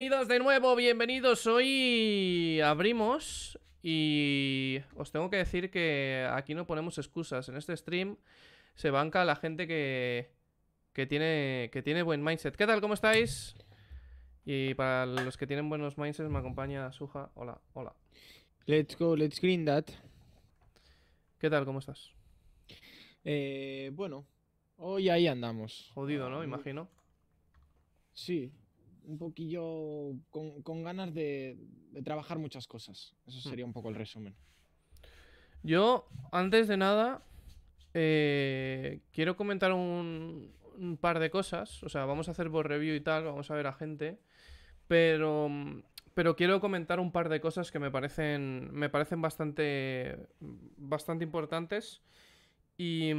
Bienvenidos de nuevo, bienvenidos. Hoy abrimos y os tengo que decir que aquí no ponemos excusas. En este stream se banca la gente que, que, tiene, que tiene buen mindset. ¿Qué tal? ¿Cómo estáis? Y para los que tienen buenos mindsets me acompaña Suja. Hola, hola. Let's go, let's green that. ¿Qué tal? ¿Cómo estás? Eh, bueno, hoy ahí andamos. Jodido, ¿no? Ah, Imagino. Sí, un poquillo con, ganas de, trabajar muchas cosas. Eso hmm. sería un poco el resumen. Yo, antes de nada, eh, quiero comentar un, par de cosas. O sea, vamos a hacer por review y tal, vamos a ver a gente. Pero, pero quiero comentar un par de cosas que me parecen, me parecen bastante, bastante importantes. Y,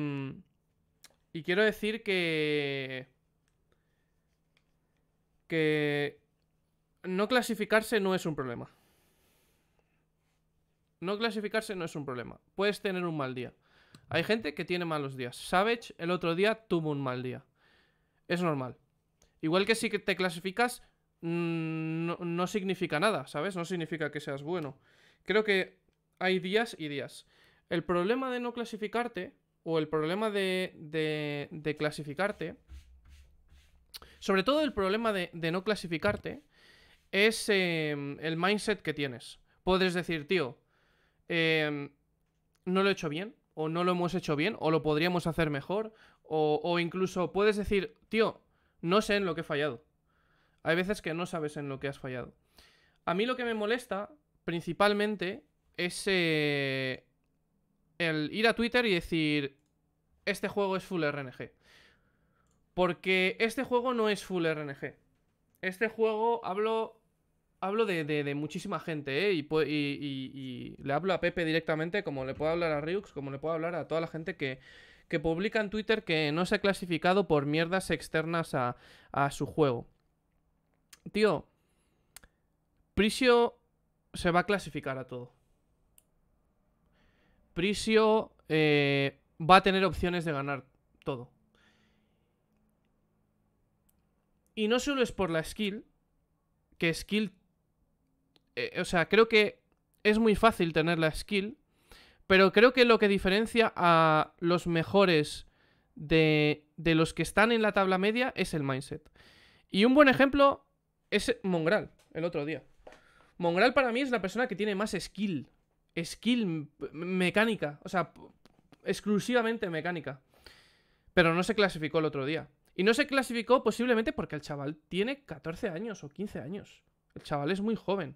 y quiero decir que que no clasificarse no es un problema. No clasificarse no es un problema. Puedes tener un mal día. Hay gente que tiene malos días. Savage el otro día tuvo un mal día. Es normal. Igual que si te clasificas, mm, no, significa nada, ¿sabes? No significa que seas bueno. Creo que hay días y días. El problema de no clasificarte, o el problema de clasificarte, sobre todo el problema de, no clasificarte es em, el mindset que tienes. Puedes decir, tío, em, no lo he hecho bien, o no lo hemos hecho bien, o lo podríamos hacer mejor, o, incluso puedes decir, tío, no sé en lo que he fallado. Hay veces que no sabes en lo que has fallado. A mí lo que me molesta principalmente es eh, el ir a Twitter y decir, este juego es full RNG. Porque este juego no es full RNG. Este juego hablo. Hablo de, muchísima gente, ¿eh? Y, le hablo a Pepe directamente, como le puedo hablar a Ryux, como le puedo hablar a toda la gente que, publica en Twitter que no se ha clasificado por mierdas externas a, su juego. Tío, Prisio se va a clasificar a todo. Prisio eh, va a tener opciones de ganar todo. Y no solo es por la skill, que skill... Eh, o sea, creo que es muy fácil tener la skill, pero creo que lo que diferencia a los mejores de, de los que están en la tabla media es el mindset. Y un buen ejemplo es Mongral, el otro día. Mongral para mí es la persona que tiene más skill. Skill mecánica. O sea, exclusivamente mecánica. Pero no se clasificó el otro día. Y no se clasificó posiblemente porque el chaval tiene 14 años o 15 años. El chaval es muy joven.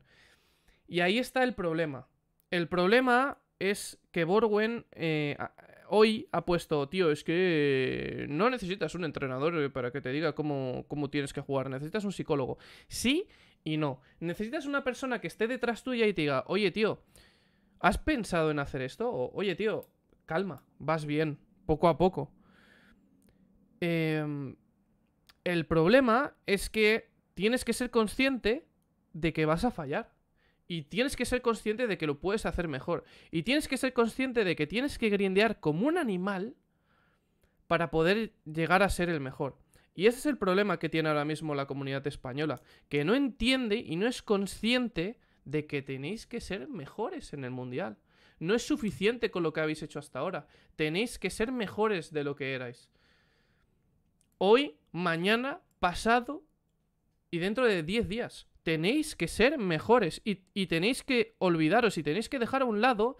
Y ahí está el problema. El problema es que Borwen eh, hoy ha puesto, tío, es que eh, no necesitas un entrenador eh, para que te diga cómo, cómo tienes que jugar, necesitas un psicólogo. Sí y no. Necesitas una persona que esté detrás tuya y te diga, oye, tío, ¿has pensado en hacer esto? O, oye, tío, calma, vas bien, poco a poco. Em, el problema es que tienes que ser consciente de que vas a fallar. Y tienes que ser consciente de que lo puedes hacer mejor. Y tienes que ser consciente de que tienes que grindear como un animal para poder llegar a ser el mejor. Y ese es el problema que tiene ahora mismo la comunidad española, que no entiende y no es consciente de que tenéis que ser mejores en el Mundial. No es suficiente con lo que habéis hecho hasta ahora. Tenéis que ser mejores de lo que erais hoy, mañana, pasado y dentro de 10 días. Tenéis que ser mejores y, tenéis que olvidaros y tenéis que dejar a un lado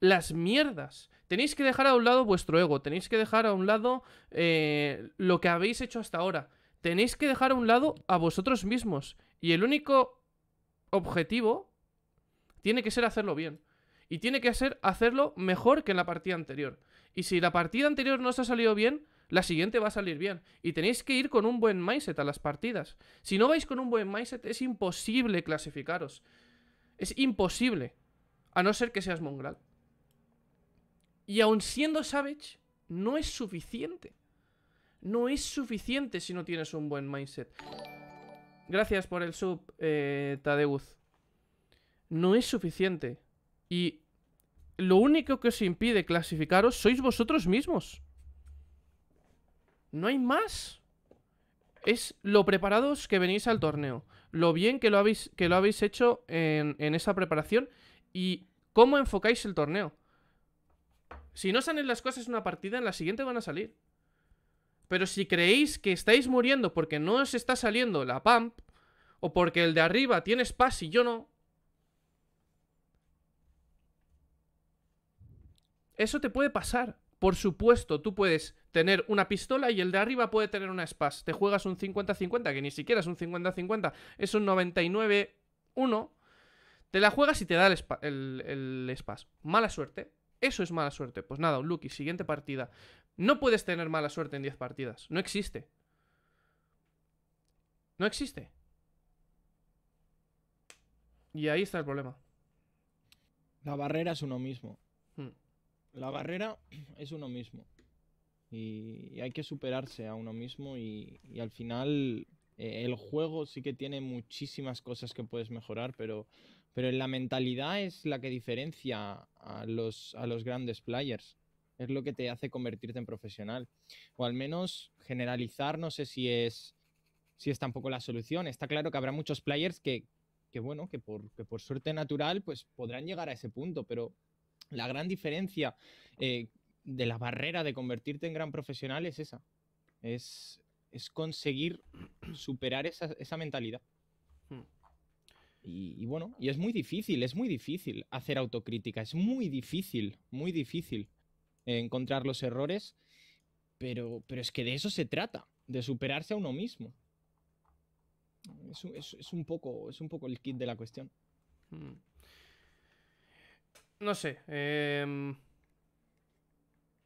las mierdas. Tenéis que dejar a un lado vuestro ego, tenéis que dejar a un lado eh, lo que habéis hecho hasta ahora. Tenéis que dejar a un lado a vosotros mismos. Y el único objetivo tiene que ser hacerlo bien. Y tiene que ser hacerlo mejor que en la partida anterior. Y si la partida anterior no os ha salido bien, la siguiente va a salir bien. Y tenéis que ir con un buen mindset a las partidas. Si no vais con un buen mindset, es imposible clasificaros. Es imposible. A no ser que seas mongrel. Y aun siendo Savage, no es suficiente. No es suficiente si no tienes un buen mindset. Gracias por el sub, eh, Tadeuz. No es suficiente. Y lo único que os impide clasificaros sois vosotros mismos. No hay más. Es lo preparados que venís al torneo. Lo bien que lo habéis, que lo habéis hecho en, esa preparación. Y cómo enfocáis el torneo. Si no salen las cosas en una partida, en la siguiente van a salir. Pero si creéis que estáis muriendo porque no os está saliendo la pump, o porque el de arriba tiene spas y yo no, eso te puede pasar. Por supuesto, tú puedes tener una pistola y el de arriba puede tener una SPAS. Te juegas un 50-50, que ni siquiera es un 50-50, es un 99-1. Te la juegas y te da el, spa, SPAS. Mala suerte. Eso es mala suerte. Pues nada, un Lucky, siguiente partida. No puedes tener mala suerte en 10 partidas. No existe. No existe. Y ahí está el problema. La barrera es uno mismo. Hmm. La barrera es uno mismo. Y, hay que superarse a uno mismo y, al final eh, el juego sí que tiene muchísimas cosas que puedes mejorar, pero, pero la mentalidad es la que diferencia a los, a los grandes players es lo que te hace convertirte en profesional. O al menos generalizar, no sé si es, si es tampoco la solución. Está claro que habrá muchos players que, bueno, que por, por suerte natural, pues podrán llegar a ese punto, pero la gran diferencia eh, de la barrera de convertirte en gran profesional es esa. Es, es conseguir superar esa, mentalidad. Hmm. Y, bueno, y es muy difícil, es muy difícil hacer autocrítica, es muy difícil, muy difícil encontrar los errores, pero, pero es que de eso se trata, de superarse a uno mismo. Es, un, poco, es un poco el kit de la cuestión. Hmm. No sé. Em,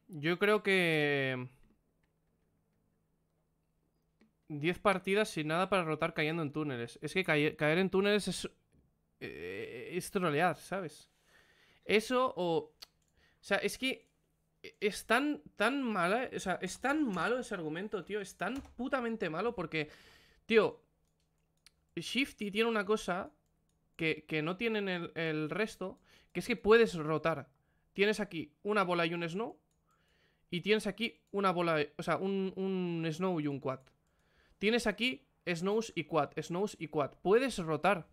yo creo que... 10 partidas sin nada para rotar cayendo en túneles. Es que caer, en túneles es... Eh, es trolear, ¿sabes? Eso o... O sea, es que es tan, mala, o sea, es tan malo ese argumento, tío, es tan putamente malo porque, tío, Shifty tiene una cosa que, no tienen el, el, resto, que es que puedes rotar. Tienes aquí una bola y un snow, y tienes aquí una bola, o sea, un, Snow y un Quad. Tienes aquí Snows y Quad, Snows y Quad. Puedes rotar.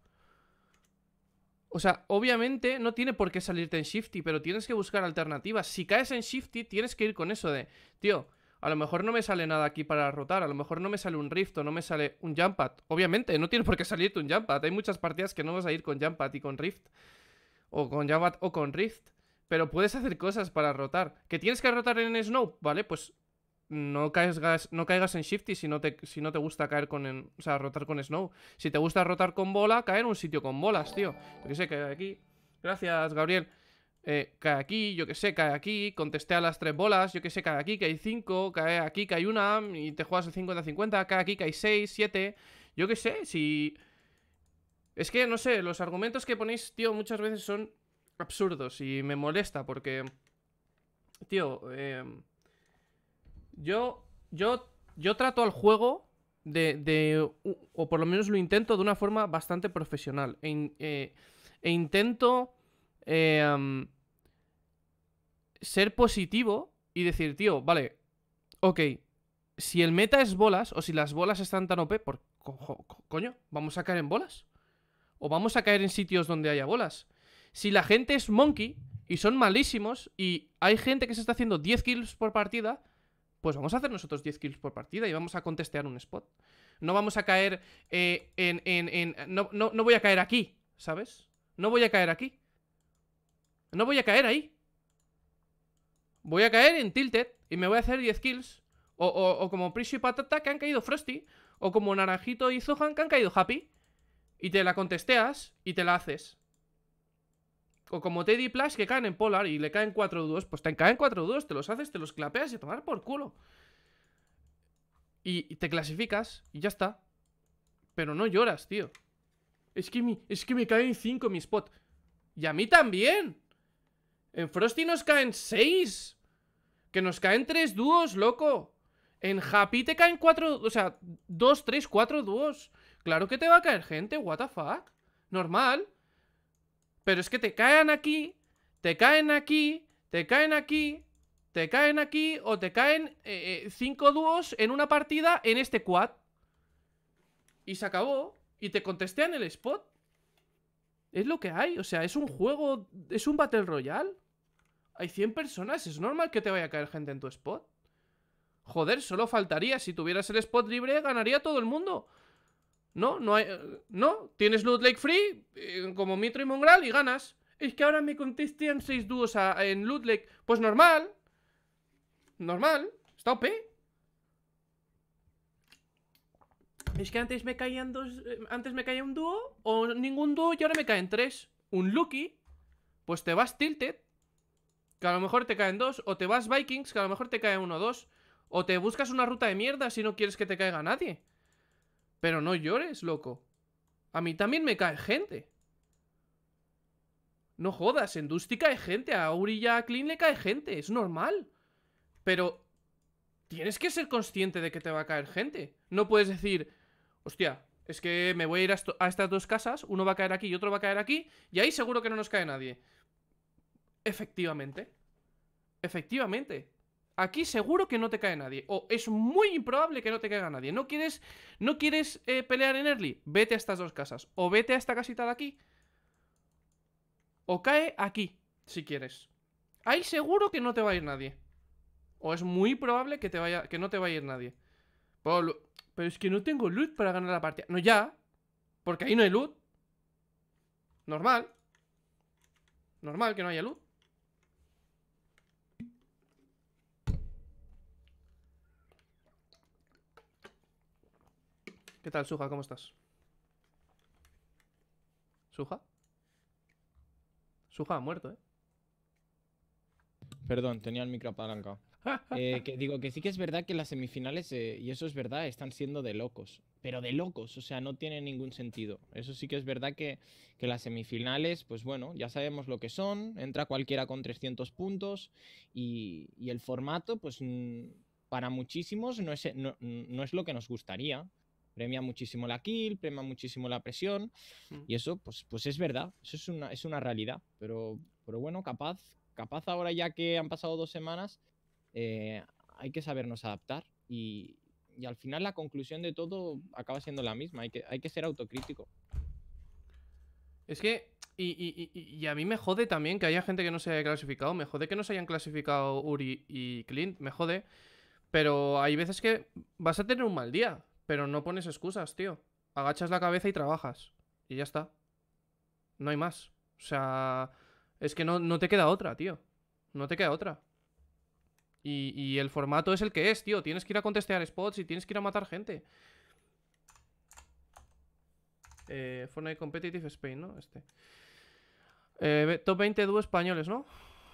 O sea, obviamente no tiene por qué salirte en Shifty, pero tienes que buscar alternativas. Si caes en Shifty, tienes que ir con eso de, tío, a lo mejor no me sale nada aquí para rotar, a lo mejor no me sale un Rift o no me sale un jump pad Obviamente, no tiene por qué salirte un jump pad Hay muchas partidas que no vas a ir con jump pad y con Rift. O con jump pad o con Rift pero puedes hacer cosas para rotar. ¿Que tienes que rotar en Snow? Vale, pues no caigas, no caigas en Shifty si no te, si no te gusta caer con... o sea, rotar con Snow. Si te gusta rotar con bola, cae en un sitio con bolas, tío. Yo que sé, cae aquí. Gracias, Gabriel. Eh, cae aquí, yo que sé, cae aquí. Contesté a las tres bolas, yo que sé, cae aquí, que hay cinco. Cae aquí, que hay una. Y te juegas el 50-50. Cae aquí, que hay seis, siete. Yo que sé, si... Es que, no sé, los argumentos que ponéis, tío, muchas veces son absurdos y me molesta porque, tío, em, yo, yo, yo trato al juego de, o por lo menos lo intento de una forma bastante profesional e, eh, e intento em, ser positivo y decir, tío, vale, ok, si el meta es bolas o si las bolas están tan OP, por, coño, vamos a caer en bolas. O vamos a caer en sitios donde haya bolas si la gente es monkey y son malísimos y hay gente que se está haciendo 10 kills por partida, pues vamos a hacer nosotros 10 kills por partida y vamos a contestear un spot. No vamos a caer eh, en... no, voy a caer aquí, ¿sabes? No voy a caer aquí. No voy a caer ahí. Voy a caer en Tilted y me voy a hacer 10 kills. O, como Prisho y Patata que han caído Frosty. O como Naranjito y Zohan que han caído Happy. Y te la contesteas y te la haces o como Teddy Plash que caen en Polar y le caen 4 dudos, pues te caen 4 dudos, te los haces, te los clapeas y a tomar por culo. Y, te clasificas y ya está. Pero no lloras, tío. Es que, me caen 5 mi spot. Y a mí también. En Frosty nos caen 6. Que nos caen 3 dúos, loco. En Happy te caen 4, o sea, 2, 3, 4 dúos. Claro que te va a caer gente, what the fuck. Normal. Pero es que te caen aquí, te caen aquí, te caen aquí, te caen aquí o te caen eh, eh, cinco dúos en una partida en este quad. Y se acabó. Y te contesté en el spot. Es lo que hay. O sea, es un juego, es un Battle Royale. Hay 100 personas, es normal que te vaya a caer gente en tu spot. Joder, solo faltaría. Si tuvieras el spot libre, ganaría todo el mundo. No, no hay. No, tienes Loot Lake Free eh, como Mitro y Mongral y ganas. Es que ahora me contestan 6 dúos en Loot Pues normal. Normal. Está Es que antes me caían dos. Eh, antes me caía un dúo o ningún dúo y ahora me caen tres. Un Lucky. Pues te vas Tilted. Que a lo mejor te caen dos. O te vas Vikings, que a lo mejor te cae uno o dos. O te buscas una ruta de mierda si no quieres que te caiga nadie. Pero no llores, loco. A mí también me cae gente. No jodas, en Dusty cae gente, a Aurilla, a le cae gente, es normal. Pero tienes que ser consciente de que te va a caer gente. No puedes decir, hostia, es que me voy a ir a, a, estas dos casas, uno va a caer aquí y otro va a caer aquí, y ahí seguro que no nos cae nadie. Efectivamente. Efectivamente. Aquí seguro que no te cae nadie. O es muy improbable que no te caiga nadie. No quieres, no quieres eh, pelear en early. Vete a estas dos casas. O vete a esta casita de aquí. O cae aquí, si quieres. Ahí seguro que no te va a ir nadie. O es muy probable que, te vaya, que no te vaya a ir nadie. Pero, pero es que no tengo loot para ganar la partida. No, ya. Porque ahí no hay loot. Normal. Normal que no haya loot. ¿Qué tal, Suja? ¿Cómo estás? ¿Suja? Suja ha muerto, ¿eh? Perdón, tenía el micro apalancado. Eh, que digo que sí que es verdad que las semifinales, eh, y eso es verdad, están siendo de locos. Pero de locos, o sea, no tiene ningún sentido. Eso sí que es verdad que, las semifinales, pues bueno, ya sabemos lo que son. Entra cualquiera con 300 puntos. Y, el formato, pues para muchísimos no es, no es lo que nos gustaría premia muchísimo la kill, premia muchísimo la presión mm. y eso pues, pues es verdad, eso es una, es una realidad, pero, pero bueno, capaz, capaz ahora ya que han pasado dos semanas eh, hay que sabernos adaptar y, al final la conclusión de todo acaba siendo la misma, hay que, hay que ser autocrítico. Es que y, y, a mí me jode también que haya gente que no se haya clasificado. Me jode que no se hayan clasificado Uri y Clint. Me jode. Pero hay veces que vas a tener un mal día. Pero no pones excusas, tío. Agachas la cabeza y trabajas. Y ya está. No hay más. O sea, es que no, te queda otra, tío. No te queda otra. Y, el formato es el que es, tío. Tienes que ir a contestear spots y tienes que ir a matar gente. Eh, Fortnite Competitive Spain, ¿no? Este. Eh, top 20 dúo españoles, ¿no?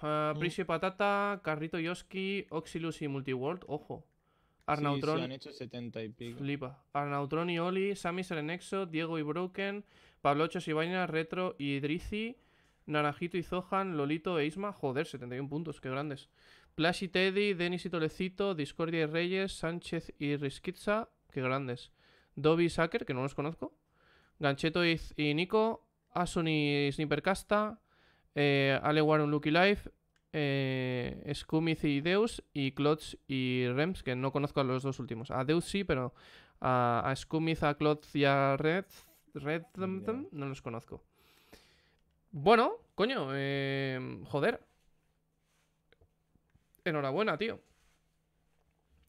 Uh, ah, y Patata, Carrito Yoski, Oxilus y Multiworld. Ojo. Arnautron. han hecho y y Oli, Sammy Serenexo, Diego y Broken, Pablochos y Vaina, Retro y Drizzy, Naranjito y Zohan, Lolito e Isma. Joder, 71 puntos, qué grandes. Plash y Teddy, Denis y Tolecito, Discordia y Reyes, Sánchez y Riskitza, qué grandes. Dobby y Sacker, que no los conozco. Gancheto y, Nico, Asun y Snipercasta, eh, Ale un Lucky Life, eh, Skumith y Deus, y Klotz y Rems, que no conozco a los dos últimos. A Deus sí, pero a, a Skumith, a Klotz y a Red, Red no los conozco. Bueno, coño, eh, joder. Enhorabuena, tío.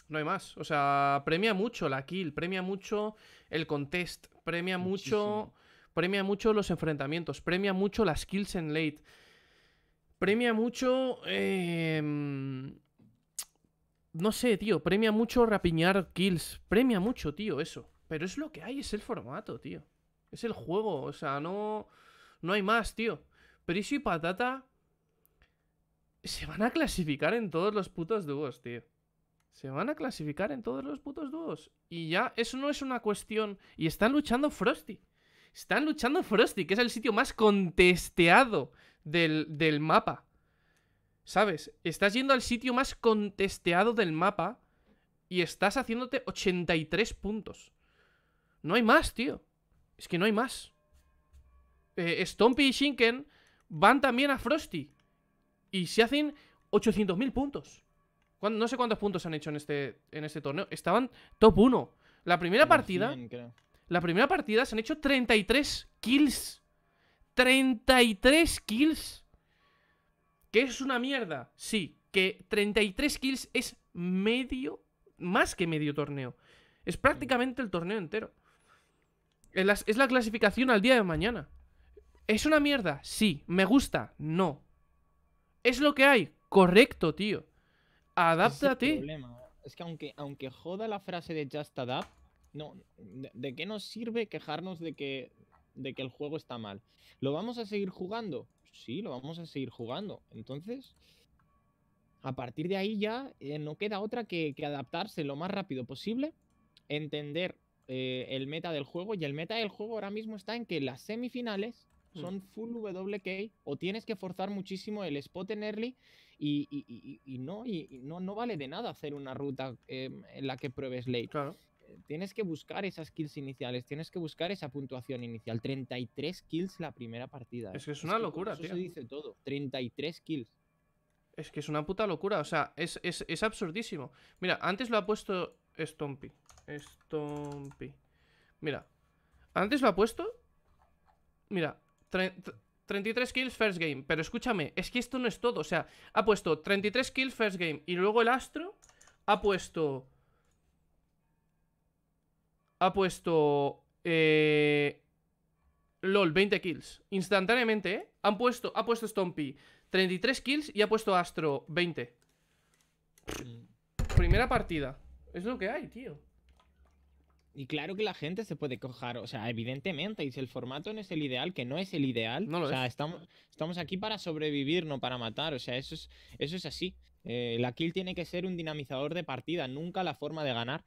No hay más. O sea, premia mucho la kill, premia mucho el contest, premia mucho. Premia mucho los enfrentamientos, premia mucho las kills en late. Premia mucho. Em, no sé, tío. Premia mucho rapiñar kills. Premia mucho, tío, eso. Pero es lo que hay, es el formato, tío. Es el juego, o sea, no. No hay más, tío. Pero y Patata. Se van a clasificar en todos los putos dúos, tío. Se van a clasificar en todos los putos dúos. Y ya, eso no es una cuestión. Y están luchando Frosty. Están luchando Frosty, que es el sitio más contesteado del, mapa. ¿Sabes? Estás yendo al sitio más contesteado del mapa y estás haciéndote 83 puntos. No hay más, tío. Es que no hay más. Eh, Stompy y Shinken van también a Frosty. Y se hacen 800.000 puntos. No sé cuántos puntos han hecho en este, en este torneo. Estaban top 1. La primera partida... La primera partida se han hecho 33 kills. 33 kills. Que es una mierda. Sí, que 33 kills es medio, más que medio torneo. Es prácticamente el torneo entero. Es la, clasificación al día de mañana. ¿Es una mierda? Sí. ¿Me gusta? No. ¿Es lo que hay? Correcto, tío. Adáptate. Es, es que aunque, aunque joda la frase de just adapt, no, ¿de qué nos sirve quejarnos de que de que el juego está mal. ¿Lo vamos a seguir jugando? Sí, lo vamos a seguir jugando. Entonces, a partir de ahí ya eh, no queda otra que, adaptarse lo más rápido posible, entender eh, el meta del juego. Y el meta del juego ahora mismo está en que las semifinales hmm. son full WK o tienes que forzar muchísimo el spot en early y, y, no, no, vale de nada hacer una ruta em, en la que pruebes late. Claro tienes que buscar esas kills iniciales, tienes que buscar esa puntuación inicial. 33 kills la primera partida. Es que ¿eh? es una locura, tío. Eso se dice todo. 33 kills. Es que es una puta locura, o sea, es, es absurdísimo. Mira, antes lo ha puesto Stompy. Stompy. Mira, antes lo ha puesto. Mira, 33 kills first game. Pero escúchame, es que esto no es todo. O sea, ha puesto 33 kills first game y luego el Astro ha puesto ha puesto... Eh, LOL, 20 kills. Instantáneamente, ¿eh? Han puesto, ha puesto Stompy 33 kills y ha puesto Astro 20. Mm. Primera partida. Es lo que hay, tío. Y claro que la gente se puede cojar, o sea, evidentemente, y si el formato no es el ideal, que no es el ideal, no lo o sea, estamos, estamos aquí para sobrevivir, no para matar, o sea, eso es, eso es así. Eh, la kill tiene que ser un dinamizador de partida, nunca la forma de ganar,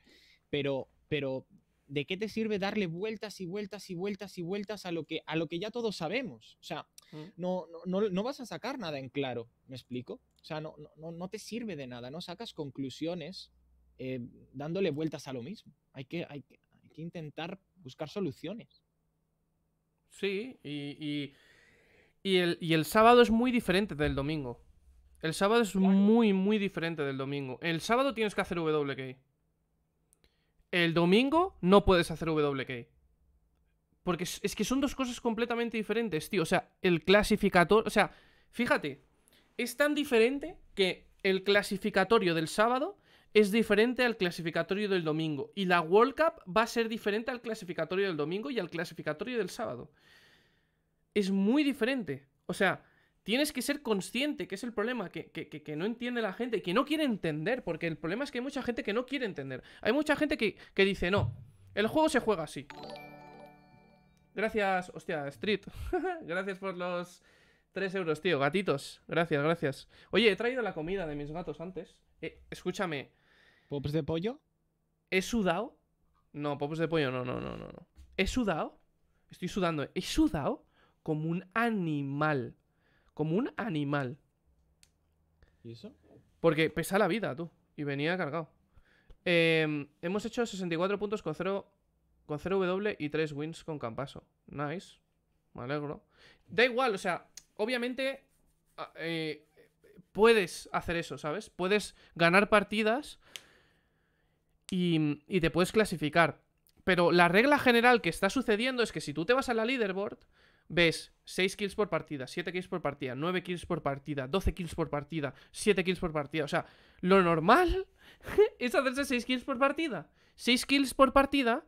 pero, pero ¿de qué te sirve darle vueltas y vueltas y vueltas y vueltas a lo que, a lo que ya todos sabemos? O sea, mm. no, no, vas a sacar nada en claro, ¿me explico? O sea, no, no, te sirve de nada, no sacas conclusiones eh, dándole vueltas a lo mismo. Hay que, hay, intentar buscar soluciones. Sí, y, y, el, sábado es muy diferente del domingo. El sábado es muy, muy diferente del domingo. El sábado tienes que hacer WK el domingo no puedes hacer WK. Porque es, que son dos cosas completamente diferentes, tío. O sea, el clasificatorio. O sea, fíjate, es tan diferente que el clasificatorio del sábado es diferente al clasificatorio del domingo. Y la World Cup va a ser diferente al clasificatorio del domingo y al clasificatorio del sábado. Es muy diferente. O sea, Tienes que ser consciente, que es el problema, que, no entiende la gente, que no quiere entender, porque el problema es que hay mucha gente que no quiere entender. Hay mucha gente que, dice, no, el juego se juega así. Gracias, hostia, Street. gracias por los 3 euros, tío. Gatitos, gracias, gracias. Oye, he traído la comida de mis gatos antes. Eh, escúchame. ¿Pops de pollo? ¿He sudado? No, pops de pollo, no, no, no, no. ¿He sudado? Estoy sudando. ¿He sudado? Como un animal como un animal. ¿Y eso? Porque pesa la vida, tú. Y venía cargado. Em, hemos hecho 64 puntos con 0, con W y 3 wins con Campaso. Nice. Me alegro. Da igual, o sea, obviamente ah, eh, puedes hacer eso, ¿sabes? Puedes ganar partidas y, y te puedes clasificar. Pero la regla general que está sucediendo es que si tú te vas a la leaderboard, ves 6 kills por partida, 7 kills por partida, 9 kills por partida, 12 kills por partida, 7 kills por partida. O sea, lo normal es hacerse 6 kills por partida. 6 kills por partida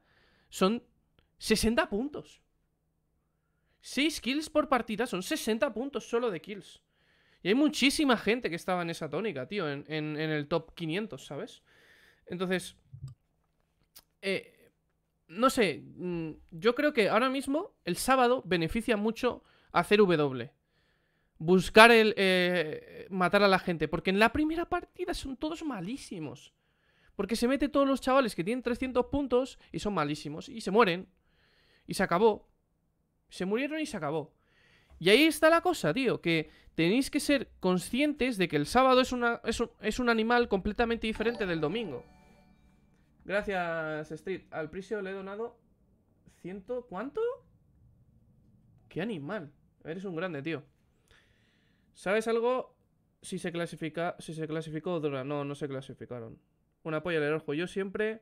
son 60 puntos. 6 kills por partida son 60 puntos solo de kills. Y hay muchísima gente que estaba en esa tónica, tío, en, el top 500, ¿sabes? Entonces, eh, no sé, mm, yo creo que ahora mismo el sábado beneficia mucho hacer W. Buscar el... Eh, matar a la gente. Porque en la primera partida son todos malísimos. Porque se mete todos los chavales que tienen 300 puntos y son malísimos. Y se mueren. Y se acabó. Se murieron y se acabó. Y ahí está la cosa, tío, que tenéis que ser conscientes de que el sábado es un animal completamente diferente del domingo. Gracias, Street. Al Prisio le he donado... ¿Ciento cuánto? ¡Qué animal! Eres un grande, tío. ¿Sabes algo? Si se clasifica, si se clasificó Dora. No, no se clasificaron. Un apoyo al ojo, Yo siempre...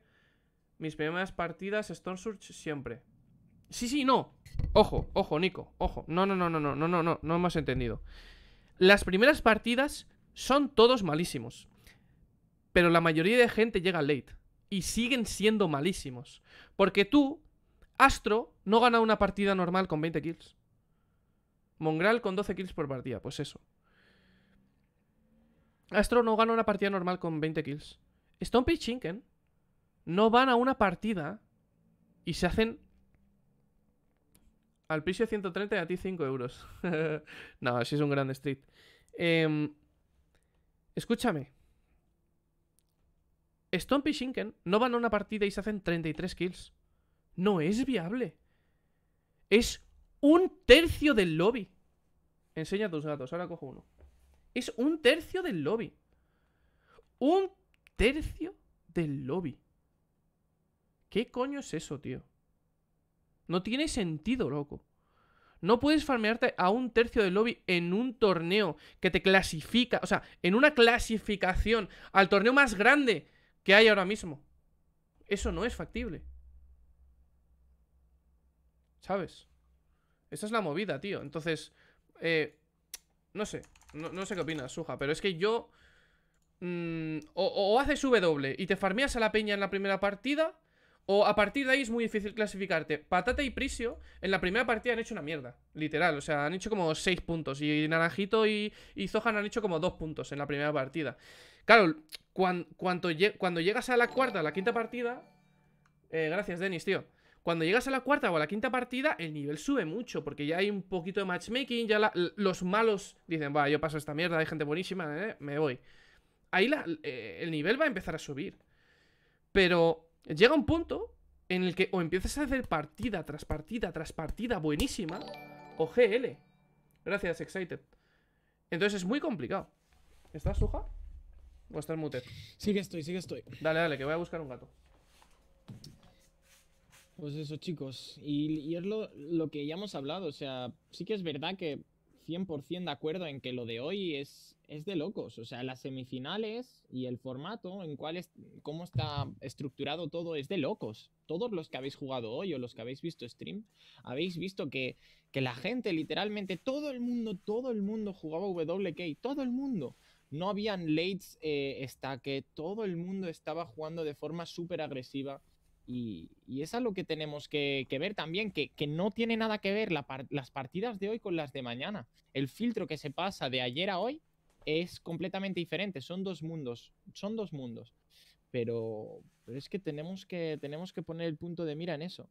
Mis primeras partidas, Storm Surge, siempre. Sí, sí, no. Ojo, ojo, Nico, ojo. No, no, no, no, no, no, no, no, no me has entendido. Las primeras partidas son todos malísimos. Pero la mayoría de gente llega late y siguen siendo malísimos. Porque tú, Astro, no gana una partida normal con 20 kills. Mongral con 12 kills por partida, pues eso. Astro no gana una partida normal con 20 kills. Stompy Chinken no van a una partida y se hacen al piso de 130 y a ti 5 euros. no, así es un gran street. Em, escúchame. Stomp y Shinken no van a una partida y se hacen 33 kills. No es viable. Es un tercio del lobby. Enseña tus datos, ahora cojo uno. Es un tercio del lobby. Un tercio del lobby. ¿Qué coño es eso, tío? No tiene sentido, loco. No puedes farmearte a un tercio del lobby en un torneo que te clasifica, o sea, en una clasificación al torneo más grande que hay ahora mismo. Eso no es factible. ¿Sabes? Esa es la movida, tío. Entonces, eh, no sé. No, sé qué opinas, Suja, pero es que yo... Mm, o, haces W y te farmeas a la peña en la primera partida, o a partir de ahí es muy difícil clasificarte. Patata y Prisio en la primera partida han hecho una mierda, literal. O sea, han hecho como 6 puntos y Naranjito y, y Zohan han hecho como 2 puntos en la primera partida. Claro, cuando, cuando, llegas a la cuarta o la quinta partida... Eh, gracias, Denis, tío. Cuando llegas a la cuarta o a la quinta partida, el nivel sube mucho, porque ya hay un poquito de matchmaking, ya los malos dicen, va, yo paso esta mierda, hay gente buenísima, eh, me voy. Ahí eh, el nivel va a empezar a subir. Pero llega un punto en el que o empiezas a hacer partida tras partida tras partida buenísima, o GL. Gracias, Excited. Entonces es muy complicado. ¿Estás, Suja? ¿O estás mute? Sí que estoy, sí que estoy. Dale, dale, que voy a buscar un gato. Pues eso, chicos. Y, es lo, que ya hemos hablado. O sea, sí que es verdad que 100% de acuerdo en que lo de hoy es, es de locos. O sea, las semifinales y el formato, en cuál es, cómo está estructurado todo, es de locos. Todos los que habéis jugado hoy o los que habéis visto stream, habéis visto que, que la gente, literalmente, todo el mundo, todo el mundo jugaba WK, todo el mundo no habían lates eh, hasta que todo el mundo estaba jugando de forma súper agresiva. Y, es lo que tenemos que, ver también, que, no tiene nada que ver las partidas de hoy con las de mañana. El filtro que se pasa de ayer a hoy es completamente diferente, son dos mundos, son dos mundos. Pero, pero es que tenemos, que tenemos que poner el punto de mira en eso.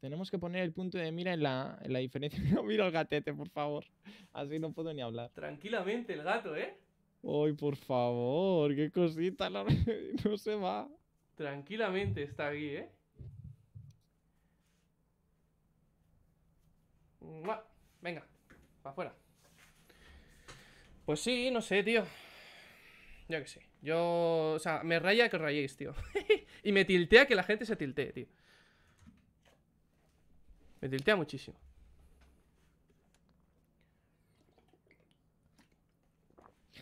Tenemos que poner el punto de mira en la, diferencia. Mira miro gatete, por favor. Así no puedo ni hablar. Tranquilamente, el gato, ¿eh? Ay, por favor, qué cosita. No, se va. Tranquilamente está aquí, ¿eh? Venga, para afuera. Pues sí, no sé, tío. Yo qué sé. Yo. O sea, me raya que os rayéis, tío. y me tiltea que la gente se tiltee, tío. Me tiltea muchísimo.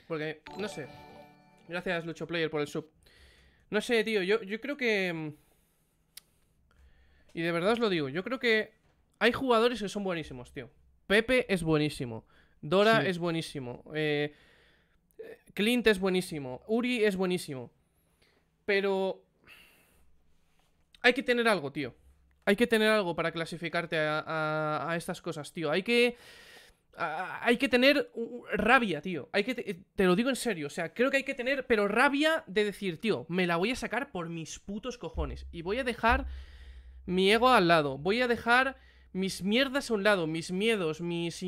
Porque, no sé. Gracias, Lucho Player, por el sub. No sé, tío, yo, creo que... Mm, y de verdad os lo digo, yo creo que hay jugadores que son buenísimos, tío. Pepe es buenísimo. Dora es buenísimo. Eh, Clint es buenísimo. Uri es buenísimo. Pero... Hay que tener algo, tío. Hay que tener algo para clasificarte a, estas cosas, tío. Hay que. hay que tener rabia, tío. Hay que eh, te, lo digo en serio. O sea, creo que hay que tener, pero rabia de decir, tío, me la voy a sacar por mis putos cojones. Y voy a dejar mi ego al lado. Voy a dejar mis mierdas a un lado, mis miedos, mis.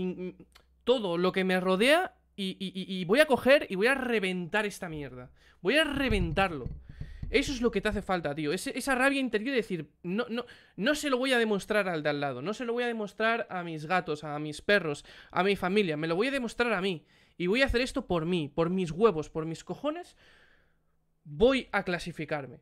todo lo que me rodea. Y, y voy a coger y voy a reventar esta mierda. Voy a reventarlo. Eso es lo que te hace falta, tío. esa rabia interior de decir, no, no, no se lo voy a demostrar al de al lado, no se lo voy a demostrar a mis gatos, a mis perros, a mi familia, me lo voy a demostrar a mí. Y voy a hacer esto por mí, por mis huevos, por mis cojones. Voy a clasificarme.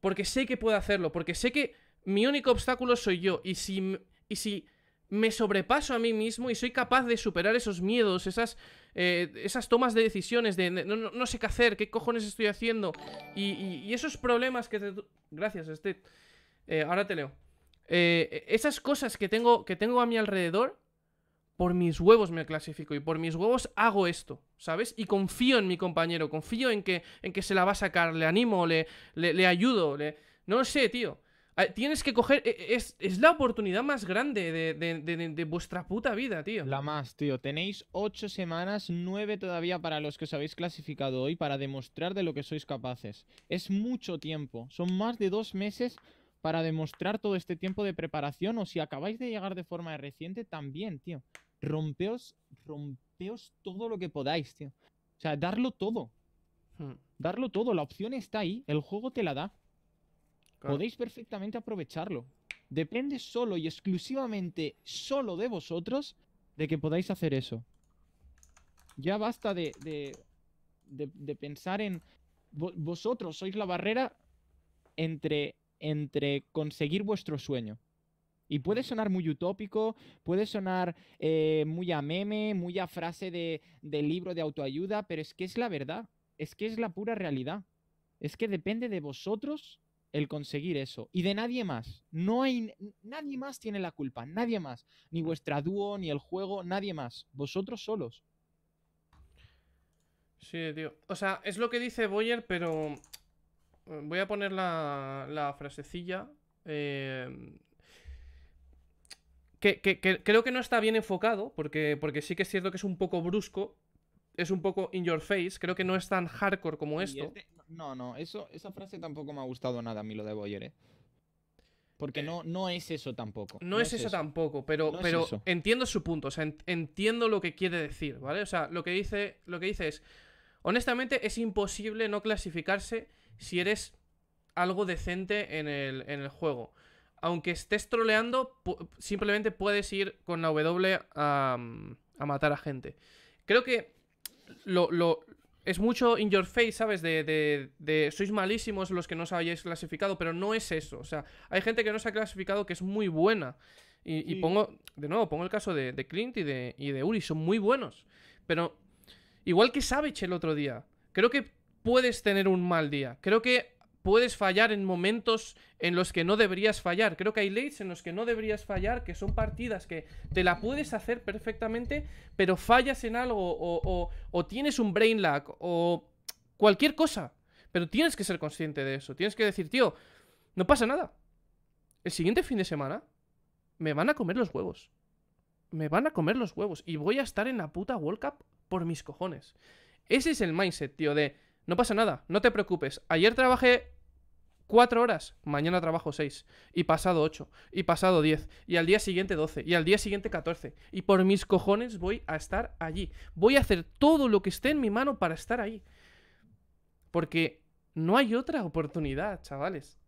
Porque sé que puedo hacerlo, porque sé que mi único obstáculo soy yo. Y si, y si me sobrepaso a mí mismo y soy capaz de superar esos miedos, esas, eh, esas tomas de decisiones de no, no, sé qué hacer, qué cojones estoy haciendo y, esos problemas que te... Gracias, este... ahora te leo. Eh, e-, esas cosas que tengo, que tengo a mi alrededor, por mis huevos me clasifico y por mis huevos hago esto, ¿sabes? Y confío en mi compañero, confío en que, en que se la va a sacar, le animo, le, le, le ayudo, le... No sé, tío. Ah, tienes que coger. E, e, es, la oportunidad más grande de, vuestra puta vida, tío. La más, tío. Tenéis ocho semanas, nueve todavía para los que os habéis clasificado hoy, para demostrar de lo que sois capaces. Es mucho tiempo. Son más de dos meses para demostrar todo este tiempo de preparación. O si acabáis de llegar de forma reciente, también, tío. Rompeos, rompeos todo lo que podáis, tío. O sea, darlo todo. Hmm. Darlo todo. La opción está ahí. El juego te la da. Podéis perfectamente aprovecharlo. Depende solo y exclusivamente solo de vosotros de que podáis hacer eso. Ya basta de, pensar en... Vosotros sois la barrera entre, entre conseguir vuestro sueño. Y puede sonar muy utópico, puede sonar eh, muy a meme, muy a frase de, de, libro de autoayuda, pero es que es la verdad, es que es la pura realidad. Es que depende de vosotros el conseguir eso. Y de nadie más. No hay. Nadie más tiene la culpa. Nadie más. Ni vuestra dúo, ni el juego, nadie más. Vosotros solos. Sí, tío. O sea, es lo que dice Boyer, pero. Eh, voy a poner la, frasecilla. Eh, que, creo que no está bien enfocado, porque, porque sí que es cierto que es un poco brusco, es un poco in your face. Creo que no es tan hardcore como esto. Este, no, no, eso, esa frase tampoco me ha gustado nada a mí lo de Boyer, ¿eh? Porque eh, no, no es eso tampoco. No, es, eso, tampoco, pero, pero entiendo su punto, o sea, entiendo lo que quiere decir, ¿vale? O sea, lo que dice, lo que dice es, honestamente es imposible no clasificarse si eres algo decente en el, juego. Aunque estés troleando, simplemente puedes ir con la W a, a matar a gente. Creo que lo, lo, es mucho in your face, ¿sabes? De, de, sois malísimos los que no os hayáis clasificado, pero no es eso. O sea, hay gente que no se ha clasificado que es muy buena. Y, pongo, de nuevo, pongo el caso de, de, Clint y de, y de Uri, son muy buenos. Pero, igual que Savage el otro día, creo que puedes tener un mal día. Creo que puedes fallar en momentos en los que no deberías fallar. Creo que hay lates en los que no deberías fallar, que son partidas que te la puedes hacer perfectamente, pero fallas en algo o, o tienes un brain lag o cualquier cosa. Pero tienes que ser consciente de eso. Tienes que decir, tío, no pasa nada. El siguiente fin de semana me van a comer los huevos. Me van a comer los huevos y voy a estar en la puta World Cup por mis cojones. Ese es el mindset, tío, de no pasa nada, no te preocupes. Ayer trabajé cuatro horas, mañana trabajo seis, y pasado ocho, y pasado diez, y al día siguiente doce, y al día siguiente catorce, y por mis cojones voy a estar allí. Voy a hacer todo lo que esté en mi mano para estar ahí. Porque no hay otra oportunidad, chavales.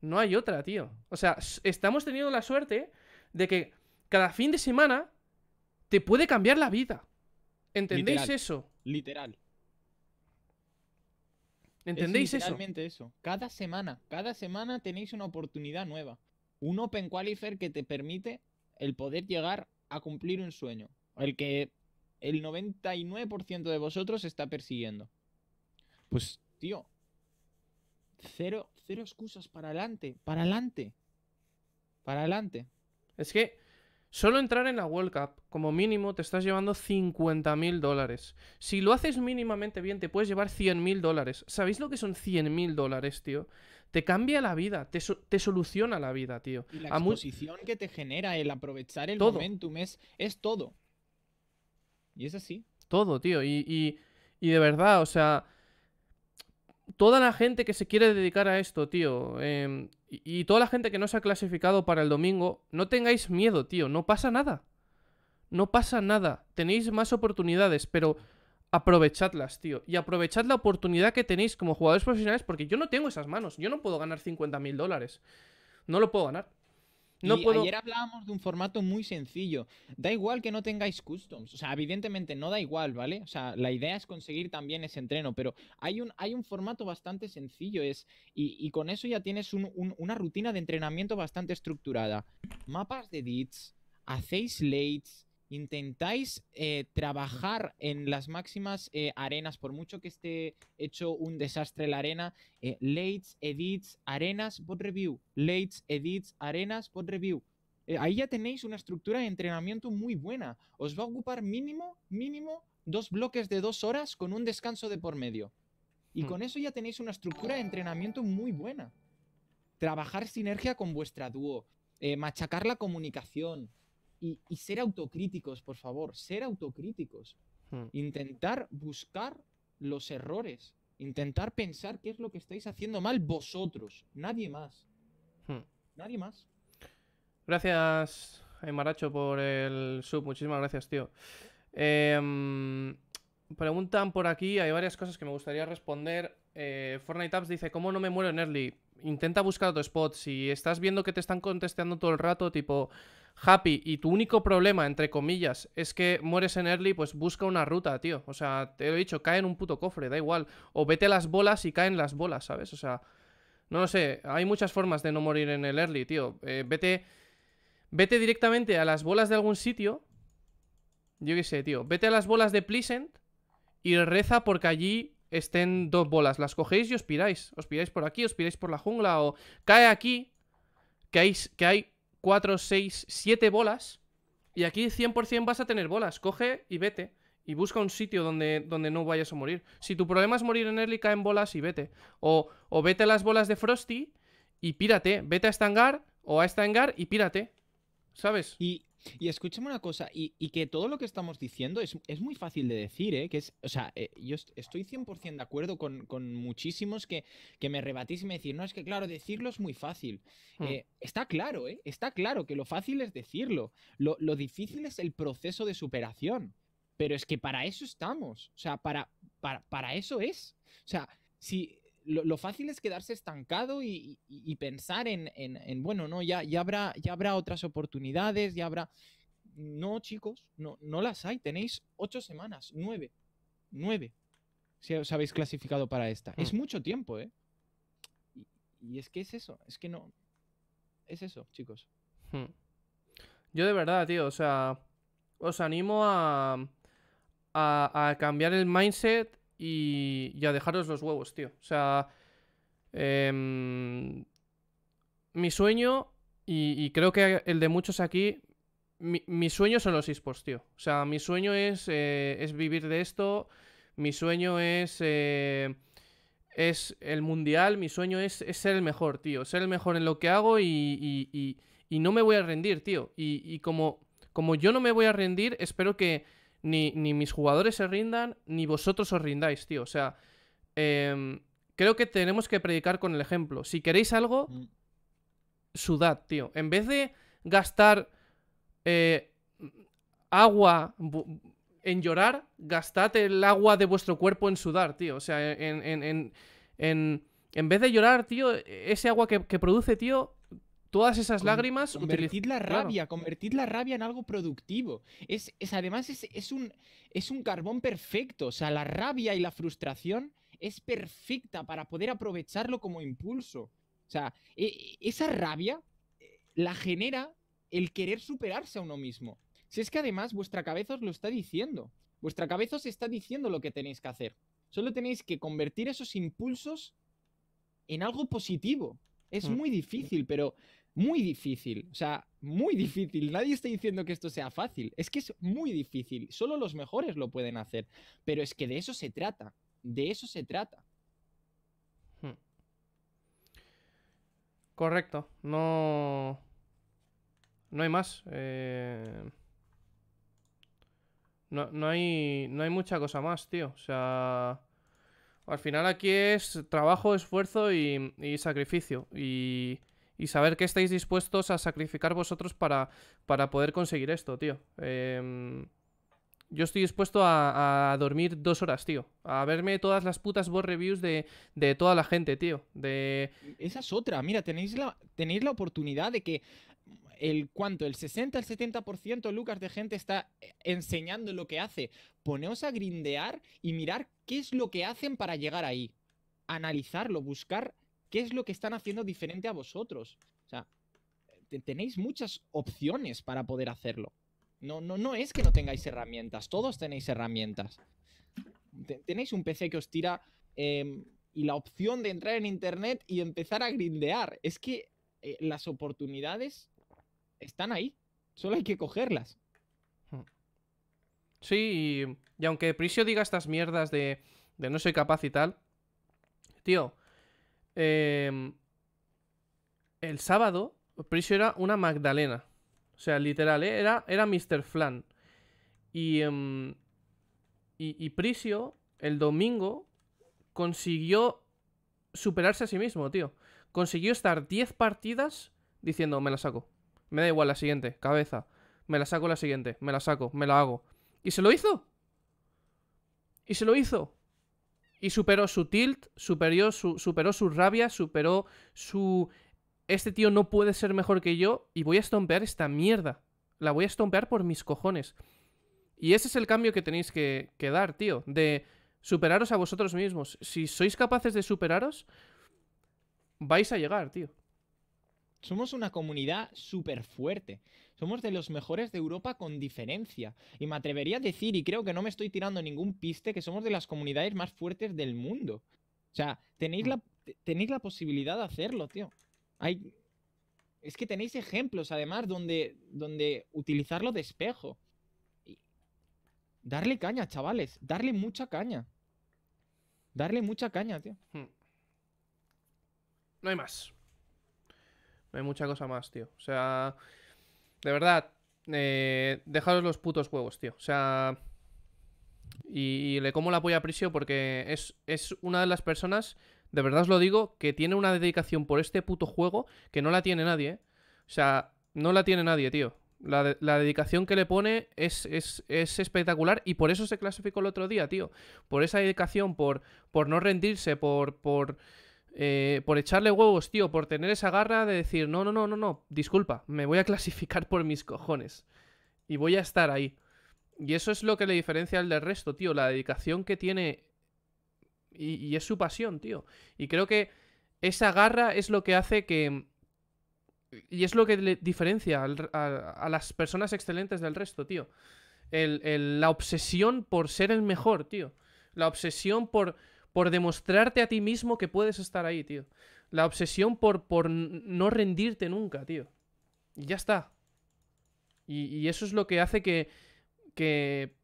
No hay otra, tío. O sea, estamos teniendo la suerte de que cada fin de semana te puede cambiar la vida. ¿Entendéis eso? Literal. ¿Entendéis eso? literalmente eso? Cada semana, cada semana tenéis una oportunidad nueva. Un Open Qualifier que te permite el poder llegar a cumplir un sueño. El que el 99% de vosotros está persiguiendo. Pues, tío, cero, cero excusas para adelante, para adelante, para adelante. Es que Solo entrar en la World Cup, como mínimo, te estás llevando 50.000 dólares. Si lo haces mínimamente bien, te puedes llevar 100.000 dólares. ¿Sabéis lo que son 100.000 dólares, tío? Te cambia la vida, te, soluciona la vida, tío. Y la exposición que te genera, el aprovechar el momentum, es, es todo. Y es así. Todo, tío. Y, y, y de verdad, o sea, toda la gente que se quiere dedicar a esto, tío, em, y, toda la gente que no se ha clasificado para el domingo, no tengáis miedo, tío, no pasa nada. No pasa nada. Tenéis más oportunidades, pero aprovechadlas, tío. Y aprovechad la oportunidad que tenéis como jugadores profesionales, porque yo no tengo esas manos. Yo no puedo ganar 50.000 mil dólares. No lo puedo ganar y ayer hablábamos de un formato muy sencillo. Da igual que no tengáis customs. O sea, evidentemente no da igual, ¿vale? O sea, la idea es conseguir también ese entreno, pero hay un, hay un formato bastante sencillo. Es, y, con eso ya tienes una rutina de entrenamiento bastante estructurada. Mapas de deeds, hacéis lates, intentáis eh, trabajar en las máximas eh, arenas, por mucho que esté hecho un desastre la arena, eh, lates, edits, arenas, bot review, lates, edits, arenas, bot review. ahí ya tenéis una estructura de entrenamiento muy buena. Os va a ocupar mínimo, mínimo, dos bloques de dos horas con un descanso de por medio. Y hmm. con eso ya tenéis una estructura de entrenamiento muy buena. Trabajar sinergia con vuestra dúo, machacar la comunicación, y, ser autocríticos, por favor, ser autocríticos. Hmm. Intentar buscar los errores, intentar pensar qué es lo que estáis haciendo mal vosotros, nadie más. Hmm. Nadie más. Gracias, Maracho, por el sub. Muchísimas gracias, tío. Em, preguntan por aquí, hay varias cosas que me gustaría responder. Eh, Fortnite Apps dice, ¿cómo no me muero en early? Intenta buscar otro spot. Si estás viendo que te están contestando todo el rato, tipo, happy y tu único problema, entre comillas, es que mueres en early, pues busca una ruta, tío. O sea, te lo he dicho, cae en un puto cofre, da igual. O vete a las bolas y caen las bolas, ¿sabes? O sea, no lo sé. Hay muchas formas de no morir en el early, tío. Eh, vete. Vete directamente a las bolas de algún sitio. Yo qué sé, tío. Vete a las bolas de Pleasant y reza porque allí estén dos bolas. Las cogéis y os piráis. Os piráis por aquí, os piráis por la jungla o cae aquí. Que hay, que hay 4, 6, 7 bolas. Y aquí 100% vas a tener bolas. Coge y vete. Y busca un sitio donde, donde no vayas a morir. Si tu problema es morir en early, en bolas y vete. O, o vete a las bolas de Frosty y pírate. Vete a estangar o a estangar y pírate. ¿Sabes? Y y escúchame una cosa, y, que todo lo que estamos diciendo es, muy fácil de decir, ¿eh? Que es, o sea, eh, yo estoy 100% de acuerdo con, muchísimos que, me rebatís y me decís, no, es que claro, decirlo es muy fácil. Hmm. Eh, está claro, ¿eh? Está claro que lo fácil es decirlo. Lo, difícil es el proceso de superación. Pero es que para eso estamos. O sea, para, para, para eso es. O sea, si lo, fácil es quedarse estancado y, pensar en, bueno, no, ya, habrá, ya habrá otras oportunidades, ya habrá... No, chicos, no, no las hay. Tenéis ocho semanas, nueve, nueve, si os habéis clasificado para esta. Es mm. mucho tiempo, ¿eh? Y, es que es eso, es que no... Es eso, chicos. Hmm. Yo de verdad, tío, o sea, os animo a cambiar el mindset y, ya a dejaros los huevos, tío. O sea, em, mi sueño, y, creo que el de muchos aquí, mi, sueño son los esports, tío. O sea, mi sueño es, eh, es vivir de esto, mi sueño es... Eh, es el mundial, mi sueño es, ser el mejor, tío. Ser el mejor en lo que hago y, y, y no me voy a rendir, tío. Y, como, como yo no me voy a rendir, espero que, ni, mis jugadores se rindan, ni vosotros os rindáis, tío. O sea, em, creo que tenemos que predicar con el ejemplo. Si queréis algo, mm. sudad, tío. En vez de gastar eh, agua en llorar, gastad el agua de vuestro cuerpo en sudar, tío. O sea, en, en, en, en vez de llorar, tío, e-, ese agua que produce, tío, Todas esas lágrimas. Convertid la rabia, convertid la rabia en algo productivo. Es, además, es, es, un, es un carbón perfecto. O sea, la rabia y la frustración es perfecta para poder aprovecharlo como impulso. O sea, e, e, esa rabia eh, la genera el querer superarse a uno mismo. Si es que además vuestra cabeza os lo está diciendo. Vuestra cabeza os está diciendo lo que tenéis que hacer. Solo tenéis que convertir esos impulsos en algo positivo. Es mm. muy difícil, pero, muy difícil, o sea, muy difícil. Nadie está diciendo que esto sea fácil, es que es muy difícil, solo los mejores lo pueden hacer, pero es que de eso se trata, de eso se trata. Hmm. Correcto, no... No hay más. Eh, no, hay, no hay mucha cosa más, tío. O sea... Al final aquí es trabajo, esfuerzo y sacrificio. Y y saber que estáis dispuestos a sacrificar vosotros para, para poder conseguir esto, tío. Em, yo estoy dispuesto a, dormir dos horas, tío. A verme todas las putas board reviews de, toda la gente, tío. De... Esa es otra. Mira, tenéis la, tenéis la oportunidad de que el cuánto, el 60, el 70%, Lucas, de gente está enseñando lo que hace. Poneos a grindear y mirar qué es lo que hacen para llegar ahí. Analizarlo, buscar ¿Qué es lo que están haciendo diferente a vosotros? O sea, tenéis muchas opciones para poder hacerlo. No, no, no es que no tengáis herramientas, todos tenéis herramientas. Tenéis un PC que os tira em, y la opción de entrar en internet y empezar a grindear. Es que eh, las oportunidades están ahí, solo hay que cogerlas. Sí, y, aunque Prisio diga estas mierdas de, de no soy capaz y tal, tío, Em, el sábado, Prisio era una Magdalena. O sea, literal, ¿eh? era, era Mr. Flan. Y, em, y, y Prisio, el domingo, consiguió superarse a sí mismo, tío. Consiguió estar 10 partidas diciendo, me la saco. Me da igual la siguiente, cabeza. Me la saco la siguiente, me la saco, me la hago. Y se lo hizo. Y se lo hizo y superó su tilt, su, superó su rabia, superó su... Este tío no puede ser mejor que yo y voy a estompear esta mierda. La voy a estompear por mis cojones. Y ese es el cambio que tenéis que, que dar, tío. De superaros a vosotros mismos. Si sois capaces de superaros, vais a llegar, tío. Somos una comunidad súper fuerte. Somos de los mejores de Europa con diferencia. Y me atrevería a decir, y creo que no me estoy tirando ningún piste, que somos de las comunidades más fuertes del mundo. O sea, tenéis mm. la, tenéis la posibilidad de hacerlo, tío. Hay... Es que tenéis ejemplos, además, donde, donde utilizarlo de espejo. darle caña, chavales. Darle mucha caña. Darle mucha caña, tío. Hmm. No hay más. No hay mucha cosa más, tío. O sea, de verdad, eh, dejaros los putos juegos, tío. O sea... Y, le como la polla a Prisio porque es, es una de las personas, de verdad os lo digo, que tiene una dedicación por este puto juego que no la tiene nadie, ¿eh? O sea, no la tiene nadie, tío. La, dedicación que le pone es, es, es, espectacular y por eso se clasificó el otro día, tío. Por esa dedicación, por, por no rendirse, por, por eh, por echarle huevos, tío, por tener esa garra de decir, no, no, no, no, no, disculpa, me voy a clasificar por mis cojones. Y voy a estar ahí. Y eso es lo que le diferencia al del resto, tío, la dedicación que tiene. Y, es su pasión, tío. Y creo que esa garra es lo que hace que... Y es lo que le diferencia a, las personas excelentes del resto, tío. la obsesión por ser el mejor, tío. La obsesión por por demostrarte a ti mismo que puedes estar ahí, tío. La obsesión por, por no rendirte nunca, tío. Y ya está. Y, eso es lo que hace que, que,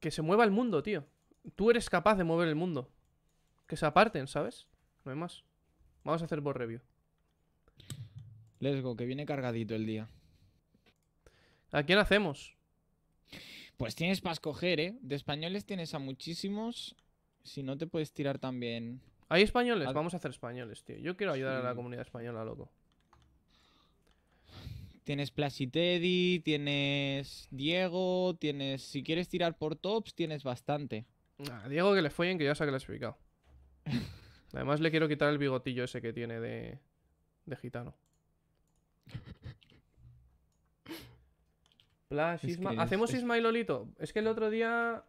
que. se mueva el mundo, tío. Tú eres capaz de mover el mundo. Que se aparten, ¿sabes? No hay más. Vamos a hacer por review. Let's go, que viene cargadito el día. ¿A quién hacemos? Pues tienes para escoger, ¿eh? De españoles tienes a muchísimos. Si no te puedes tirar también. ¿Hay españoles? Vamos a hacer españoles, tío. Yo quiero ayudar a la comunidad española, loco. Tienes y Teddy. tienes Diego, tienes. Si quieres tirar por tops, tienes bastante. Diego que le follen, que ya se ha clasificado. Además, le quiero quitar el bigotillo ese que tiene de. de gitano. Plash, Isma... ¿Hacemos Lolito. Es que el otro día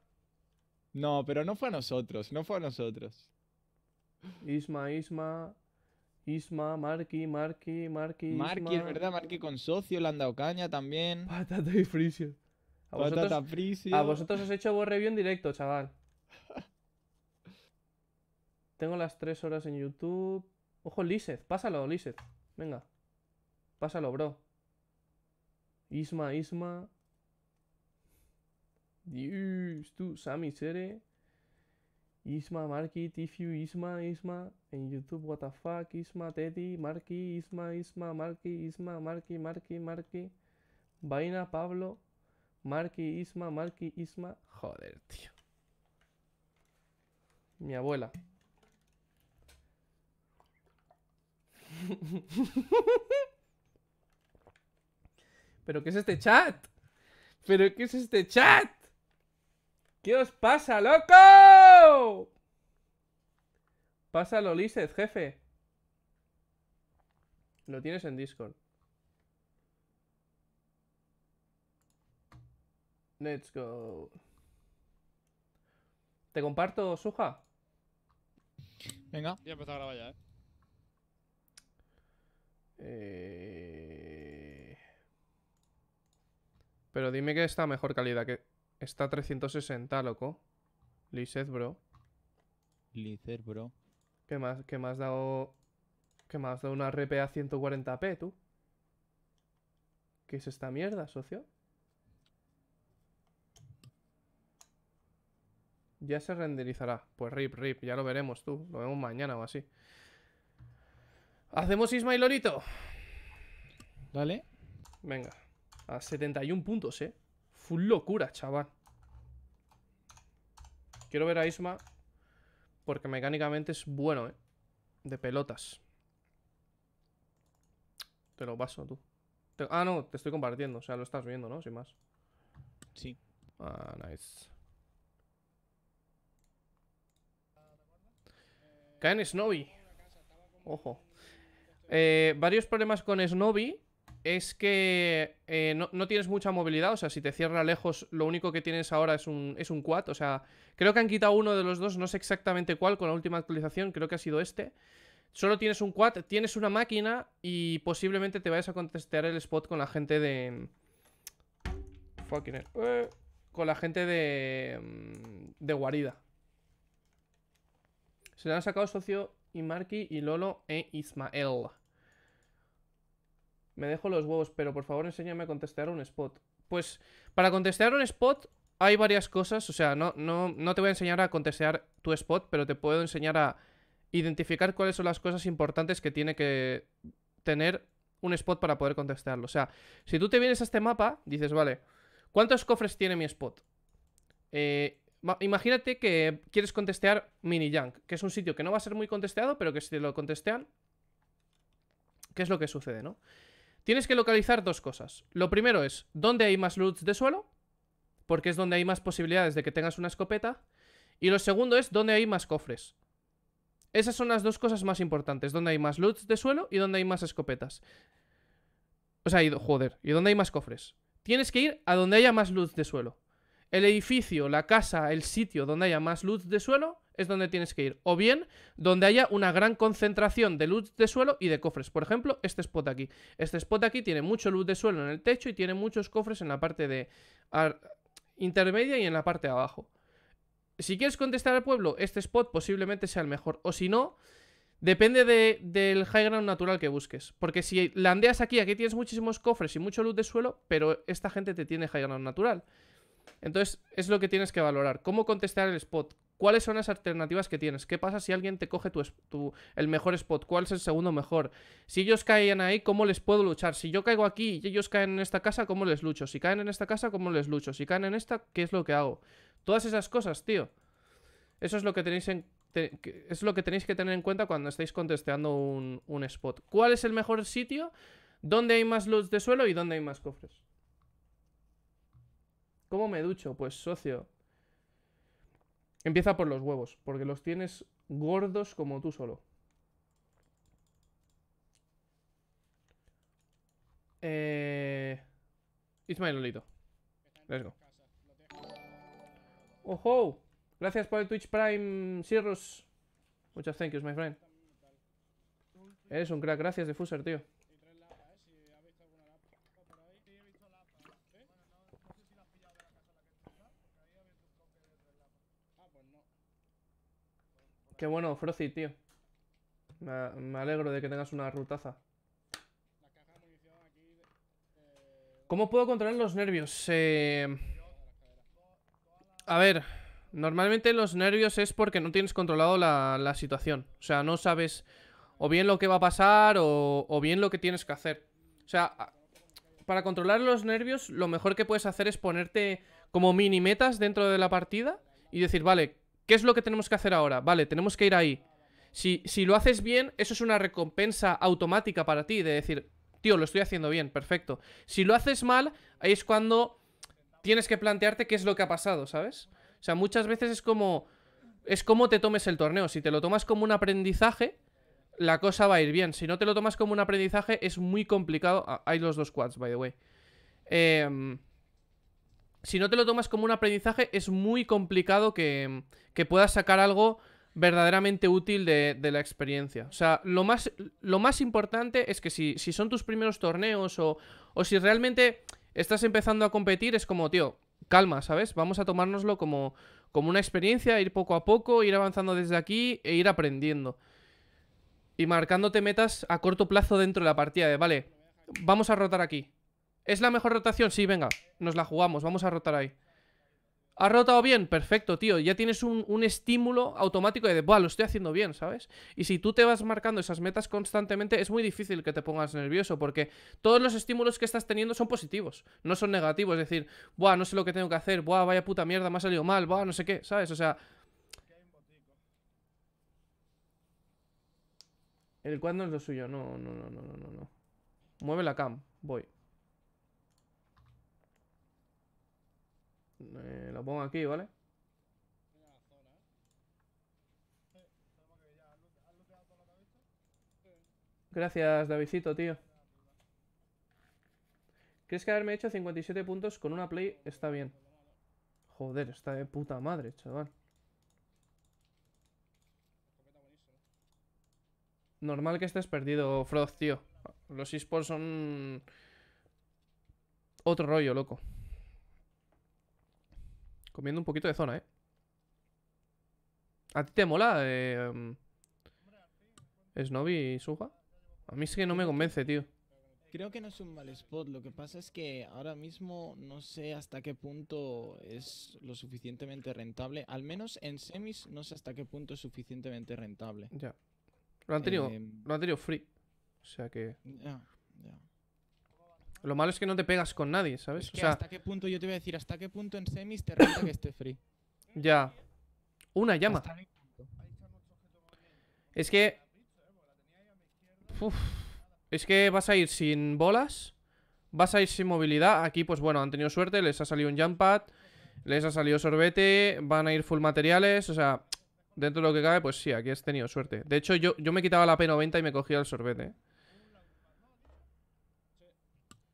no, pero no fue a nosotros, no fue a nosotros. Isma, Isma, Isma, Marky, Marky, Marky. Marky, es verdad, Marky con socio, le han dado caña también. Patata y Frisio. A Patata vosotros, Frisio. A vosotros os he hecho vos review en directo, chaval. Tengo las tres horas en YouTube. Ojo, Lisez, pásalo, Lisez. Venga. Pásalo, bro. Isma, Isma. Dios, tú, Sami Sere. Isma, Marky, Tiffy, Isma, Isma. En YouTube, what the fuck, Isma, Teddy, Marky, Isma, Isma, Marky, Isma, Marky, Marky, Marky. Vaina, Pablo. Marky, Isma, Marky, Isma. Joder, tío. Mi abuela. ¿Pero qué es este chat? ¿Pero qué es este chat? ¿Qué os pasa, loco? Pásalo, Ulises, jefe. Lo tienes en Discord. Let's go. ¿Te comparto, Suja? Venga. Ya empezado a grabar ya, ¿eh? ¿eh? Pero dime que está mejor calidad que... Está 360, loco. Lizeth, bro. Lizeth, bro. ¿Qué más, qué más dado...? ¿Qué más dado una RPA 140p, tú? ¿Qué es esta mierda, socio? Ya se renderizará. Pues rip, rip, ya lo veremos tú. Lo vemos mañana o así. ¿Hacemos Lorito! Dale. Venga. A 71 puntos, eh. Full locura, chaval. Quiero ver a Isma. Porque mecánicamente es bueno, ¿eh? De pelotas. Te lo paso, tú. Ah, no, te estoy compartiendo. O sea, lo estás viendo, ¿no? Sin más. Sí. Ah, nice. Caen Snowy. Ojo. Eh, varios problemas con Snowy es que eh, no, tienes mucha movilidad, o sea, si te cierra lejos, lo único que tienes ahora es un, es un quad, o sea, creo que han quitado uno de los dos, no sé exactamente cuál, con la última actualización, creo que ha sido este. Solo tienes un quad, tienes una máquina y posiblemente te vayas a contestear el spot con la gente de... Mm, fucking eh, con la gente de... Mm, de guarida. Se le han sacado socio y Marky y Lolo e Ismael. Me dejo los huevos, pero por favor enséñame a contestar un spot. Pues para contestar un spot hay varias cosas. O sea, no, no, te voy a enseñar a contestar tu spot, pero te puedo enseñar a identificar cuáles son las cosas importantes que tiene que tener un spot para poder contestarlo. O sea, si tú te vienes a este mapa, dices, vale, ¿cuántos cofres tiene mi spot? Eh, imagínate que quieres contestear Mini Junk, que es un sitio que no va a ser muy contesteado, pero que si lo contestean, ¿qué es lo que sucede, no? Tienes que localizar dos cosas. Lo primero es dónde hay más luz de suelo, porque es donde hay más posibilidades de que tengas una escopeta. Y lo segundo es dónde hay más cofres. Esas son las dos cosas más importantes, ¿Dónde hay más luz de suelo y dónde hay más escopetas. O sea, joder, y dónde hay más cofres. Tienes que ir a donde haya más luz de suelo. El edificio, la casa, el sitio donde haya más luz de suelo es donde tienes que ir. O bien donde haya una gran concentración de luz de suelo y de cofres. Por ejemplo, este spot aquí. Este spot aquí tiene mucho luz de suelo en el techo y tiene muchos cofres en la parte de intermedia y en la parte de abajo. Si quieres contestar al pueblo, este spot posiblemente sea el mejor. O si no, depende del high ground natural que busques. Porque si landeas aquí, aquí tienes muchísimos cofres y mucho luz de suelo, pero esta gente te tiene high ground natural. Entonces, es lo que tienes que valorar. Cómo contestar el spot, ¿Cuáles son las alternativas que tienes? ¿Qué pasa si alguien te coge el mejor spot? ¿Cuál es el segundo mejor? Si ellos caen ahí, ¿cómo les puedo luchar? Si yo caigo aquí y ellos caen en esta casa, ¿cómo les lucho? Si caen en esta casa, ¿cómo les lucho? Si caen en esta, ¿qué es lo que hago? Todas esas cosas, tío. Eso es lo que tenéis es lo que tenéis que tener en cuenta cuando estáis contesteando un, un spot. ¿Cuál es el mejor sitio? ¿Dónde hay más luz de suelo y dónde hay más cofres? ¿Cómo me ducho? Pues socio. Empieza por los huevos, porque los tienes gordos como tú solo. Eh... Ismael Lolito. Let's go. ¡Ojo! Gracias por el Twitch Prime, Sirros. Muchas gracias, my friend. Eres un crack. Gracias, defuser, tío. Qué bueno, Frozy, tío. Me, alegro de que tengas una rutaza. ¿Cómo puedo controlar los nervios? Eh, a ver, normalmente los nervios es porque no tienes controlado la, situación. O sea, no sabes o bien lo que va a pasar o, o bien lo que tienes que hacer. O sea, para controlar los nervios lo mejor que puedes hacer es ponerte como mini metas dentro de la partida y decir, vale, ¿Qué es lo que tenemos que hacer ahora? Vale, tenemos que ir ahí. Si, lo haces bien, eso es una recompensa automática para ti, de decir, tío, lo estoy haciendo bien, perfecto. Si lo haces mal, ahí es cuando tienes que plantearte qué es lo que ha pasado, ¿sabes? O sea, muchas veces es como... Es como te tomes el torneo. Si te lo tomas como un aprendizaje, la cosa va a ir bien. Si no te lo tomas como un aprendizaje, es muy complicado. Ah, hay los dos quads, by the way. Eh, si no te lo tomas como un aprendizaje, es muy complicado que, puedas sacar algo verdaderamente útil de, la experiencia. O sea, lo más, lo más importante es que si, son tus primeros torneos o, si realmente estás empezando a competir, es como, tío, calma, ¿sabes? Vamos a tomárnoslo como, como una experiencia, ir poco a poco, ir avanzando desde aquí e ir aprendiendo. Y marcándote metas a corto plazo dentro de la partida de, vale, vamos a rotar aquí, ¿Es la mejor rotación? Sí, venga, nos la jugamos, vamos a rotar ahí. ¿Has rotado bien? Perfecto, tío. Ya tienes un, estímulo automático de, Buah, lo estoy haciendo bien, ¿sabes? Y si tú te vas marcando esas metas constantemente, es muy difícil que te pongas nervioso, porque todos los estímulos que estás teniendo son positivos, no son negativos. Es decir, Buah, no sé lo que tengo que hacer, Buah, vaya puta mierda, me ha salido mal, Buah, no sé qué, ¿sabes? O sea... El cuándo es lo suyo, no, no, no, no, no, no. Mueve la cam, voy. Eh, lo pongo aquí, ¿vale? Gracias, Davidito, tío. ¿Crees que haberme hecho 57 puntos con una play está bien? Joder, está de puta madre, chaval. Normal que estés perdido, Froth, tío. Los esports son... Otro rollo, loco. Comiendo un poquito de zona, ¿eh? ¿A ti te mola eh, mm, y Suja? A mí sí que no me convence, tío. Creo que no es un mal spot. Lo que pasa es que ahora mismo no sé hasta qué punto es lo suficientemente rentable. Al menos en semis no sé hasta qué punto es suficientemente rentable. Ya. Lo han tenido, em, lo han tenido free. O sea que. Ya, ya. Lo malo es que no te pegas con nadie, ¿sabes? o sea, hasta qué punto, yo te voy a decir, hasta qué punto en semis te renta que esté free. Ya. Una llama. Es que... Es que vas a ir sin bolas, vas a ir sin movilidad. Aquí, pues bueno, han tenido suerte, les ha salido un jump pad, les ha salido sorbete, van a ir full materiales, o sea... Dentro de lo que cabe, pues sí, aquí has tenido suerte. De hecho, yo, yo me quitaba la P90 y me cogía el sorbete. ¿eh?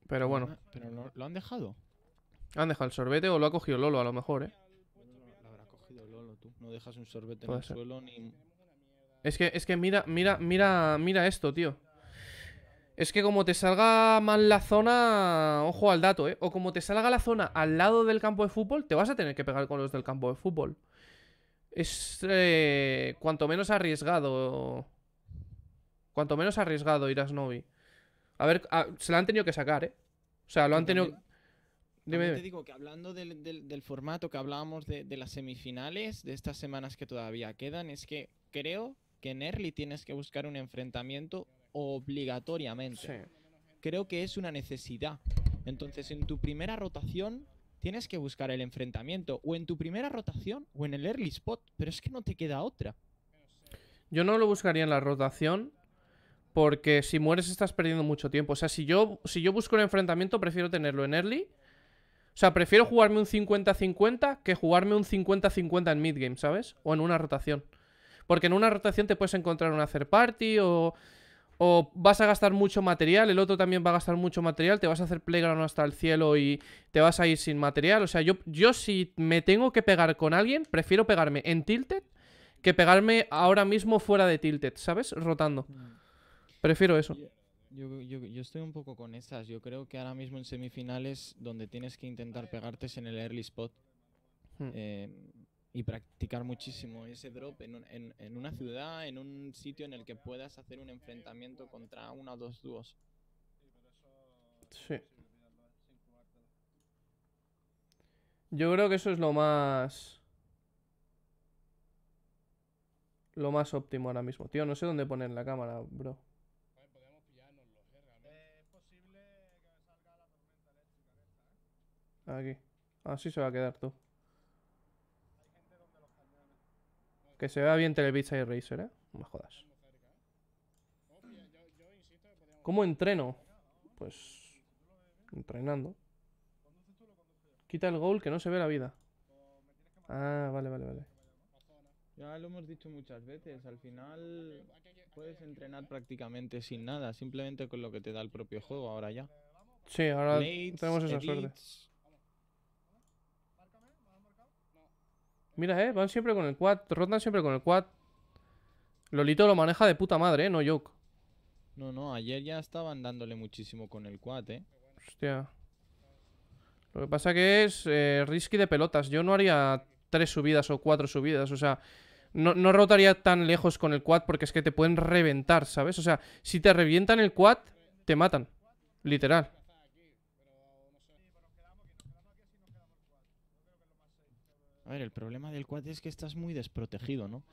Pero bueno. Ah, ¿Pero lo, lo han dejado? ¿Han dejado el sorbete o lo ha cogido Lolo a lo mejor, eh? cogido Lolo, No dejas un sorbete en el suelo ni... Es que, es que mira, mira, mira, mira esto, tío. Es que como te salga mal la zona, ojo al dato, ¿eh? O como te salga la zona al lado del campo de fútbol, te vas a tener que pegar con los del campo de fútbol. Es eh, cuanto menos arriesgado. Cuanto menos arriesgado irás, Novi. A ver, ah, se la han tenido que sacar, ¿eh? O sea, lo han tenido... Dime, Te digo que hablando del, formato que hablábamos de, de, las semifinales, de estas semanas que todavía quedan, es que creo que en Early tienes que buscar un enfrentamiento obligatoriamente. Sí. Creo que es una necesidad. Entonces, en tu primera rotación tienes que buscar el enfrentamiento, o en tu primera rotación o en el Early Spot, pero es que no te queda otra. Yo no lo buscaría en la rotación, porque si mueres estás perdiendo mucho tiempo. O sea, si yo, si yo busco un enfrentamiento, prefiero tenerlo en early. O sea, prefiero jugarme un 50-50 que jugarme un 50-50 en midgame, ¿sabes? O en una rotación. Porque en una rotación te puedes encontrar un hacer party o, o vas a gastar mucho material, el otro también va a gastar mucho material, te vas a hacer playground hasta el cielo y te vas a ir sin material. O sea, yo, yo si me tengo que pegar con alguien, prefiero pegarme en tilted que pegarme ahora mismo fuera de tilted, ¿sabes? Rotando. Mm. Prefiero eso. Yo, yo, estoy un poco con esas. Yo creo que ahora mismo en semifinales, donde tienes que intentar pegarte en el early spot hmm. em, y practicar muchísimo ese drop en, en, una ciudad, en un sitio en el que puedas hacer un enfrentamiento contra uno o dos dúos. Sí. Yo creo que eso es lo más. Lo más óptimo ahora mismo. Tío, no sé dónde poner la cámara, bro. Aquí. Así se va a quedar tú. Que se vea bien Televisa y Racer, ¿eh? No me jodas. ¿Cómo entreno? Pues... Entrenando. Quita el gol que no se ve la vida. Ah, vale, vale, vale. Ya lo hemos dicho muchas veces, al final puedes entrenar prácticamente sin nada, simplemente con lo que te da el propio juego ahora ya. Sí, ahora tenemos esa edits, suerte. Mira, eh, van siempre con el quad. rotan siempre con el quad. Lolito lo maneja de puta madre, eh, no joke. No, no, ayer ya estaban dándole muchísimo con el quad, eh. Hostia. Lo que pasa que es eh, risky de pelotas. Yo no haría tres subidas o cuatro subidas. O sea, no, no, rotaría tan lejos con el quad porque es que te pueden reventar, ¿sabes? O sea, si te revientan el quad, te matan. Literal. A ver, el problema del cuadro es que estás muy desprotegido, ¿no?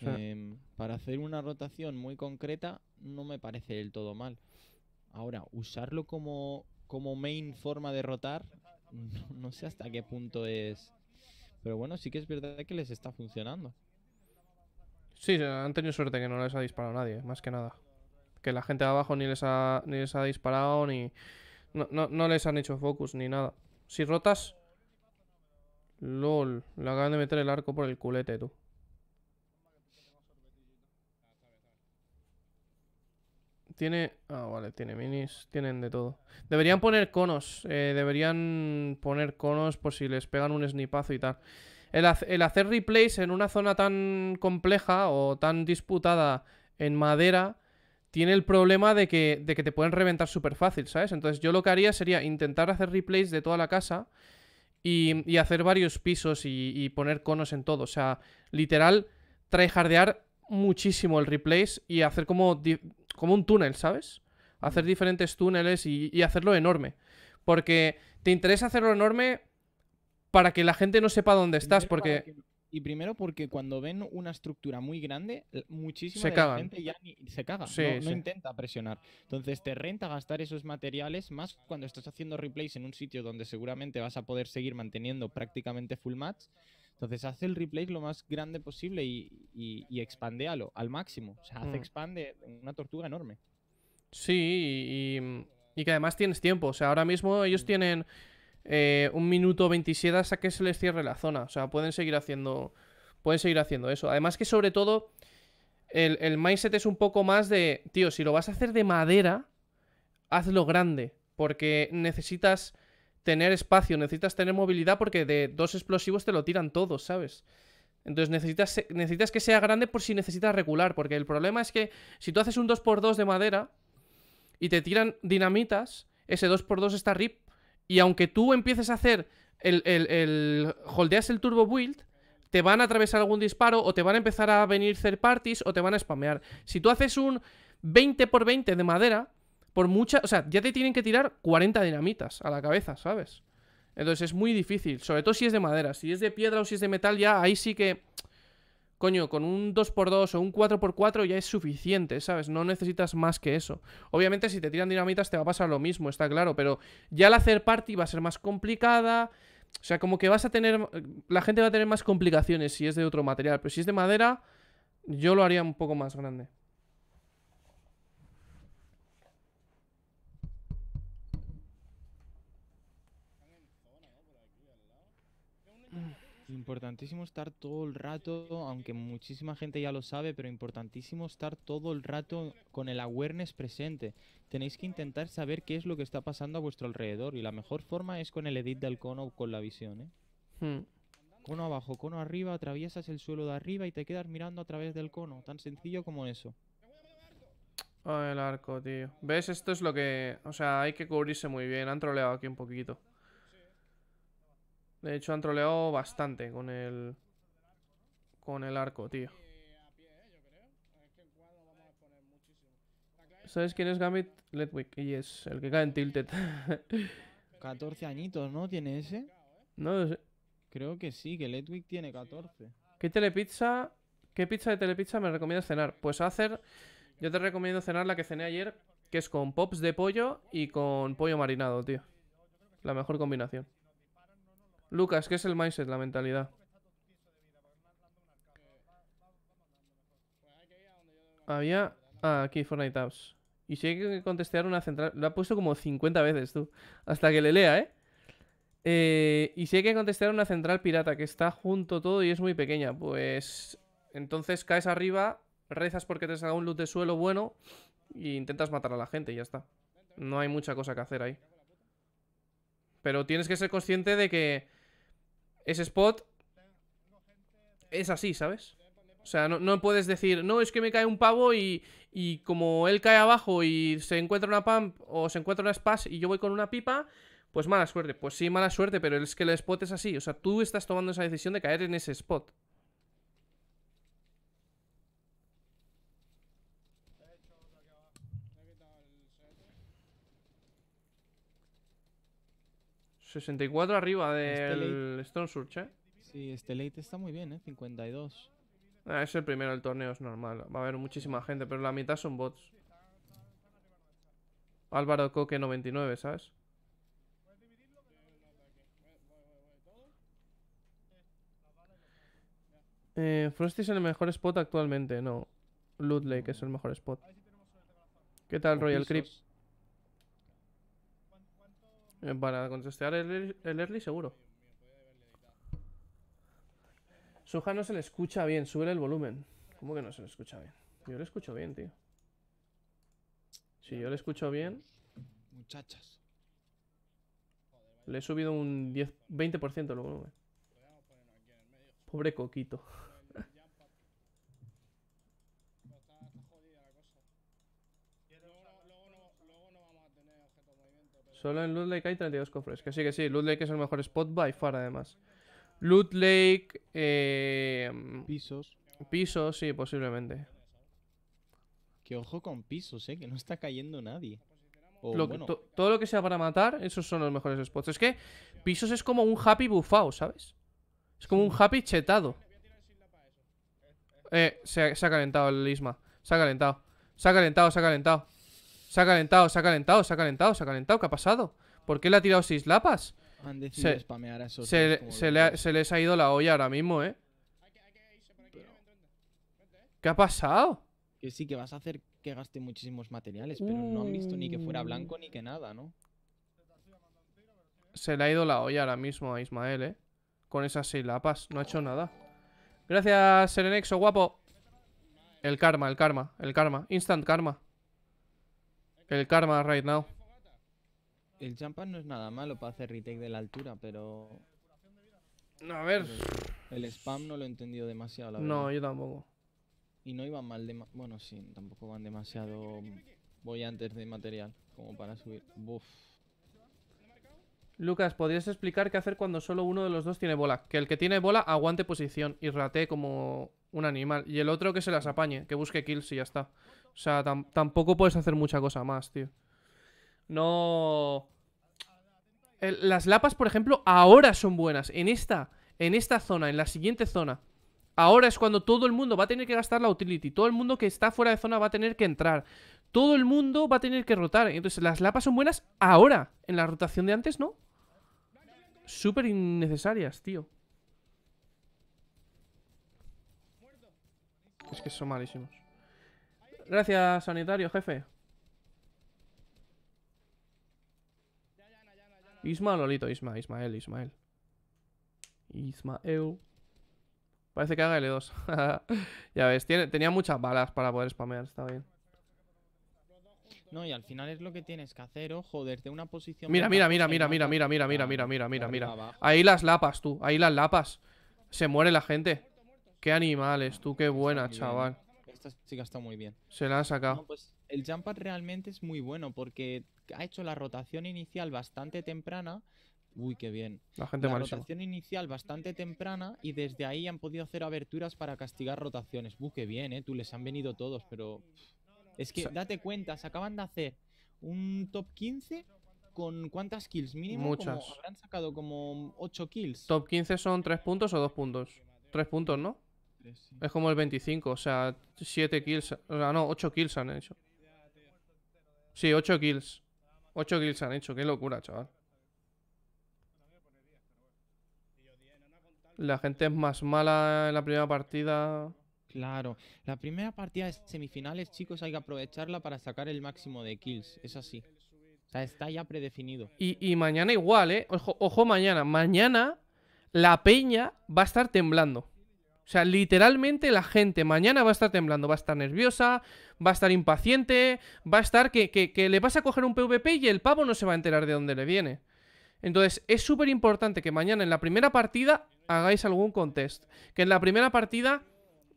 Em, para hacer una rotación muy concreta no me parece del todo mal. Ahora, usarlo como, main forma de rotar, no, sé hasta qué punto es... Pero bueno, sí que es verdad que les está funcionando. Sí, han tenido suerte que no les ha disparado nadie, más que nada. Que la gente de abajo ni les ha, ni les ha disparado, ni... no, no les han hecho focus, ni nada. Si rotas, LOL, le acaban de meter el arco por el culete, tú. Tiene... Ah, vale, tiene minis, tienen de todo. Deberían poner conos, eh, deberían poner conos por si les pegan un snipazo y tal. El, hacer replays en una zona tan compleja o tan disputada en madera tiene el problema de que, de que te pueden reventar súper fácil, ¿sabes? Entonces yo lo que haría sería intentar hacer replays de toda la casa y, hacer varios pisos y, poner conos en todo. O sea, literal, tryhardear muchísimo el replace y hacer como, como un túnel, ¿sabes? Hacer mm. diferentes túneles y, y hacerlo enorme. Porque te interesa hacerlo enorme para que la gente no sepa dónde estás, porque... Y primero porque cuando ven una estructura muy grande, muchísima de gente ya se caga, no, intenta presionar. Entonces te renta gastar esos materiales más cuando estás haciendo replays en un sitio donde seguramente vas a poder seguir manteniendo prácticamente full match. Entonces haz el replay lo más grande posible y, y, expandéalo al máximo. O sea, hace mm. expande una tortuga enorme. Sí, y, que además tienes tiempo. O sea, ahora mismo ellos mm. tienen... Eh, un minuto 27 hasta que se les cierre la zona. O sea, pueden seguir haciendo, pueden seguir haciendo eso. Además que sobre todo el, el mindset es un poco más de, tío, si lo vas a hacer de madera, hazlo grande, porque necesitas tener espacio, necesitas tener movilidad porque de dos explosivos te lo tiran todos, ¿sabes? Entonces necesitas, necesitas que sea grande por si necesitas regular, porque el problema es que si tú haces un 2x2 de madera y te tiran dinamitas, ese 2x2 está rip. Y aunque tú empieces a hacer el, el, el, holdeas el turbo build, te van a atravesar algún disparo o te van a empezar a venir third parties o te van a spamear. Si tú haces un 20 por 20 de madera, por mucha, o sea, ya te tienen que tirar 40 dinamitas a la cabeza, ¿sabes? Entonces es muy difícil, sobre todo si es de madera, si es de piedra o si es de metal ya ahí sí que coño, con un 2x2 o un 4x4 ya es suficiente, ¿sabes? No necesitas más que eso. Obviamente si te tiran dinamitas te va a pasar lo mismo, está claro, pero ya la hacer party va a ser más complicada. O sea, como que vas a tener... La gente va a tener más complicaciones si es de otro material, pero si es de madera, yo lo haría un poco más grande. Importantísimo estar todo el rato, aunque muchísima gente ya lo sabe, pero importantísimo estar todo el rato con el awareness presente. Tenéis que intentar saber qué es lo que está pasando a vuestro alrededor y la mejor forma es con el edit del cono con la visión. ¿eh? Hmm. Cono abajo, cono arriba, atraviesas el suelo de arriba y te quedas mirando a través del cono. Tan sencillo como eso. Ay, el arco, tío. ¿Ves? Esto es lo que... O sea, hay que cubrirse muy bien. Han troleado aquí un poquito. De hecho, han troleado bastante con el... Con el arco, tío. ¿Sabes quién es Gambit? Ledwick. Y es el que cae en Tilted. 14 añitos, ¿no? ¿Tiene ese? No Creo que sí, que Ledwick tiene 14. ¿Qué telepizza... ¿Qué pizza de telepizza me recomiendas cenar? Pues hacer... Yo te recomiendo cenar la que cené ayer, que es con pops de pollo y con pollo marinado, tío. La mejor combinación. Lucas, ¿qué es el mindset, la mentalidad? Había... Ah, aquí, Fortnite House Y si hay que contestar una central... Lo ha puesto como 50 veces, tú. Hasta que le lea, ¿eh? eh y si hay que contestar una central pirata que está junto todo y es muy pequeña, pues... Entonces caes arriba, rezas porque te salga un loot de suelo bueno y intentas matar a la gente y ya está. No hay mucha cosa que hacer ahí. Pero tienes que ser consciente de que ese spot es así, ¿sabes? O sea, no, no, puedes decir, no, es que me cae un pavo y, y como él cae abajo y se encuentra una pump o se encuentra una spas y yo voy con una pipa, pues mala suerte. Pues sí, mala suerte, pero es que el spot es así. O sea, tú estás tomando esa decisión de caer en ese spot. 64 arriba este del Stone Surge, ¿eh? Sí, este late está muy bien, ¿eh? 52. Ah, es el primero del torneo, es normal. Va a haber muchísima gente, pero la mitad son bots. Álvaro Coque 99, ¿sabes? Eh, Frosty es el mejor spot actualmente, no. Loot Lake es el mejor spot. ¿Qué tal, Royal Creep? Eh, para contestear el, early seguro. Suja no se le escucha bien, sube el volumen. ¿Cómo que no se le escucha bien? Yo le escucho bien, tío. Si yo le escucho bien... Muchachas. Le he subido un 10, 20% el volumen. Pobre Coquito. Solo en Loot Lake hay 32 cofres. Que sí, que sí. Loot Lake es el mejor spot by far, además. Loot Lake... Eh, pisos. Pisos, sí, posiblemente. Que ojo con pisos, eh. Que no está cayendo nadie. todo lo que sea para matar, esos son los mejores spots. Es que pisos es como un happy bufao, ¿sabes? Es como un happy chetado. Eh, se, se ha calentado el Isma. Se ha calentado. Se ha calentado, se ha calentado. Se ha calentado, se ha calentado, se ha calentado, se ha calentado. ¿Qué ha pasado? ¿Por qué le ha tirado seis lapas? Han decidido se, spamear a esos se, les ha ido la olla ahora mismo, ¿eh? ¿Qué ha pasado? Que sí, que vas a hacer que gaste muchísimos materiales, pero no han visto ni que fuera blanco ni que nada, ¿no? Se le ha ido la olla ahora mismo a Ismael, ¿eh? Con esas seis lapas, no ha hecho nada. Gracias, Serenexo, guapo. El karma, el karma, el karma. Instant karma. El karma right now. El champán no es nada malo para hacer retake de la altura, pero... A ver... El, spam no lo he entendido demasiado, la verdad. No, yo tampoco. Y no iban mal de... Bueno, sí, tampoco van demasiado... Voy antes de material, como para subir. Buf. Lucas, ¿podrías explicar qué hacer cuando solo uno de los dos tiene bola? Que el que tiene bola aguante posición y ratee como un animal. Y el otro que se las apañe, que busque kills y ya está. O sea, tampoco puedes hacer mucha cosa más, tío. No... las lapas, por ejemplo, ahora son buenas. En esta, en esta zona, en la siguiente zona. Ahora es cuando todo el mundo va a tener que gastar la utility. Todo el mundo que está fuera de zona va a tener que entrar. Todo el mundo va a tener que rotar. Entonces, las lapas son buenas ahora. En la rotación de antes, ¿no? Súper innecesarias, tío. Es que son malísimos. Gracias, sanitario, jefe. Isma Lolito, Isma, Ismael, Ismael. Ismael. Parece que haga L2. ya ves, tiene, tenía muchas balas para poder spamear, está bien. No, y al final es lo que tienes que hacer, ojo, desde una posición... Mira, mira, mira, mira, mira, mira, mira, mira, mira, mira, mira, mira. Ahí las lapas, tú, ahí las lapas. Se muere la gente. Qué animales, tú, qué buena, chaval esta ha está muy bien. Se la ha sacado. pues el realmente es muy bueno porque ha hecho la rotación inicial bastante temprana. Uy, qué bien. La gente La rotación inicial bastante temprana y desde ahí han podido hacer aberturas para castigar rotaciones. Uy, qué bien, ¿eh? Tú les han venido todos, pero... Es que, date cuenta, se acaban de hacer un top 15 con cuántas kills mínimo. Muchas. Como, habrán sacado como 8 kills. Top 15 son 3 puntos o 2 puntos. 3 puntos, ¿no? Es como el 25, o sea, 7 kills. O sea, no, 8 kills han hecho. Sí, 8 kills. 8 kills han hecho, qué locura, chaval. La gente es más mala en la primera partida. Claro, la primera partida de semifinales, chicos, hay que aprovecharla para sacar el máximo de kills, es así. O sea, está ya predefinido. Y, mañana igual, ¿eh? ojo mañana. Mañana la peña va a estar temblando. O sea, literalmente la gente mañana va a estar temblando, va a estar nerviosa, va a estar impaciente, va a estar que, que, le vas a coger un PvP y el pavo no se va a enterar de dónde le viene. Entonces, es súper importante que mañana en la primera partida hagáis algún contest. Que en la primera partida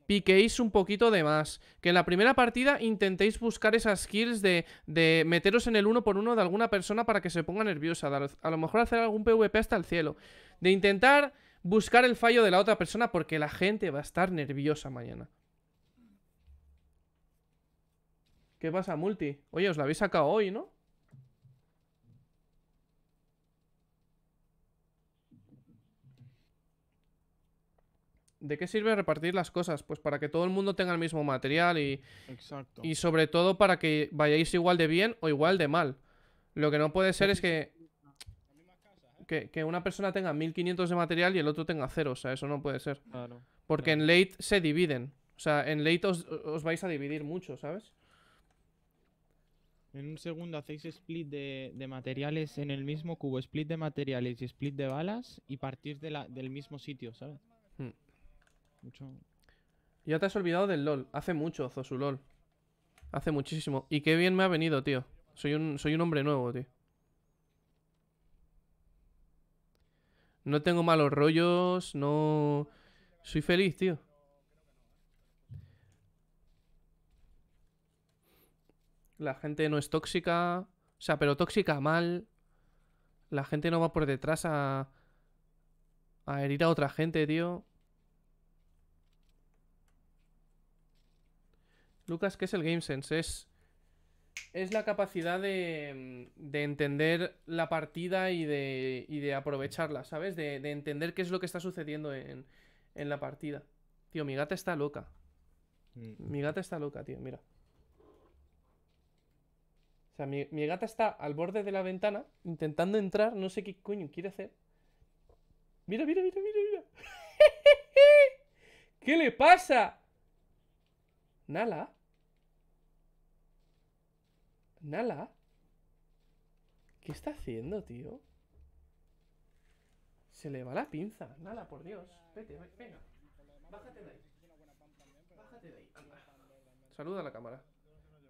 piquéis un poquito de más. Que en la primera partida intentéis buscar esas skills de, de, meteros en el uno por uno de alguna persona para que se ponga nerviosa. a lo mejor hacer algún PvP hasta el cielo. De intentar buscar el fallo de la otra persona porque la gente va a estar nerviosa mañana. ¿Qué pasa, multi? Oye, os la habéis sacado hoy, ¿no? ¿De qué sirve repartir las cosas? Pues para que todo el mundo tenga el mismo material y. Exacto. Y sobre todo para que vayáis igual de bien o igual de mal. Lo que no puede ser es pues que que, una persona tenga 1500 de material y el otro tenga cero. O sea, eso no puede ser. Porque en late se dividen. O sea, en late os, vais a dividir mucho, ¿sabes? En un segundo hacéis split de, materiales en el mismo cubo, split de materiales y split de balas y partir de del mismo sitio, ¿sabes? Hmm. Ya te has olvidado del LOL. Hace mucho, LoL, Hace muchísimo. Y qué bien me ha venido, tío. Soy soy un hombre nuevo, tío. No tengo malos rollos, no... Soy feliz, tío. La gente no es tóxica. O sea, pero tóxica mal. La gente no va por detrás a... A herir a otra gente, tío. Lucas, ¿qué es el GameSense? Es es la capacidad mm, de, entender la partida y de, de aprovecharla, ¿sabes? De, entender qué es lo que está sucediendo en, la partida. Tío, mi gata está loca. Mm. Mi gata está loca, tío, mira. O sea, mi, mi, gata está al borde de la ventana intentando entrar, no sé qué coño quiere hacer. Mira, mira, mira, mira, mira. ¿Qué le pasa? Nala. Nala. ¿Qué está haciendo, tío? Se le va la pinza. Nala, por Dios. Vete, venga. Bájate de ahí. Bájate de ahí. Saluda a la cámara.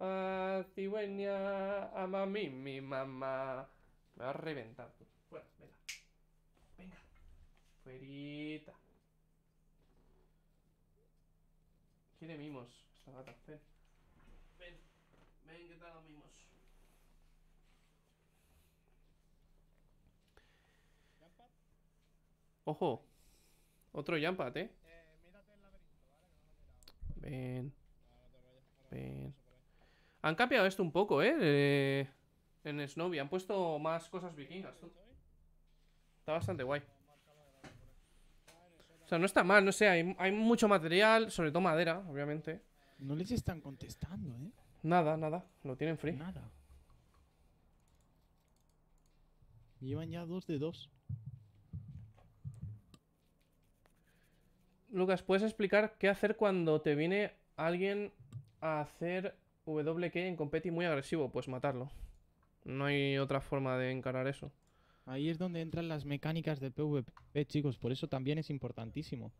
A ah, cigüeña, a mí, mi mamá. Me va a reventar. Fuera, venga. Venga. Fuerita. Quiere mimos gata. Ven. Ven. Ven, que te Ojo. Otro laberinto, ¿eh? Ven. Ven. Han cambiado esto un poco, ¿eh? en Snowy. Han puesto más cosas vikingas. Está bastante guay. O sea, no está mal, no sé. Hay, hay mucho material, sobre todo madera, obviamente. No les están contestando, ¿eh? Nada, nada. Lo tienen free. Nada. Llevan ya dos de dos. Lucas, ¿puedes explicar qué hacer cuando te viene alguien a hacer WK en competi muy agresivo? Pues matarlo. No hay otra forma de encarar eso. Ahí es donde entran las mecánicas de PvP, chicos. Por eso también es importantísimo.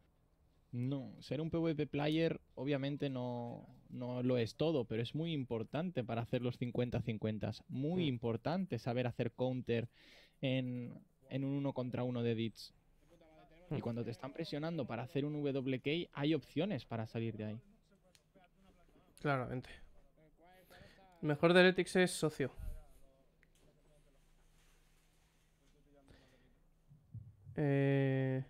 No, ser un PvP player obviamente no, no lo es todo, pero es muy importante para hacer los 50-50. Muy mm. importante saber hacer counter en, en un uno contra uno de Dits. Y cuando te están presionando para hacer un WK, hay opciones para salir de ahí. Claramente. Mejor de ETIX es socio. Eh,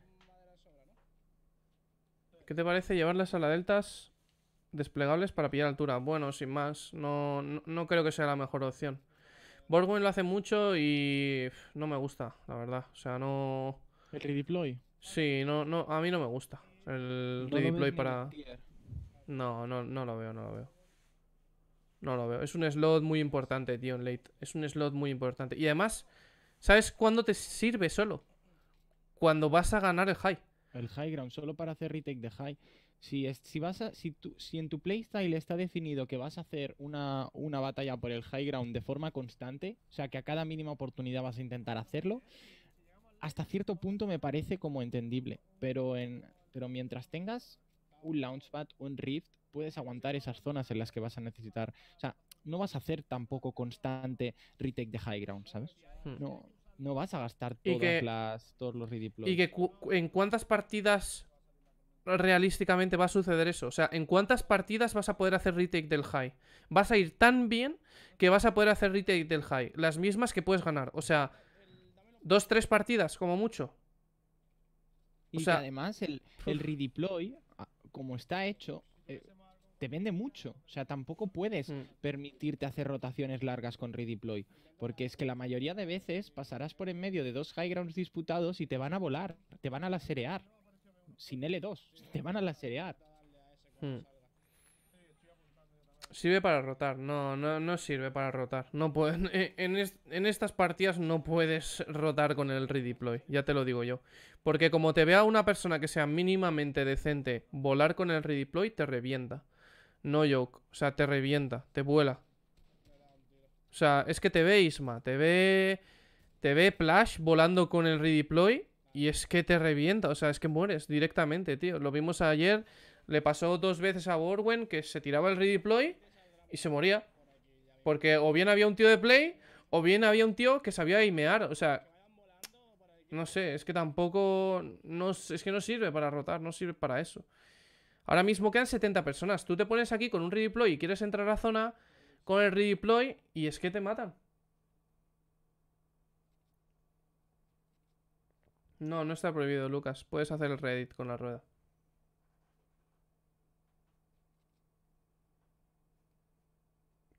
¿Qué te parece llevar a la deltas desplegables para pillar altura? Bueno, sin más, no, creo que sea la mejor opción. Borgwin lo hace mucho y no me gusta, la verdad. O sea, no... El redeploy. Sí, no, no, a mí no me gusta el redeploy para... No, no, no lo veo, no lo veo. No lo veo. Es un slot muy importante, tío, en late. Es un slot muy importante. Y además, ¿sabes cuándo te sirve solo? Cuando vas a ganar el high. El high ground, solo para hacer retake de high. Si, es, si, vas a, si, tu, si en tu playstyle está definido que vas a hacer una, una batalla por el high ground de forma constante, o sea que a cada mínima oportunidad vas a intentar hacerlo, hasta cierto punto me parece como entendible, pero, en, pero mientras tengas un Launchpad, un Rift, puedes aguantar esas zonas en las que vas a necesitar. O sea, no vas a hacer tampoco constante retake de high ground, ¿sabes? Hmm. No, no vas a gastar todas las, todos los redeploys. ¿Y que en cuántas partidas realísticamente va a suceder eso? O sea, ¿en cuántas partidas vas a poder hacer retake del high? Vas a ir tan bien que vas a poder hacer retake del high. Las mismas que puedes ganar. O sea, Dos, tres partidas, como mucho. Y además el, el, redeploy, como está hecho, eh, te vende mucho. O sea, tampoco puedes mm. permitirte hacer rotaciones largas con redeploy. Porque es que la mayoría de veces pasarás por en medio de dos high grounds disputados y te van a volar, te van a laserear. Sin L2, te van a laserear. Mm. Sirve para rotar, no, no, no sirve para rotar. No en, en, estas partidas no puedes rotar con el redeploy, ya te lo digo yo. Porque como te vea una persona que sea mínimamente decente volar con el redeploy, te revienta. No joke, o sea, te revienta, te vuela. O sea, es que te ve Isma, te ve... Te ve Plash volando con el redeploy y es que te revienta, o sea, es que mueres directamente, tío. Lo vimos ayer le pasó dos veces a Borwen que se tiraba el redeploy y se moría. Porque o bien había un tío de play, o bien había un tío que sabía aimear O sea, no sé, es que tampoco... No, es que no sirve para rotar, no sirve para eso. Ahora mismo quedan 70 personas. Tú te pones aquí con un redeploy y quieres entrar a la zona con el redeploy y es que te matan. No, no está prohibido, Lucas. Puedes hacer el Reddit con la rueda.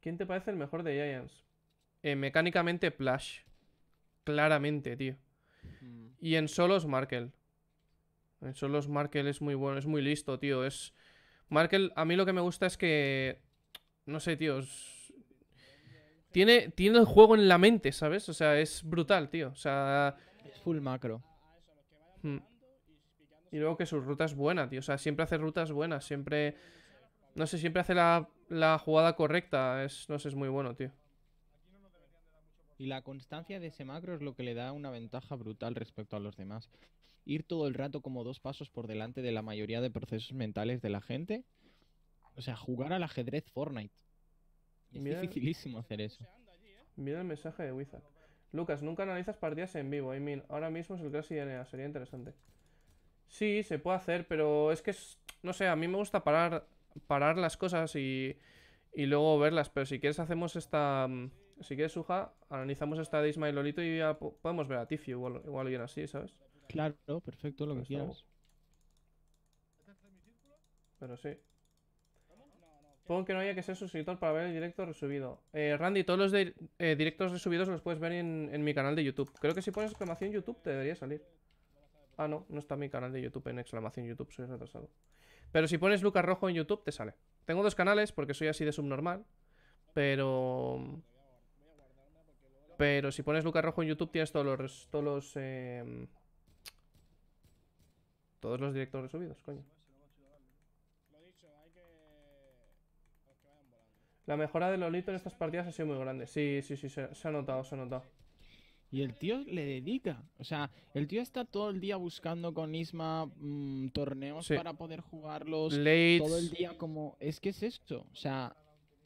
¿Quién te parece el mejor de Giants? Eh, mecánicamente, Plash. Claramente, tío. Mm. Y en solos, Markel. En solos, Markel es muy bueno, es muy listo, tío. Es. Markel, a mí lo que me gusta es que. No sé, tío. Tiene, tiene el juego en la mente, ¿sabes? O sea, es brutal, tío. O sea. Es full macro. Hmm. Y luego que su ruta es buena, tío. O sea, siempre hace rutas buenas, siempre no sé, siempre hace la, jugada correcta. Es, no sé, es muy bueno, tío. Y la constancia de ese macro es lo que le da una ventaja brutal respecto a los demás. Ir todo el rato como dos pasos por delante de la mayoría de procesos mentales de la gente. O sea, jugar al ajedrez Fortnite. Es dificilísimo hacer eso. Mira el mensaje de Wizard. Lucas, nunca analizas partidas en vivo. ahora mismo es el Clash DNA. Sería interesante. Sí, se puede hacer, pero es que es... No sé, a mí me gusta parar parar las cosas y, y luego verlas. Pero si quieres hacemos esta... Mm, si quieres, Suja, analizamos esta de Ismael Lolito y ya podemos ver a Tiffy igual, igual así, ¿sabes? Claro, perfecto, lo que pues quieras. Pero sí. Pongo que no haya que ser suscriptor para ver el directo resubido. Eh, Randy, todos los eh, directos resubidos los puedes ver en, en, mi canal de YouTube. Creo que si pones exclamación YouTube te debería salir. Ah, no, no está mi canal de YouTube en exclamación YouTube, soy retrasado. Pero si pones Lucas Rojo en YouTube, te sale. Tengo dos canales porque soy así de subnormal. Pero. Pero si pones Lucas Rojo en YouTube, tienes todos los. Todos los. Em, todos los directores subidos, coño. La mejora de Lolito en estas partidas ha sido muy grande. Sí, sí, sí, se ha notado, se ha notado. Y el tío le dedica. O sea, el tío está todo el día buscando con Isma mm, torneos para poder jugarlos. Todo el día como... Es que es esto. O sea,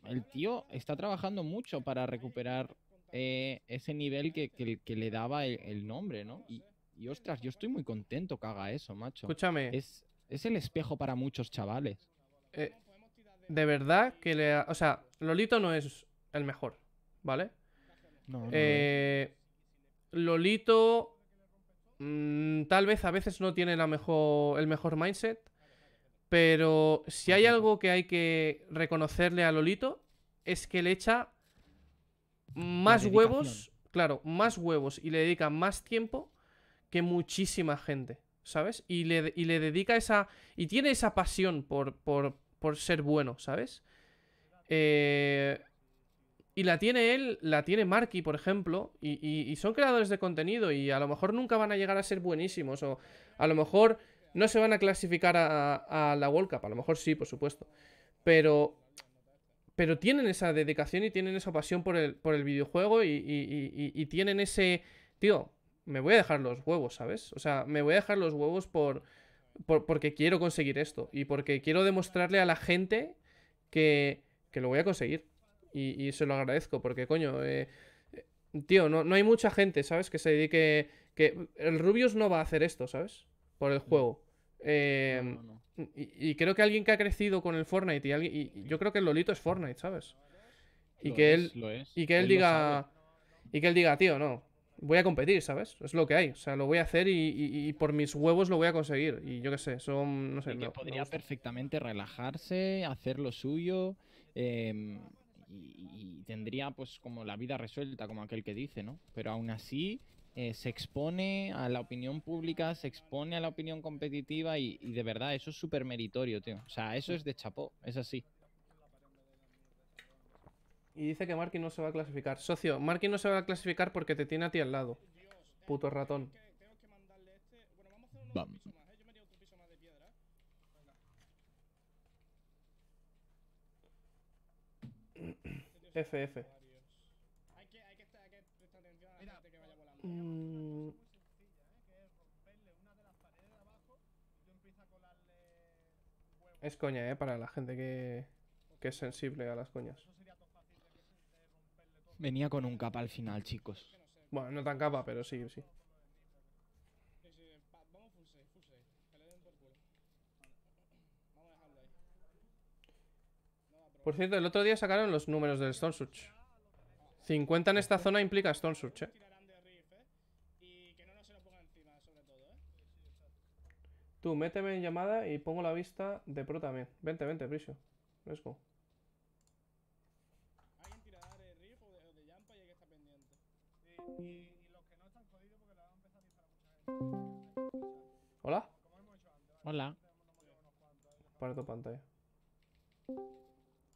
el tío está trabajando mucho para recuperar eh, ese nivel que, le daba el, nombre, ¿no? Y, ostras, yo estoy muy contento que haga eso, macho. Escúchame. Es, es el espejo para muchos chavales. Eh, de verdad que le... O sea, Lolito no es el mejor, ¿vale? No, eh, Lolito mm, tal vez a veces no tiene la mejor, el mejor mindset, pero si hay algo que hay que reconocerle a Lolito es que le echa más huevos, claro, más huevos y le dedica más tiempo que muchísima gente, ¿sabes? Y le, dedica esa... y tiene esa pasión por, por ser bueno, ¿sabes? Eh, y la tiene él, la tiene Marky, por ejemplo, y, son creadores de contenido y a lo mejor nunca van a llegar a ser buenísimos o a lo mejor no se van a clasificar a, la World Cup, a lo mejor sí, por supuesto, pero, pero tienen esa dedicación y tienen esa pasión por el, por el videojuego y, tienen ese, tío, me voy a dejar los huevos, ¿sabes? O sea, me voy a dejar los huevos por, porque quiero conseguir esto y porque quiero demostrarle a la gente que lo voy a conseguir. Y, se lo agradezco, porque coño, eh, eh, tío, no, hay mucha gente, ¿sabes? Que se dedique... Que el Rubius no va a hacer esto, ¿sabes? Por el mm. juego. Eh, y, creo que alguien que ha crecido con el Fortnite y, y, yo creo que el Lolito es Fortnite, ¿sabes? Y, que, él, y que él, diga y que él diga, tío, no, voy a competir, ¿sabes? Es lo que hay, o sea, lo voy a hacer y, por mis huevos lo voy a conseguir y yo qué sé, son, no sé. podría perfectamente relajarse, hacer lo suyo, eh, y, tendría pues como la vida resuelta, como aquel que dice, ¿no? Pero aún así eh, se expone a la opinión pública, se expone a la opinión competitiva y, y de verdad eso es súper meritorio, tío. O sea, eso es de chapó, es así. Y dice que Marky no se va a clasificar. Socio, Marky no se va a clasificar porque te tiene a ti al lado. Puto ratón. Vamos, F, F. Hay que, hay que estar, hay que prestar atención a la Mira, gente que vaya volando. Mm. Es coña, eh, para la gente que, que es sensible a las coñas. Venía con un capa al final, chicos. Bueno, no tan capa, pero sí, sí. Por cierto, el otro día sacaron los números del Stone 50 en esta zona implica Stone Search, ¿eh? Tú, méteme en llamada y pongo la vista de pro también. Vente, vente, Prisio. Let's go. Hola. Hola. Para tu pantalla.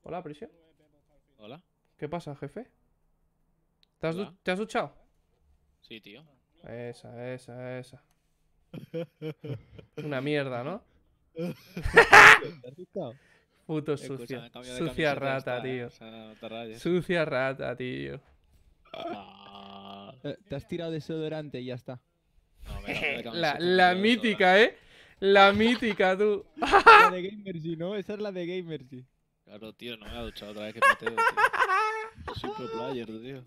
Hola, Prisio. Hola. ¿Qué pasa, jefe? ¿Te has, duchado? Sí, tío. Esa, esa, esa. Una mierda, ¿no? Puto sucio Sucia rata, tío. Sucia rata, tío. Te has tirado desodorante y ya está. No, me la, la mítica, ¿eh? La mítica, tú. La de Gamergy, ¿no? Esa es la de Gamergy. Claro, tío, no me ha duchado otra vez que pateo, tío. Soy pro player, tío.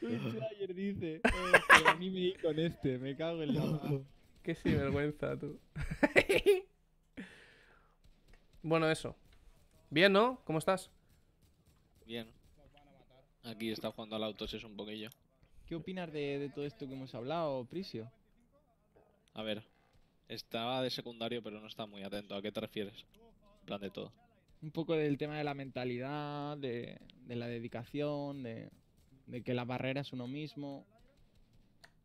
Soy player, dice. Eh, a mí me di con este, me cago en la Qué sinvergüenza, tú. bueno, eso. Bien, ¿no? ¿Cómo estás? Bien. Aquí está jugando al autos es un poquillo. ¿Qué opinas de, de, todo esto que hemos hablado, Prisio? A ver, estaba de secundario, pero no está muy atento. ¿A qué te refieres? En plan de todo un poco del tema de la mentalidad, de, la dedicación, de, que la barrera es uno mismo.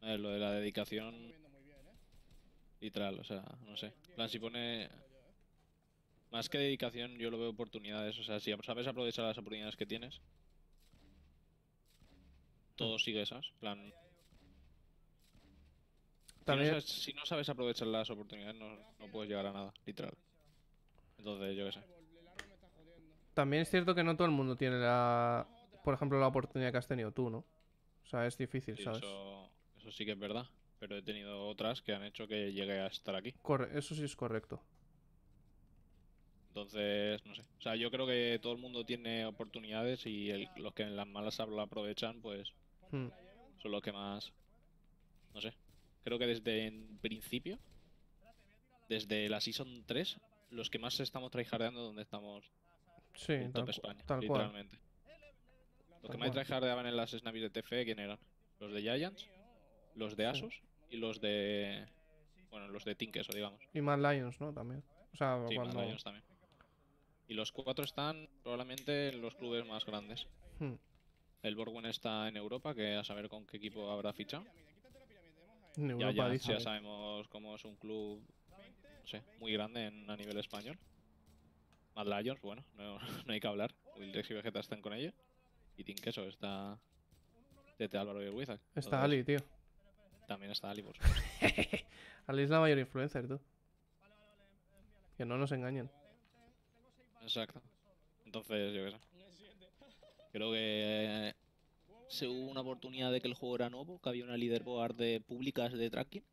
lo de la dedicación. Literal, o sea, no sé. plan, si pone. Más que dedicación, yo lo veo oportunidades. O sea, si sabes aprovechar las oportunidades que tienes, todo mm. sigue esas. plan. También... Si, no sabes, aprovechar las oportunidades, no, no puedes llegar a nada, literal. Entonces, yo qué sé. También es cierto que no todo el mundo tiene la, por ejemplo, la oportunidad que has tenido tú, ¿no? O sea, es difícil, ¿sabes? Eso, sí que es verdad, pero he tenido otras que han hecho que llegue a estar aquí. eso sí es correcto. Entonces, no sé. O sea, yo creo que todo el mundo tiene oportunidades y los que en las malas aprovechan, pues hmm. son los que más... No sé. Creo que desde en principio, desde la Season 3, los que más estamos tryhardeando donde estamos Sí, en España, literalmente. Los que más en las snappies de TF, ¿quién eran? Los de Giants, los de Asus y los de. Bueno, los de o digamos. Y más Lions, ¿no? También. O sea, cuando... Lions también. Y los cuatro están probablemente en los clubes más grandes. Hmm. El Borgwen está en Europa, que a saber con qué equipo habrá fichado. ya, sabemos cómo es un club muy grande a nivel español. Mad Lions, bueno, no, hay que hablar. Wildrex y Vegeta están con ellos. Y Tinkeso está. Tete Álvaro y Wizak. Está Ali, tío. También está Ali, por supuesto. Ali es la mayor influencer, tú. Que no nos engañen. Exacto. Entonces, yo qué sé. Creo que eh, se hubo una oportunidad de que el juego era nuevo, que había una líder de públicas de tracking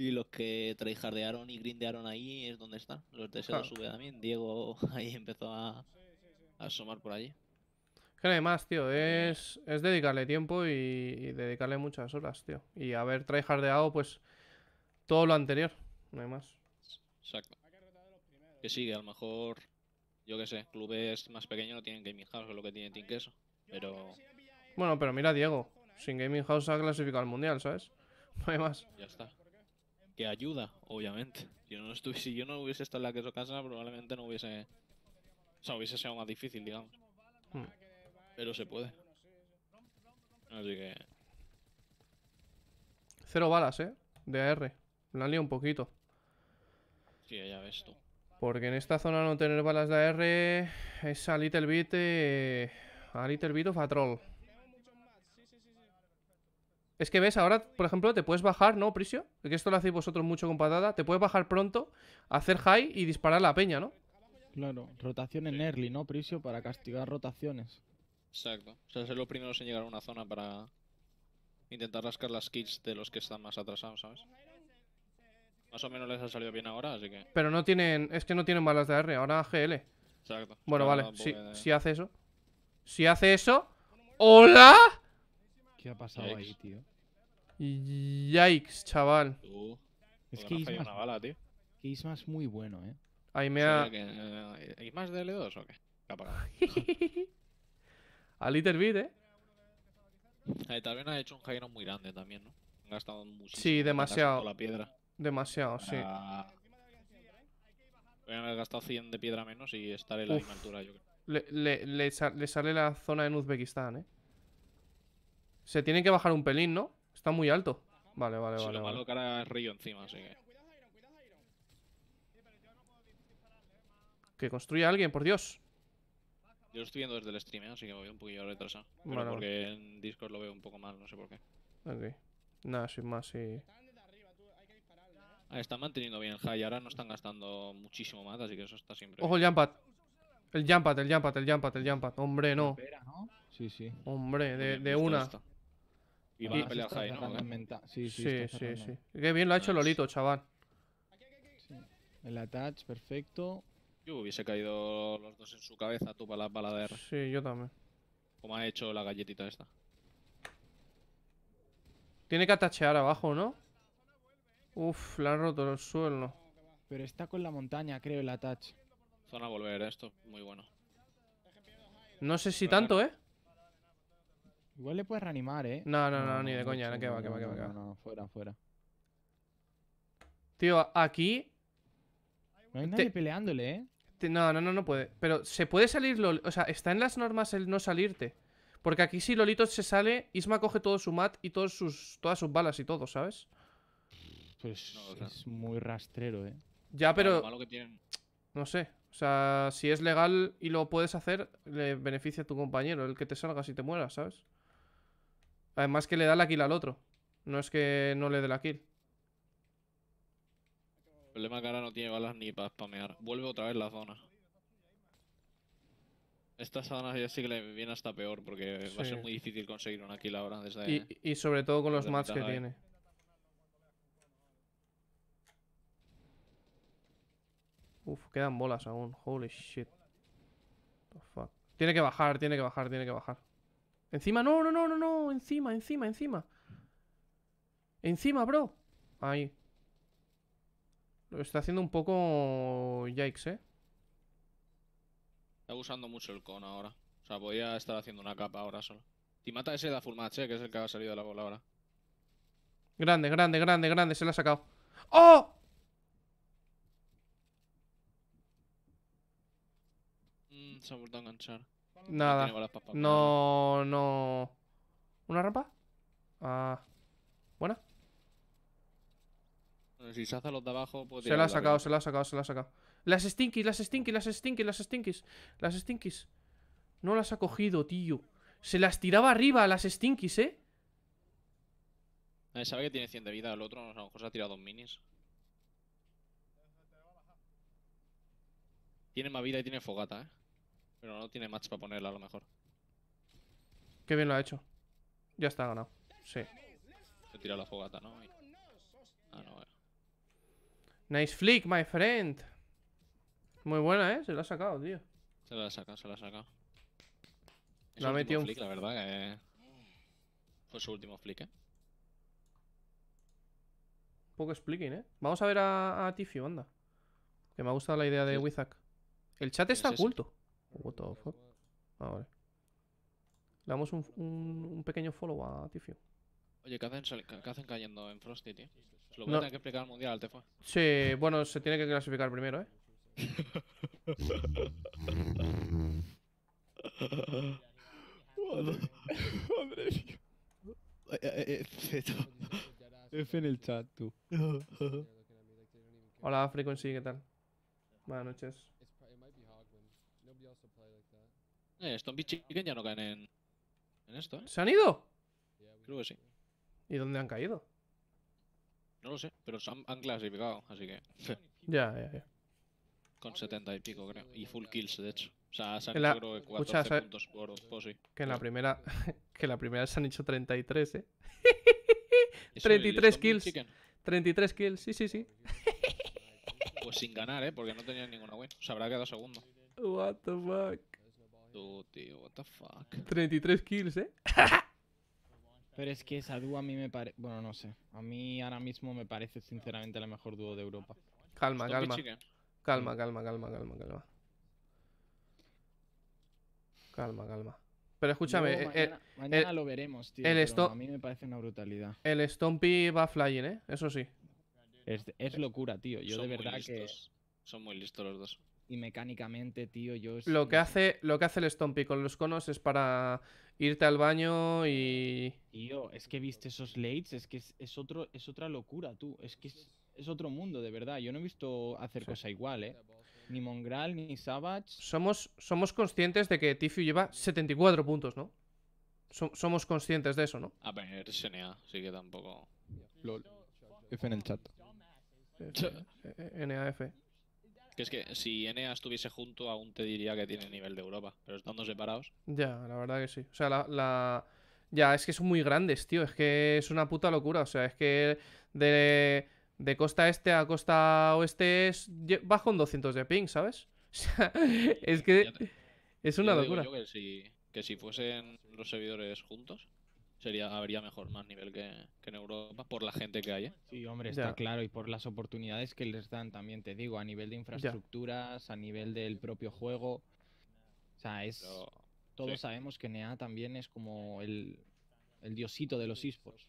y los que tryhardearon y grindearon ahí es donde están. Los de sube también. Diego ahí empezó a, asomar por allí. Que más, tío, es, es dedicarle tiempo y, dedicarle muchas horas, tío. Y haber tryhardeado, pues, todo lo anterior. No hay más. Exacto. Que sigue a lo mejor, yo qué sé, clubes más pequeños no tienen Gaming House, que lo que tiene Team Queso. Pero... Bueno, pero mira, Diego, sin Gaming House ha clasificado al Mundial, ¿sabes? No hay más. Ya está que ayuda, obviamente. Yo no si yo no hubiese estado en la queso casa, probablemente no hubiese. O sea, hubiese sido más difícil, digamos. Hmm. Pero se puede. Así que. Cero balas, eh. De AR. La han un poquito. Sí, ya ves tú. Porque en esta zona no tener balas de AR es a little bit. Eh, a little bit of a troll. Es que ves, ahora, por ejemplo, te puedes bajar, ¿no, Prisio? Que esto lo hacéis vosotros mucho con patada Te puedes bajar pronto, hacer high y disparar la peña, ¿no? Claro, rotación en early, ¿no, Prisio? Para castigar rotaciones. Exacto. O sea, ser los primeros en llegar a una zona para intentar rascar las kills de los que están más atrasados, ¿sabes? Más o menos les ha salido bien ahora, así que... Pero no tienen... Es que no tienen balas de R, ahora GL. Exacto. Bueno, vale. si hace eso... Si hace eso... ¡Hola! ¿Qué ha pasado ahí, tío? Yikes, chaval. es que Isma, una bala, tío. es muy bueno, eh. Ahí me ha... Eh, ¿Isma más de L2 o qué? A Little Bit, eh. Tal eh, también ha hecho un jairo muy grande también, ¿no? Ha gastado muchísimo. Sí, demasiado. La piedra. Demasiado, sí. Ah, haber gastado 100 de piedra menos y estar en la misma altura, yo creo. Le, le, le, le, sale la zona en Uzbekistán, eh. Se tiene que bajar un pelín, ¿no? Está muy alto. Vale, vale, vale. Se lo vale. a Río encima, así que... Que construya alguien, por Dios. Yo lo estoy viendo desde el stream, ¿eh? así que me voy un poquillo retrasado. Bueno, porque en Discord lo veo un poco mal, no sé por qué. Ok. Nada, sin más, sí. Ah, están manteniendo bien el high, ahora no están gastando muchísimo más, así que eso está siempre. Ojo, el jumpat. El pad, el jumpat, el jumpat, el jumpat. Hombre, no. Sí, sí. Hombre, de, de una. Y va a pelear Jai, ¿no? Sí, sí, sí, Qué bien lo ha hecho Lolito, chaval. El attach, perfecto. Yo hubiese caído los dos en su cabeza, tú para las baladeras. de Sí, yo también. Como ha hecho la galletita esta. Tiene que attachear abajo, ¿no? Uf, la han roto el suelo. Pero está con la montaña, creo, el attach. Zona volver, ¿eh? esto muy bueno. No sé si tanto, ¿eh? Igual le puedes reanimar, ¿eh? No, no, no, ni de coña. que va, que va, que va. fuera, fuera. Tío, aquí... No hay nadie peleándole, ¿eh? No, no, no, no puede. Pero se puede salir... Lolito, O sea, está en las normas el no salirte. Porque aquí si Lolito se sale, Isma coge todo su mat y todos sus, todas sus balas y todo, ¿sabes? Pues es muy rastrero, ¿eh? Ya, pero... No sé. O sea, si es legal y lo puedes hacer, le beneficia a tu compañero el que te salga si te mueras, ¿sabes? Además que le da la kill al otro. No es que no le dé la kill. El problema es que ahora no tiene balas ni para spamear. Vuelve otra vez la zona. Esta zona ya sí que le viene hasta peor porque va a ser muy difícil conseguir una kill ahora desde... Y, y sobre todo con los mats que tiene. Uf, quedan bolas aún. Holy shit. Tiene que bajar, tiene que bajar, tiene que bajar. Encima, no, no, no, no, no. Encima, encima, encima. Encima, bro. Ahí. Lo está haciendo un poco... Yikes, eh. Está usando mucho el con ahora. O sea, podía estar haciendo una capa ahora solo. Y mata ese de full match, eh, que es el que ha salido de la bola ahora. Grande, grande, grande, grande. Se la ha sacado. ¡Oh! Mm, se ha vuelto a enganchar. Nada. No, no, ¿Una rampa? Ah. ¿Buena? si se hace los de abajo, pues Se la ha sacado, se la ha sacado, se la ha sacado. Las stinkies, las stinkies, las stinkies, las stinkies. Las stinkies. No las ha cogido, tío. Se las tiraba arriba a las stinkies, ¿eh? ver, sabe que tiene 100 de vida el otro, a lo mejor se ha tirado dos minis. Tiene más vida y tiene fogata, ¿eh? Pero no tiene match para ponerla a lo mejor. Qué bien lo ha hecho. Ya está ganado. Sí. Se tira la fogata, ¿no? Ah, no, bueno. Nice flick, my friend. Muy buena, ¿eh? Se la ha sacado, tío. Se la ha sacado, se la ha sacado. la ha metido un flick, la verdad, que... Fue su último flick, ¿eh? poco expliquen, ¿eh? Vamos a ver a, Tiffy, banda. Que me ha gustado la idea de Wizak. El chat está oculto. What the fuck. Ah, Le damos un, un, pequeño follow a Tifio. Oye, ¿qué hacen, ¿qué cayendo en Frosty, tío? lo voy no. a tener que explicar al mundial te fue Sí, bueno, se tiene que clasificar primero, ¿eh? Madre mía. F en el chat, tú. Hola, Frequency, ¿qué tal? Buenas noches. Eh, Stompy Chicken ya no caen en, esto, ¿eh? ¿Se han ido? Creo que sí. ¿Y dónde han caído? No lo sé, pero se han, clasificado, así que... ya, ya, ya. Con 70 y pico, creo. Y full kills, de hecho. O sea, se han hecho creo que 14 puntos por posi. Que en la primera... que en la primera se han hecho 33, ¿eh? 33 kills. 33 kills, sí, sí, sí. pues sin ganar, ¿eh? Porque no tenían ninguna win. O sea, habrá quedado segundo. What the fuck. 33 kills, ¿eh? Pero es que esa dúo a mí me parece... Bueno, no sé. A mí ahora mismo me parece sinceramente la mejor dúo de Europa. Calma, calma. Calma, calma, calma, calma, calma. Calma, calma. Pero escúchame. Eh, eh, mañana, eh, lo veremos, tío. a mí me parece una brutalidad. El Stompy va flying, ¿eh? Eso sí. Es, locura, tío. Yo de verdad que. Son muy listos los dos y mecánicamente, tío, yo... Lo que hace, lo que hace el Stompy con los conos es para irte al baño y... Tío, es que viste esos lates, es que es, otro, es otra locura, tú. Es que es, otro mundo, de verdad. Yo no he visto hacer cosa igual, ¿eh? Ni Mongral, ni Savage. Somos, somos conscientes de que Tifu lleva 74 puntos, ¿no? somos conscientes de eso, ¿no? A ver, SNA, sí que tampoco... F en el chat. NAF. Que es que si Enea estuviese junto, aún te diría que tiene nivel de Europa, pero estando separados. Ya, la verdad que sí. O sea, la, Ya, es que son muy grandes, tío. Es que es una puta locura. O sea, es que de, costa este a costa oeste es... bajo en 200 de ping, ¿sabes? es que es una locura. yo que, que si fuesen los servidores juntos, sería habría mejor más nivel que, en Europa por la gente que hay. ¿eh? Sí, hombre, está claro y por las oportunidades que les dan también, te digo, a nivel de infraestructuras, a nivel del propio juego. O sea, es todos sabemos que NEA también es como el, el diosito de los esports.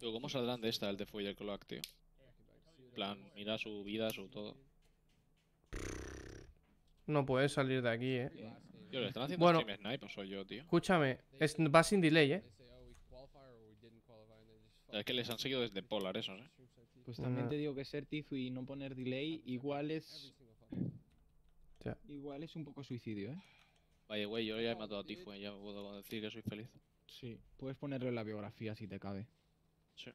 ¿cómo saldrán de esta el de Foyer plan, mira su vida, su todo. No puedes salir de aquí, eh bueno, Escúchame, es, va sin delay, eh. Es que les han seguido desde Polar, eso, eh. Pues también ah. te digo que ser Tifu y no poner delay igual es. Igual es un poco suicidio, eh. Vaya, güey, yo ya he matado a Tifu, ¿eh? ya puedo decir que soy feliz. Sí, puedes ponerlo en la biografía si te cabe. Sí.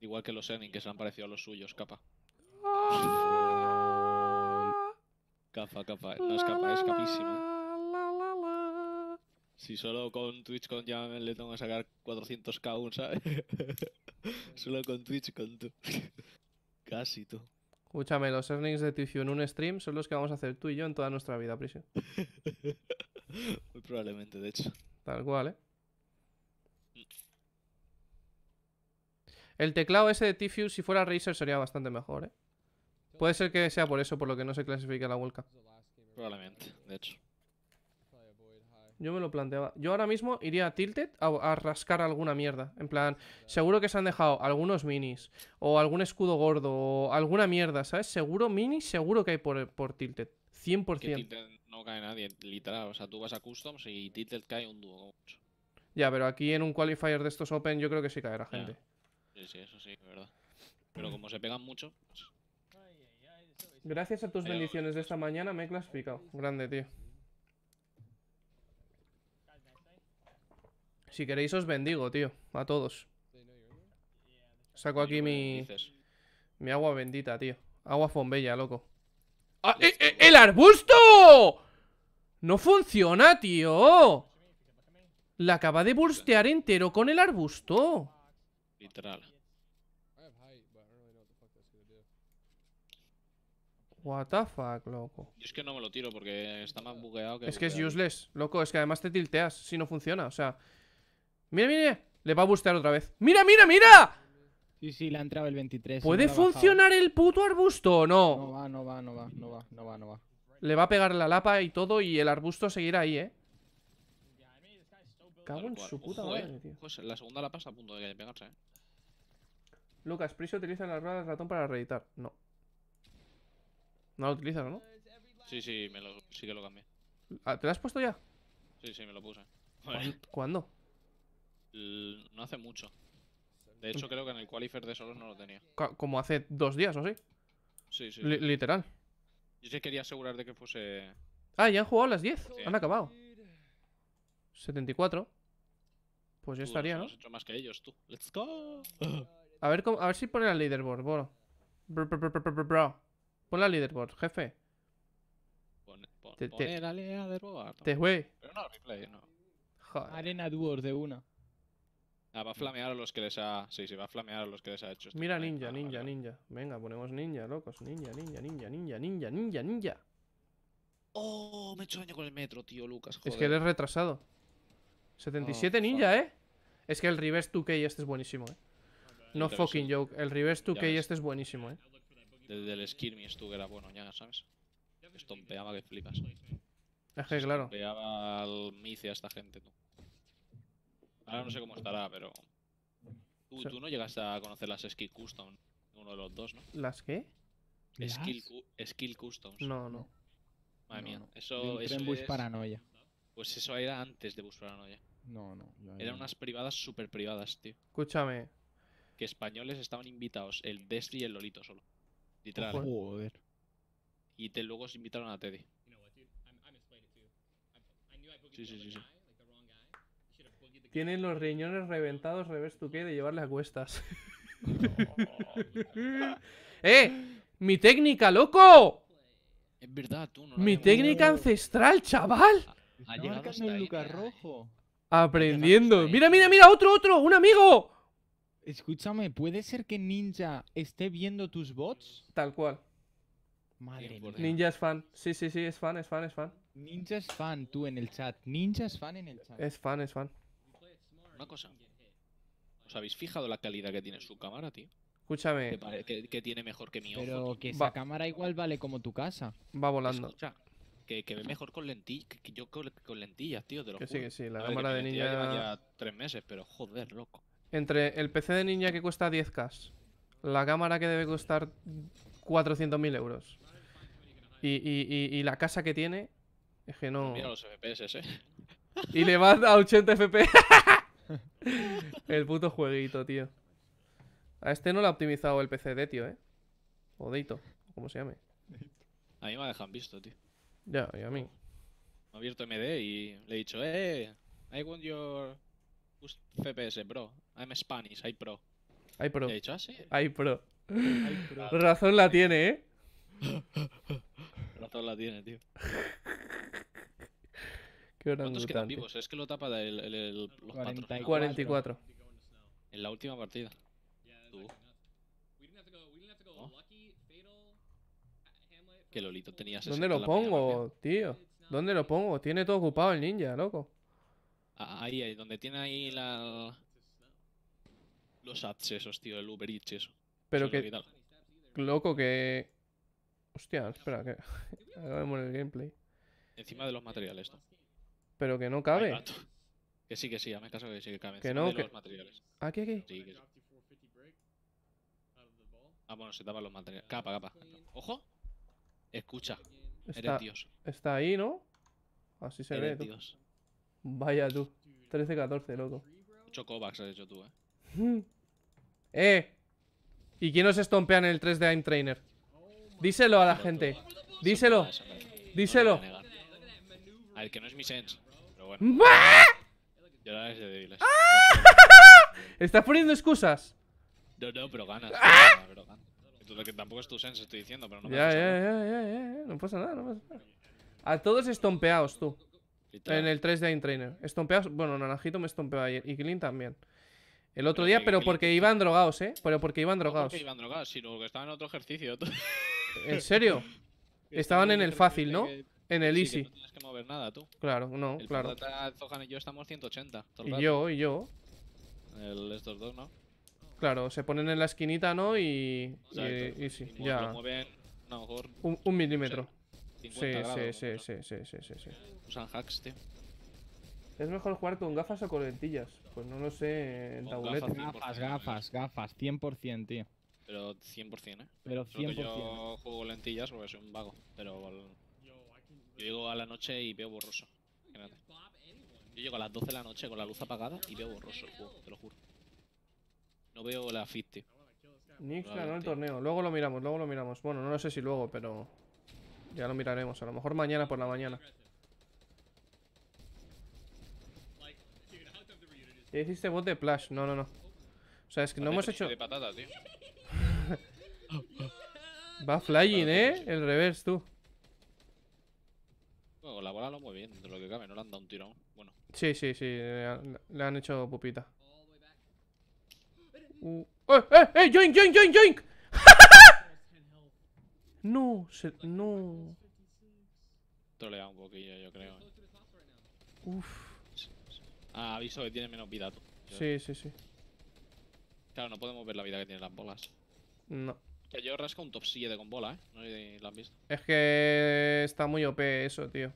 Igual que los Enin, que se han parecido a los suyos, capa. ¡Ah! Capa, capa. No capa, es capísimo. Si solo con Twitch con Jam le tengo que sacar 400k ¿sabes? solo con Twitch con tú. Casi tú. Escúchame, los earnings de Tifu en un stream son los que vamos a hacer tú y yo en toda nuestra vida, Prisión. Muy probablemente, de hecho. Tal cual, ¿eh? El teclado ese de Tifu, si fuera Razer, sería bastante mejor, ¿eh? Puede ser que sea por eso, por lo que no se clasifica la World Probablemente, de hecho. Yo me lo planteaba. Yo ahora mismo iría a Tilted a, rascar alguna mierda. En plan, seguro que se han dejado algunos minis, o algún escudo gordo, o alguna mierda, ¿sabes? Seguro minis, seguro que hay por, por Tilted. 100%. Que Tilted no cae nadie, literal. O sea, tú vas a Customs y Tilted cae un dúo. Ya, pero aquí en un qualifier de estos Open yo creo que sí caerá gente. Sí, sí, eso sí, es verdad. Pero como se pegan mucho... Pues Gracias a tus bendiciones de esta mañana me he clasificado. Grande, tío. Si queréis os bendigo, tío. A todos. Saco aquí mi... Mi agua bendita, tío. Agua fombella, loco. Ah, eh, eh, ¡El arbusto! ¡No funciona, tío! La acaba de burstear entero con el arbusto. Literal. What the fuck, loco. es que no me lo tiro porque está más bugueado que... Es que es useless, loco. Es que además te tilteas si no funciona, o sea... ¡Mira, mira! Le va a bustear otra vez. ¡Mira, mira, mira! Sí, sí, le ha entrado el 23. ¿Puede funcionar el puto arbusto o no? No va, no va, no va, no va, no va, no va. Le va a pegar la lapa y todo y el arbusto seguirá ahí, ¿eh? Cago en su puta madre, eh. tío. la segunda lapa está a punto de pegarse, ¿eh? Lucas, Priso utiliza las ruedas del ratón para reeditar. No. No lo utilizas, ¿no? Sí, sí, me lo, sí que lo cambié. Ah, ¿Te lo has puesto ya? Sí, sí, me lo puse. ¿Cuándo? no hace mucho. De hecho, creo que en el qualifier de solos no lo tenía. Como hace dos días o así. Sí, sí. literal. Yo sí quería asegurar de que fuese. Ah, ya han jugado las 10. Han acabado. 74. Pues ya estaría, ¿no? hecho más que ellos, tú. Let's go. A ver, a ver si pone el leaderboard, Bro, bro, bro, bro, bro. Pon la leaderboard, jefe. te, la leaderboard. Te Pero no, replay, no. Arena Duos de una. Ah, va a flamear a los que les ha. Sí, sí, va a flamear a los que les ha hecho. Mira, ninja, ah, ninja, ninja. Venga, ponemos ninja, locos. Ninja, ninja, ninja, ninja, ninja, ninja, ninja. Oh, me he hecho daño con el metro, tío, Lucas. Es que eres retrasado. 77 ninja, eh. Es que el reverse 2K este es buenísimo, eh. No fucking joke. El reverse 2K este es buenísimo, eh. Desde el skirmish tú que era bueno ya, ¿sabes? Estompeaba que flipas. Es que claro. Estompeaba al mice a esta gente tú. Ahora no sé cómo estará, pero... Tú, tú no llegaste a conocer las skill Customs, uno de los dos, ¿no? ¿Las qué? Skill, customs. No, no. Madre mía, eso, es... Un Bus Paranoia. Pues eso era antes de Bus Paranoia. No, no. Eran unas privadas súper privadas, tío. Escúchame. Que españoles estaban invitados, el destri y el Lolito solo. Y te, luego se invitaron a Teddy. Sí, sí, sí, Tienen los riñones reventados, revés tu pie de llevarle a cuestas. ¡Eh! ¡Mi técnica, loco! Es verdad, ¡Mi técnica ancestral, chaval! Aprendiendo. Mira, mira, mira, otro, otro, un amigo. Escúchame, ¿puede ser que Ninja esté viendo tus bots? Tal cual. Madre mía. Ninja es fan. Sí, sí, sí, es fan, es fan, es fan. Ninja es fan, tú en el chat. Ninja es fan en el chat. Es fan, es fan. Una cosa. ¿Os habéis fijado la calidad que tiene su cámara, tío? Escúchame. Que, tiene mejor que mi Pero que esa cámara igual vale como tu casa. Va volando. que, ve mejor con lentillas. yo con, lentillas, tío, de los Que sí, que sí, la cámara de Ninja Lleva ya tres meses, pero joder, loco. Entre el PC de niña que cuesta 10k, la cámara que debe costar 400.000 euros y, la casa que tiene, es que no... Mira los FPS, eh. Y le va a 80 FPS. el puto jueguito, tío. A este no lo ha optimizado el PC de tío, eh. O Deito, como se llame. A mí me dejan visto, tío. Ya, y a mí. Me ha abierto MD y le he dicho, eh, I want your FPS, bro. I'm Spanish, I pro. hay pro. He ah, pro. Razón la tiene, ¿eh? Razón la tiene, tío. Qué ¿Cuántos quedan vivos? Es que lo tapa el, el, los 44. En la última partida. Tú. Que Lolito tenía ese? ¿Dónde lo pongo, tío? ¿Dónde lo pongo? Tiene todo ocupado el ninja, loco. Ah, ahí, ahí, donde tiene ahí la... Los apps esos, tío, el Uber Eats eso. Pero que... loco que... Hostia, espera, que... Acabemos el gameplay. Encima de los materiales, esto Pero que no cabe. que sí, que sí, a hazme caso que sí que cabe. Que Encima no, de que... los materiales. Aquí, ah, aquí. Sí, que Ah, bueno, se tapan los materiales. Capa, capa. ¡Ojo! Escucha. Está, eres Está ahí, ¿no? Así se ve. Vaya tú. 13-14, loco. 8 Kovacs has hecho tú, eh. Mm. eh. ¿Y quién os estompea en el 3 de I'm Trainer? Díselo a la gente. Díselo. Díselo. A ver, que no es mi sense. Pero bueno. ¡Ah! ¿Estás poniendo excusas? No, no, pero ganas. ¡Ah! Pero ganas. Lo que tampoco es tu sense, estoy diciendo, pero no pasa nada. Ya, ya, ya, no pasa nada, no pasa nada. A todos estompeados, tú. En el 3 de Trainer. Estompeados, bueno, Naranjito me estompeó ayer y Clean también. El otro día, pero porque iban drogados, ¿eh? Pero porque iban drogados. No porque iban drogados, sino que estaban en otro ejercicio. ¿En serio? Estaban en el fácil, ¿no? En el easy. no tienes que mover nada, tú. Claro, no, el claro. y yo estamos 180. y yo, y yo. estos dos, ¿no? Claro, se ponen en la esquinita, ¿no? Y. sí, Ya. Lo mueven, un, milímetro. sí, sí, sí, sí, sí, sí, sí. Usan hacks, tío. ¿Es mejor jugar con gafas o con lentillas? Pues no lo sé en tabulete Gafas, gafas, gafas, 100%, tío. Pero 100%, ¿eh? Pero 100%. yo juego lentillas porque soy un vago, pero yo llego a la noche y veo borroso. Yo llego a las 12 de la noche con la luz apagada y veo borroso el juego, te lo juro. No veo la fit, tío. Nix ganó el torneo, luego lo miramos, luego lo miramos. Bueno, no lo sé si luego, pero ya lo miraremos, a lo mejor mañana por la mañana. Es hiciste bot de Flash. No, no, no. O sea, es que no hemos hecho... De Va flying, ¿eh? Pues, El reverse, tú. Bueno, la bola lo mueve bien, de lo que cabe. No le han dado un tirón. Bueno. Sí, sí, sí. Le han, hecho pupita. Uh. ¡Eh, eh, eh! eh joink ja, ja! ja no, se... no. Trolea un poquillo, yo creo. Uf. Ah, aviso que tiene menos vida tú. Sí, sí, sí. Claro, no podemos ver la vida que tienen las bolas. No. Que yo rasco un top 7 con bola, ¿eh? No sé visto. Es que está muy OP eso, tío.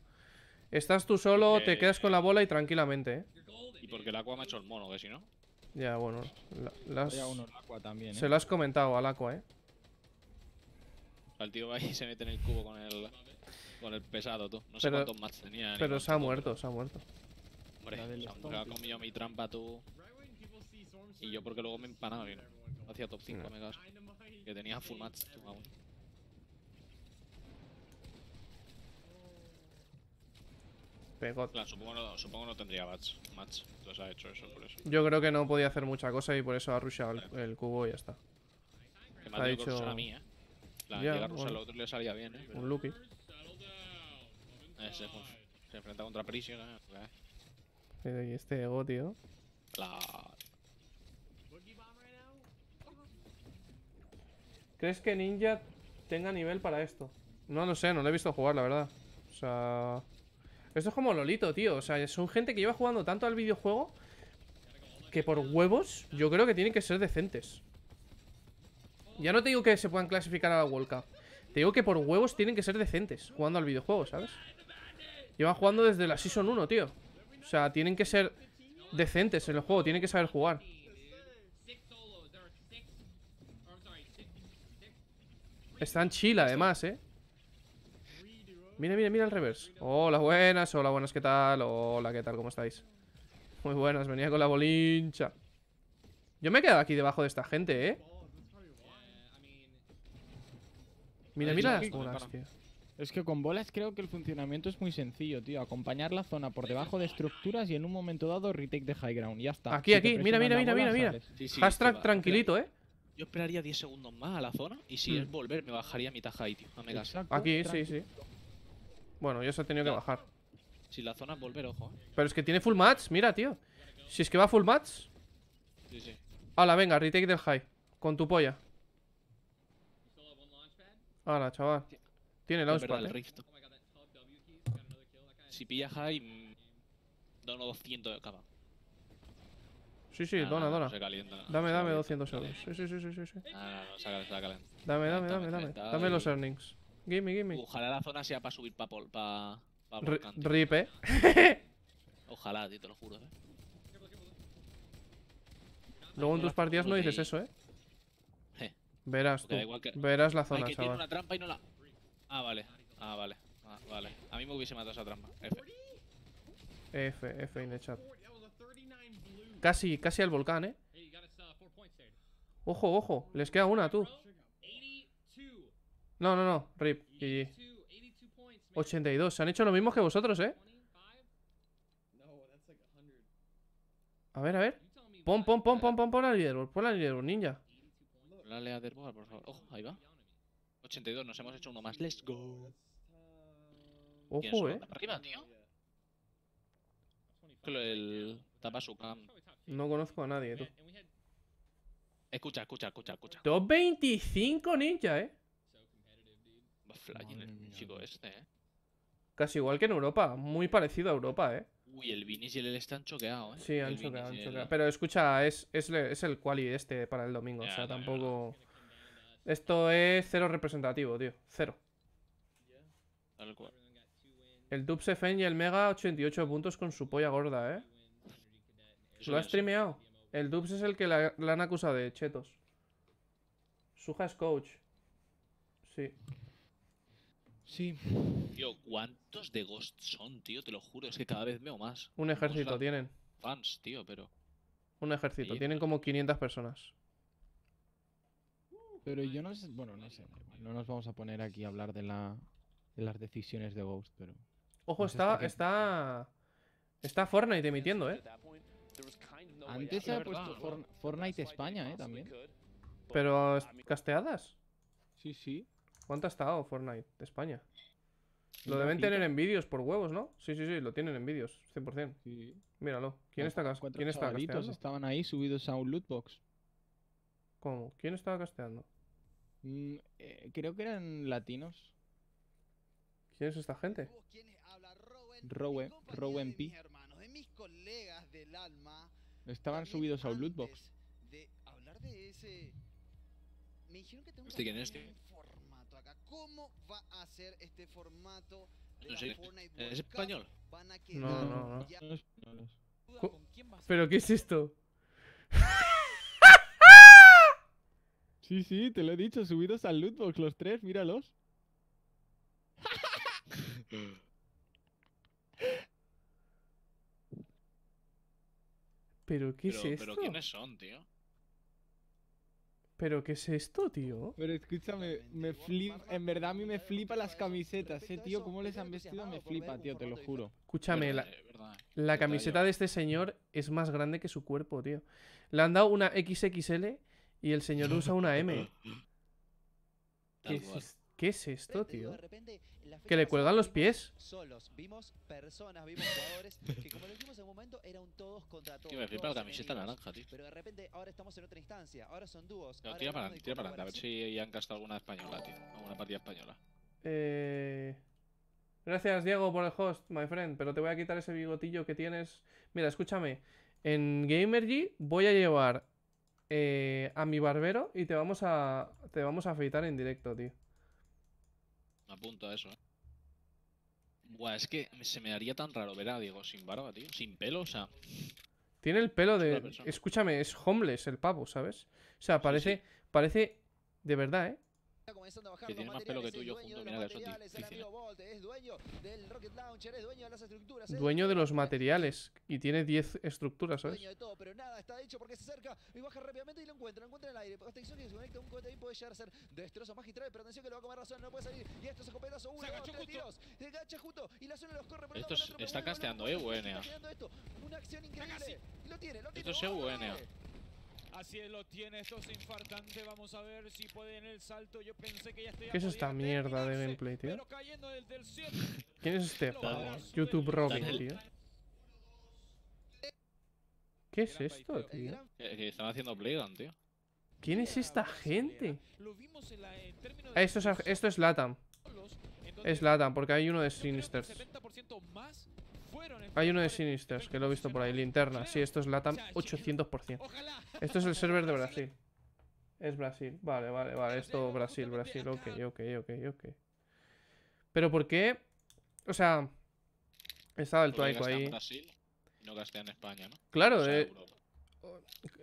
Estás tú solo, te quedas con la bola y tranquilamente, ¿eh? Y porque el agua me ha hecho el mono, que si no. Ya, bueno. ¿eh? Se lo has comentado al Aqua, ¿eh? El tío va y se mete en el cubo con el. Con el pesado, tú. No sé Pero- cuántos más tenía. Pero se ha muerto, se ha muerto. Hombre, me ha comido mi trampa tú. Y yo porque luego me empanaba bien. Hacía top 5 no. Mm. megas. Que tenía full match tú, vamos. Pegot. supongo, no, supongo no tendría match, match. Entonces ha hecho eso por eso. Yo creo que no podía hacer mucha cosa y por eso ha rushado el, cubo y ya está. Que ha dicho a mí, eh. La al otro le salía bien, eh. Un Lucky. Eh, se, pues, se enfrenta contra Prision, eh este este ego, tío. ¿Crees que Ninja tenga nivel para esto? No lo sé, no lo he visto jugar, la verdad. O sea... Esto es como Lolito, tío. O sea, son gente que lleva jugando tanto al videojuego que por huevos yo creo que tienen que ser decentes. Ya no te digo que se puedan clasificar a la World Cup. Te digo que por huevos tienen que ser decentes jugando al videojuego, ¿sabes? Llevan jugando desde la Season 1, tío. O sea, tienen que ser decentes en el juego, tienen que saber jugar. Están chila, además, ¿eh? Mira, mira, mira el reverse. Hola, buenas, hola, buenas, ¿qué tal? Hola, ¿qué tal? ¿Cómo estáis? Muy buenas, venía con la bolincha. Yo me he quedado aquí debajo de esta gente, ¿eh? Mira, mira las bolas, tío. Es que con bolas creo que el funcionamiento es muy sencillo, tío. Acompañar la zona por debajo de estructuras y en un momento dado retake de high ground. Ya está. Aquí, aquí. Mira, mira, mira, mira, Hashtag tranquilito, eh. Yo esperaría 10 segundos más a la zona y si mm. es volver me bajaría mi taja high, tío. A me Aquí, sí, sí. Bueno, yo se ha tenido que bajar. Si la zona es volver, ojo. ¿eh? Pero es que tiene full match, mira, tío. Si es que va full match. Sí, sí. Hala, venga, retake del high. Con tu polla. Hola, chaval. Tiene la Auspad, Si pilla high, mm, dono 200 de capa. Sí, sí, dona, dona. dame, dame 200 euros. Sí, sí, sí, sí, sí. Ah, no, Dame, dame, dame, dame. Dame los earnings. Gimme, gimme. Ojalá la zona sea para subir para pol, Rip, eh. Ojalá, tío, te lo juro, eh. Luego en tus partidas no dices eso, eh. Verás tú, verás la zona, chaval. Ah, vale. Ah, vale. Ah, vale. A mí me hubiese matado esa trampa. F. F, F in the chat. Casi, casi al volcán, eh. Ojo, ojo. Les queda una, tú. No, no, no. Rip. GG. 82. Se han hecho lo mismo que vosotros, eh. A ver, a ver. Pon, pon, pon, pon, pon, pon al leaderboard. Pon al leaderboard, ninja. Dale a leaderboard, por favor. Ojo, ahí va. 82, nos hemos hecho uno más. Let's go. Ojo, eh. tío. El No conozco a nadie, tú. Escucha, escucha, escucha, escucha. Top 25 ninja, eh. Flying el chico este, eh. Casi igual que en Europa, muy parecido a Europa, eh. Uy, el Vinis y el L están choqueados, eh. Sí, han choqueado, han choqueado. Pero escucha, es, es, es el quali este para el domingo, o sea, tampoco. Esto es cero representativo, tío. Cero. el cual. El y el Mega, 88 puntos con su polla gorda, ¿eh? Lo ha streameado. El Dubs es el que la, han acusado de chetos. Suja es coach. Sí. Sí. Tío, ¿cuántos de Ghost son, tío? Te lo juro, es que cada vez veo más. Un ejército tienen. Fans, tío, pero... Un ejército. Tienen como 500 personas. Pero yo no sé, bueno, no sé, no nos vamos a poner aquí a hablar de, la, de las decisiones de Ghost, pero... Ojo, está, está, Fortnite emitiendo, ¿eh? Antes se ha puesto Fortnite España, ¿eh? También. ¿Pero casteadas? Sí, sí. ¿Cuánto ha estado Fortnite España? Lo deben tener en vídeos por huevos, ¿no? Sí, sí, sí, lo tienen en vídeos, 100%. Sí. Míralo. ¿Quién está, ¿quién está casteando? estaban ahí subidos a un lootbox. ¿Cómo? ¿Quién estaba casteando? Mm, eh, creo que eran latinos. ¿Quién es esta gente? ¿Quién habla? Rowen, Rowen P. Hermanos, de mis colegas del alma. Estaban subidos a un lootbox. De hablar de ese. Me dijeron que tengo este, que este. formato acá. ¿Cómo va a ser este formato de no sé. ¿Es español? Van a quedar no, no, no. Ya... ¿Con quién a... ¿Pero qué es esto? Sí, sí, te lo he dicho, subidos al lootbox los tres, míralos. ¿Pero qué es esto? ¿Pero quiénes son, tío? ¿Pero qué es esto, tío? Pero escúchame, me flipa, en verdad a mí me flipa las camisetas, eh, tío. ¿Cómo les han vestido? Me flipa, tío, te lo juro. Escúchame, la, la camiseta de este señor es más grande que su cuerpo, tío. Le han dado una XXL y el señor usa una M. ¿Qué es, esto, tío? ¿Que le cuelgan los pies? que como lo en un momento todos contra todos. Tío, me flipa la camiseta naranja, tío. Pero de repente ahora estamos en otra instancia, ahora son dúos. No, tira para adelante, tira para adelante, a ver si han gastado alguna española, tío. Alguna partida española. Eh... Gracias, Diego, por el host, my friend, pero te voy a quitar ese bigotillo que tienes. Mira, escúchame. En Gamergy voy a llevar eh, a mi barbero y te vamos a, te vamos a afeitar en directo, tío. Me apunto a eso, eh. es que se me haría tan raro ver a Diego sin barba, tío. Sin pelo, o sea. Tiene el pelo de. Escúchame, es homeless el pavo, ¿sabes? O sea, parece. Parece. De verdad, ¿eh? comenzando a bajar que tiene que Es dueño del Rocket Launcher, es dueño de las estructuras. Dueño de los materiales y tiene 10 estructuras, ¿sabes? Dueño de todo, pero nada, está hecho porque se acerca y baja rápidamente y lo encuentra, lo encuentra en el aire. se un puede pero atención que lo va a comer no puede Y esto está casteando, eh, buena. Esto es buena. Así lo tiene, esto es infartante. Vamos a ver si puede en el salto. Yo pensé que ya estoy ¿Qué es esta mierda de gameplay, tío? ¿Quién es este? YouTube Robin, tío. ¿Qué es esto, tío? Eh, que están haciendo Playground, tío. ¿Quién es esta gente? Ah, esto es, esto es Latam. Es Latam, porque hay uno de Sinisters. Hay uno de Sinisters, que lo he visto por ahí, linterna. Sí, esto es LATAM 800%. Esto es el server de Brasil. Es Brasil, vale, vale, vale. Esto Brasil, Brasil, ok, ok, ok, ok. Pero ¿por qué? O sea, estaba el Twaico ahí. no España, ¿no? Claro, o sea, eh,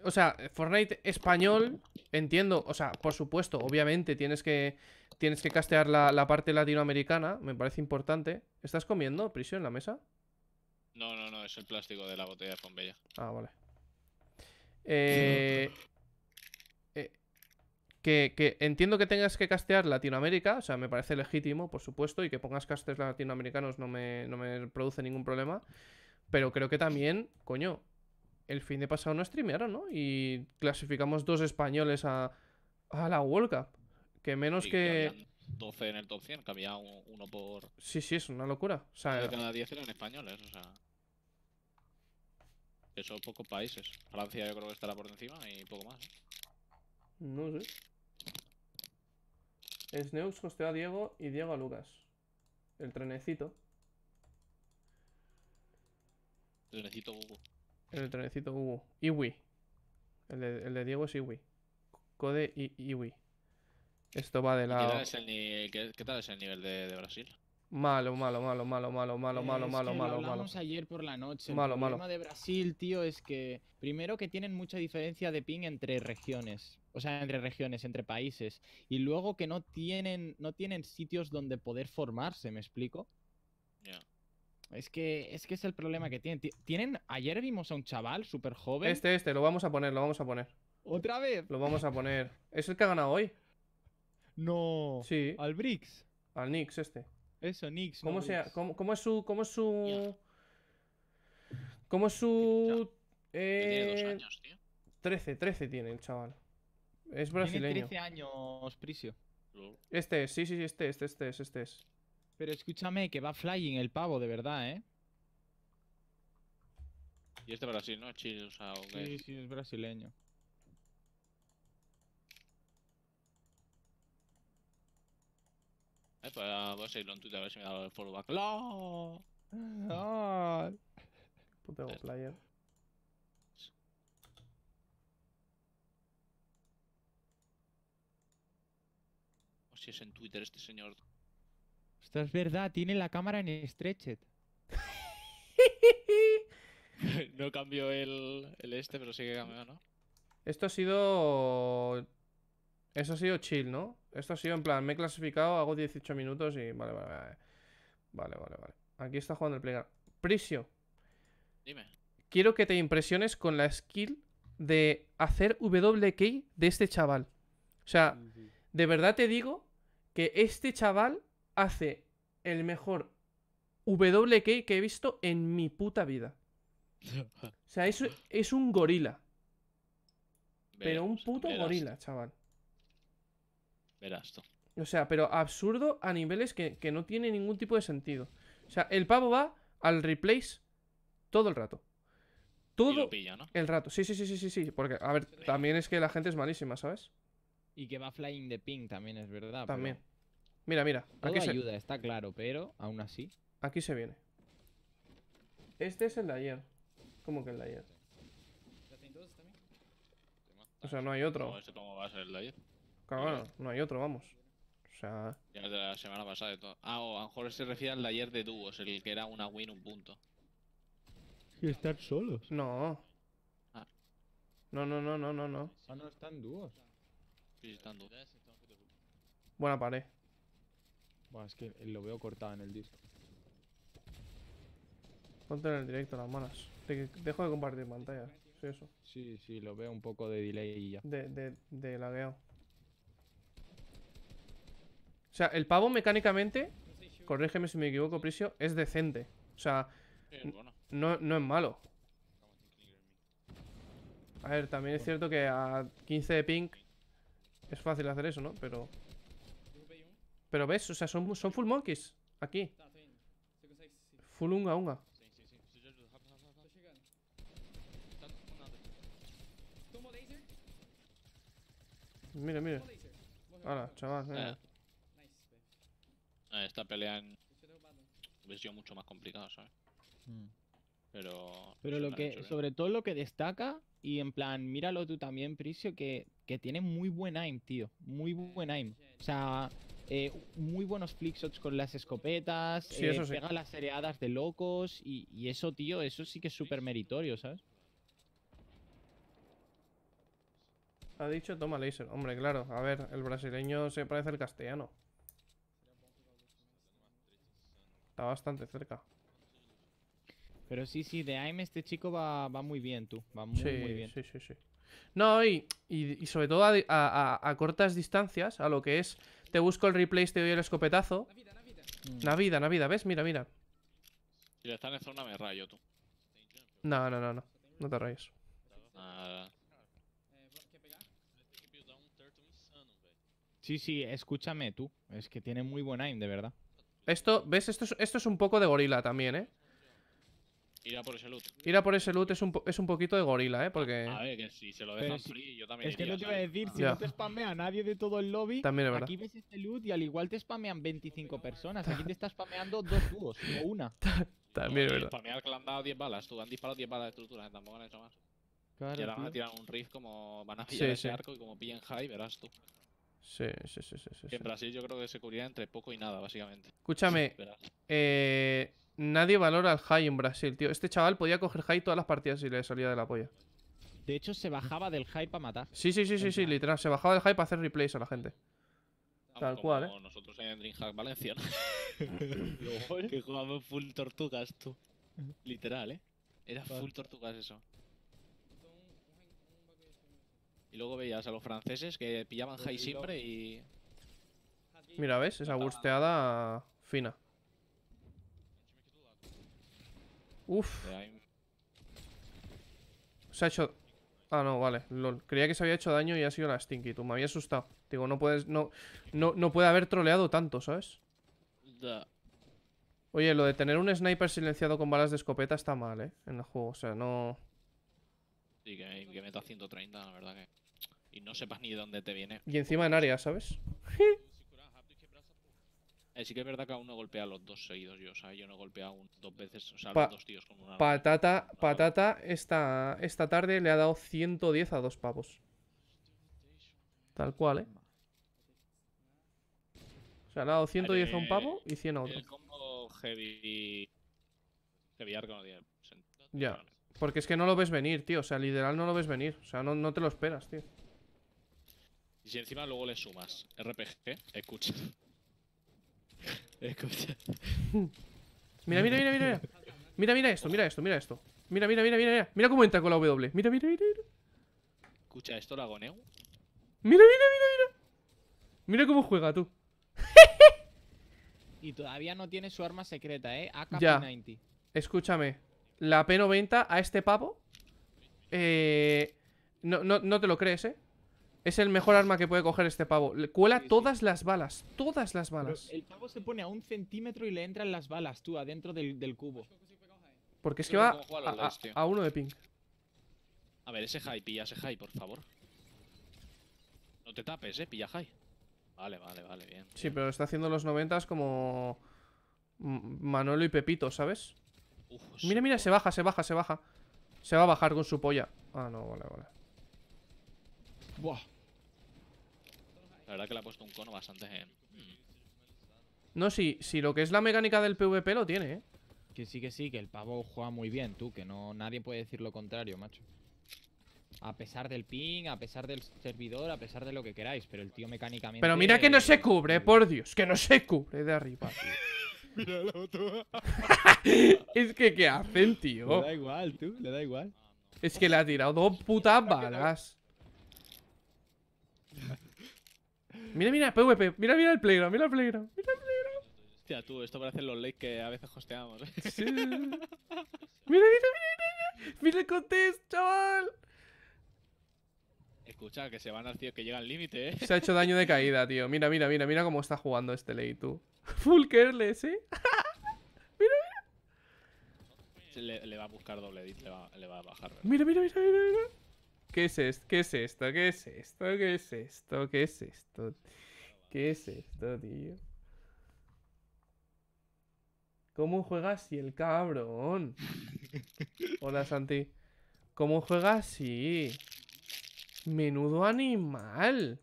o sea, Fortnite español, entiendo, o sea, por supuesto, obviamente tienes que, tienes que castear la, la parte latinoamericana, me parece importante. ¿Estás comiendo, prisión, en la mesa? No, no, no, es el plástico de la botella de Pompeya. Ah, vale. Eh, eh que, entiendo que tengas que castear Latinoamérica, o sea, me parece legítimo, por supuesto, y que pongas castes latinoamericanos no me, no me produce ningún problema. Pero creo que también, coño, el fin de pasado no streamearon, ¿no? Y clasificamos dos españoles a, la World Cup. Que menos que... 12 en el top 100, que había uno por... Sí, sí, es una locura. O sea, que en la eran españoles, o sea... Que son pocos países. Francia yo creo que estará por encima y poco más. ¿eh? No sé. Sneux costeó a Diego y Diego a Lucas. El trenecito. El trenecito Hugo. El trenecito Hugo. Iwi. El de, Diego es Iwi. Code Iwi. Esto va de la... ¿Qué tal es el, nivel de Brasil? Malo, malo, malo, malo, malo, malo, eh, malo, malo, malo, lo hablamos ayer por la noche. El malo, problema de Brasil, tío, es que primero que tienen mucha diferencia de ping entre regiones, o sea, entre regiones, entre países, y luego que no tienen no tienen sitios donde poder formarse, ¿me explico? Ya Es que es que es el problema que tienen. Tienen ayer vimos a un chaval súper joven. Este este lo vamos a poner, lo vamos a poner. Otra vez. Lo vamos a poner. Es el que ha ganado hoy. No. Sí. Al Brix. Al Nix este. Eso, Nix. ¿Cómo, ¿cómo, es su. ¿Cómo es su. ¿Cómo es su. Eh, tiene dos años, tío. 13, 13 tiene el chaval. Es brasileño. Tiene 13 años, Prisio. Mm. Este es, sí, sí, sí, este es, este es, este es. Pero escúchame, que va flying el pavo, de verdad, ¿eh? Y este Brasil, ¿no? Chile, o sea, Sí, sí, es brasileño. Eh, pues voy a seguirlo en Twitter a ver si me da el follow back. ¡No! ¡No! Puto player. O oh, si es en Twitter este señor. Esto es verdad, tiene la cámara en Stretched. no cambió el, el este, pero sí que cambió, ¿no? Esto ha sido eso ha sido chill, ¿no? Esto ha sido en plan, me he clasificado, hago 18 minutos y... Vale, vale, vale. Vale, vale, vale. Aquí está jugando el plegar Prisio. Dime. Quiero que te impresiones con la skill de hacer WK de este chaval. O sea, de verdad te digo que este chaval hace el mejor WK que he visto en mi puta vida. O sea, es, es un gorila. Pero un puto gorila, chaval. Verás esto O sea, pero absurdo a niveles que, no tiene ningún tipo de sentido. O sea, el pavo va al replace todo el rato. Todo el rato. Sí, sí, sí, sí, sí, Porque, a ver, también es que la gente es malísima, ¿sabes? Y que va flying the ping también, es verdad. También. Mira, mira. aquí ayuda, está claro, pero aún así. Aquí se viene. Este es el de ayer. ¿Cómo que el de ayer? O sea, no hay otro. cómo va a ser el Claro, no hay otro, vamos. O sea. la semana pasada de todo. Ah, o a lo mejor se refiere al ayer de dúos, el que era una win, un punto. ¿Y estar solos? No. Ah. No, no, no, no, no, no. Ah, no, están dúos. Sí, están dúos. Buena pared. Bueno, es que lo veo cortado en el disco. Ponte en el directo las manos. Dejo de compartir pantalla. Sí, eso. Sí, sí, lo veo un poco de delay y ya. De, de, de lagueo. O sea, el pavo mecánicamente, corrígeme si me equivoco, Prisio, es decente. O sea, no, es malo. A ver, también es cierto que a 15 de pink es fácil hacer eso, ¿no? Pero... Pero ves, o sea, son, son full monkeys aquí. Full unga unga. Mira, mira. Hola, chaval. Mira. Ah, esta pelea en... mucho más complicado, ¿sabes? Hmm. Pero... Pero lo que, sobre todo lo que destaca, y en plan, míralo tú también, Prisio, que, tiene muy buen aim, tío. Muy buen aim. O sea, eh, muy buenos flickshots con las escopetas, sí, eh, eso sí. pega las cereadas de locos, y, y eso, tío, eso sí que es súper meritorio, ¿sabes? Ha dicho toma laser. Hombre, claro. A ver, el brasileño se parece al castellano. Está bastante cerca. Pero sí, sí, de AIM este chico va, muy bien, tú. Va muy, muy bien. Sí, sí, sí. No, y, y, sobre todo a, cortas distancias, a lo que es, te busco el replay, te doy el escopetazo. Navidad, Navidad. Navidad, Navidad, ¿ves? Mira, mira. Si le están en zona me rayo, tú. No, no, no, no. No te rayes. Sí, sí, escúchame tú. Es que tiene muy buen aim, de verdad. Esto, ¿ves? Esto es, esto es un poco de gorila también, ¿eh? Ir a por ese loot. Ir a por ese loot es un, es un poquito de gorila, ¿eh? Porque... A ver, que si se lo dejan free, yo también Es que no te iba a decir, si no te spamea nadie de todo el lobby, también es verdad. aquí ves este loot y al igual te spamean 25 personas. Aquí te está spameando dos dúos, o una. también es verdad. Spamear que le han dado 10 balas, tú han disparado 10 balas de estructura, ¿eh? tampoco han hecho más. Claro, y ahora van a tirar un riff como van a pillar sí, ese arco y como pillan high, verás tú. Sí, sí, sí, sí, sí. En Brasil yo creo que se cubría entre poco y nada, básicamente. Escúchame, eh, nadie valora el high en Brasil, tío. Este chaval podía coger high todas las partidas y le salía de la polla. De hecho, se bajaba del high para matar. Sí, sí, sí, sí, sí, literal. Se bajaba del high para hacer replays a la gente. Tal cual, ¿eh? nosotros en DreamHack Valencia, que jugamos full tortugas, tú. Literal, ¿eh? Era full tortugas eso. Y luego veías a los franceses que pillaban high siempre y... Mira, ¿ves? Esa gusteada fina. Uf. Se ha hecho... Ah, no, vale. Creía que se había hecho daño y ha sido la Stinky. Tú me había asustado. Digo, no puedes... No, no, puede haber troleado tanto, ¿sabes? Oye, lo de tener un sniper silenciado con balas de escopeta está mal, ¿eh? En el juego, o sea, no... Sí, que, meto a 130, la verdad que y no sepas ni de dónde te viene. Y encima en área, ¿sabes? Eh, sí que es verdad que a uno golpea los dos seguidos yo, o sea, yo no golpea dos veces, o sea, dos tíos con una... Patata, patata esta, esta tarde le ha dado 110 a dos pavos. Tal cual, ¿eh? O sea, le ha dado 110 a un eh, pavo y 100 a otro. heavy... arco no tiene Ya, porque es que no lo ves venir, tío, o sea, literal no lo ves venir, o sea, no, no te lo esperas, tío. Y si encima luego le sumas RPG, escucha. escucha. mira, mira, mira, mira. Mira, mira esto, mira esto, mira esto. Mira, mira, mira, mira, mira. cómo entra con la W. Mira, mira, mira, mira. Escucha, esto lo hago neo. Mira, mira, mira, mira. Mira cómo juega tú. y todavía no tiene su arma secreta, eh. AK-90. Escúchame. La P90 a este papo. Eh. No, no, no te lo crees, eh. Es el mejor arma que puede coger este pavo. Le cuela todas las balas. Todas las balas. el pavo se pone a un centímetro y le entran las balas, tú, adentro del, cubo. Porque es que va a, uno de ping. A ver, ese high, pilla ese high, por favor. No te tapes, eh, pilla high. Vale, vale, vale, bien. Sí, pero está haciendo los noventas como... Manolo y Pepito, ¿sabes? mira, mira, se baja, se baja, se baja. Se va a bajar con su polla. Ah, no, vale, vale. Buah. La verdad que le ha puesto un cono bastante... No, si lo que es la mecánica del PvP lo tiene, ¿eh? Que sí, que sí, que el pavo juega muy bien, tú, que no nadie puede decir lo contrario, macho. A pesar del ping, a pesar del servidor, a pesar de lo que queráis, pero el tío mecánicamente... Pero mira que no se cubre, por Dios, que no se cubre de arriba, mira es que, ¿qué hacen, tío? Le da igual, tú, le da igual. Es que le ha tirado dos putas balas. Mira, mira, PvP. Mira, mira el playground, mira el playground. Mira el playground. Hostia, tú, esto parece los late que a veces hosteamos, ¿eh? Sí. mira, mira, mira, mira. Mira el contest, chaval. Escucha, que se van al tío que llega al límite, ¿eh? Se ha hecho daño de caída, tío. Mira, mira, mira, mira cómo está jugando este late, tú. Full careless, ¿eh? mira, mira. Le, va a buscar doble le va, a bajar. mira, mira, mira, mira. ¿Qué es esto? ¿Qué es esto? ¿Qué es esto? ¿Qué es esto? ¿Qué es esto? tío? ¿Cómo juega así el cabrón? Hola, Santi. ¿Cómo juega así? Menudo animal.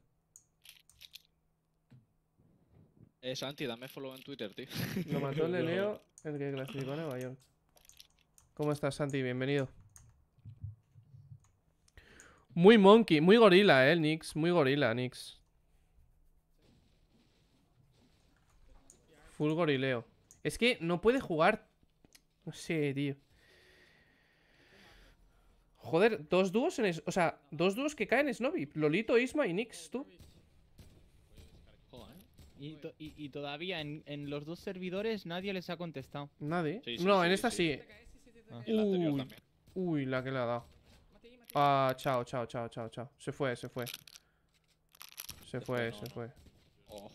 Eh, Santi, dame follow en Twitter, tío. Lo mató el leo. el que clasificó a Nueva York. ¿Cómo estás, Santi? Bienvenido. Muy monkey, muy gorila, eh, Nix. Muy gorila, Nix. Full gorileo. Es que no puede jugar... No sé, tío. Joder, dos dúos en... O sea, dos dúos que caen en Snobby Lolito, Isma y Nix, tú. Y, todavía en, los dos servidores nadie les ha contestado. ¿Nadie? no, en esta sí. Ah, uy, la que le ha dado. Ah, chao, chao, chao, chao, chao. Se fue, se fue. Se este fue, se fue. Oh.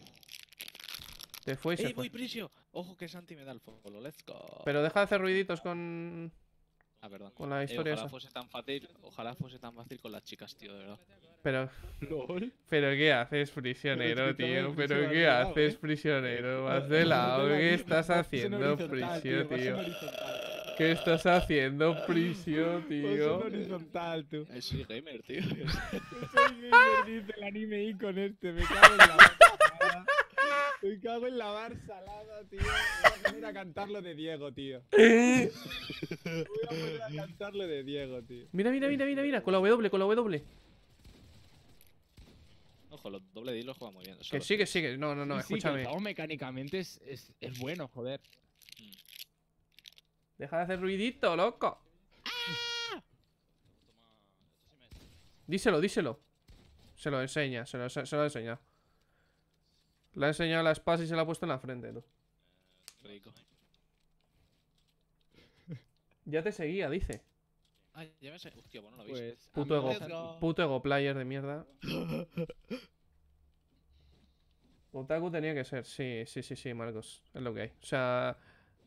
Te fue y se ¡Ey, voy prisio! Ojo que Santi me da el follow, let's go. Pero deja de hacer ruiditos con... Ah, perdón. Con la eh, historia ojalá fuese tan fácil, ojalá fuese tan fácil con las chicas, tío, de verdad. Pero... Pero ¿qué haces, prisionero, tío? ¿Pero qué haces, ¿eh? prisionero? Vas de lado, ¿qué estás haciendo, prisionero, tío? ¿Qué estás haciendo, prisión tío? Es horizontal, tú. Soy gamer, tío. Soy gamer, dice el anime y con este. Me cago en la salada. Me cago en la salada, tío. Voy a poner a cantarlo de Diego, tío. Voy a poner a cantarlo de Diego, tío. Mira, mira, mira, mira, mira. Con la W, con la W. Ojo, los doble D hilo juega muy bien. Que sí, que sí, que no, no, no, escúchame. mecánicamente es, es bueno, joder. Deja de hacer ruidito, loco. Díselo, díselo. Se lo enseña, se lo, se, ha enseñado. Le ha enseñado la espada y se la ha puesto en la frente, tú. Ya te seguía, dice. puto, puto ego player de mierda. Otaku tenía que ser, sí, sí, sí, sí, Marcos. Es lo que hay. O sea,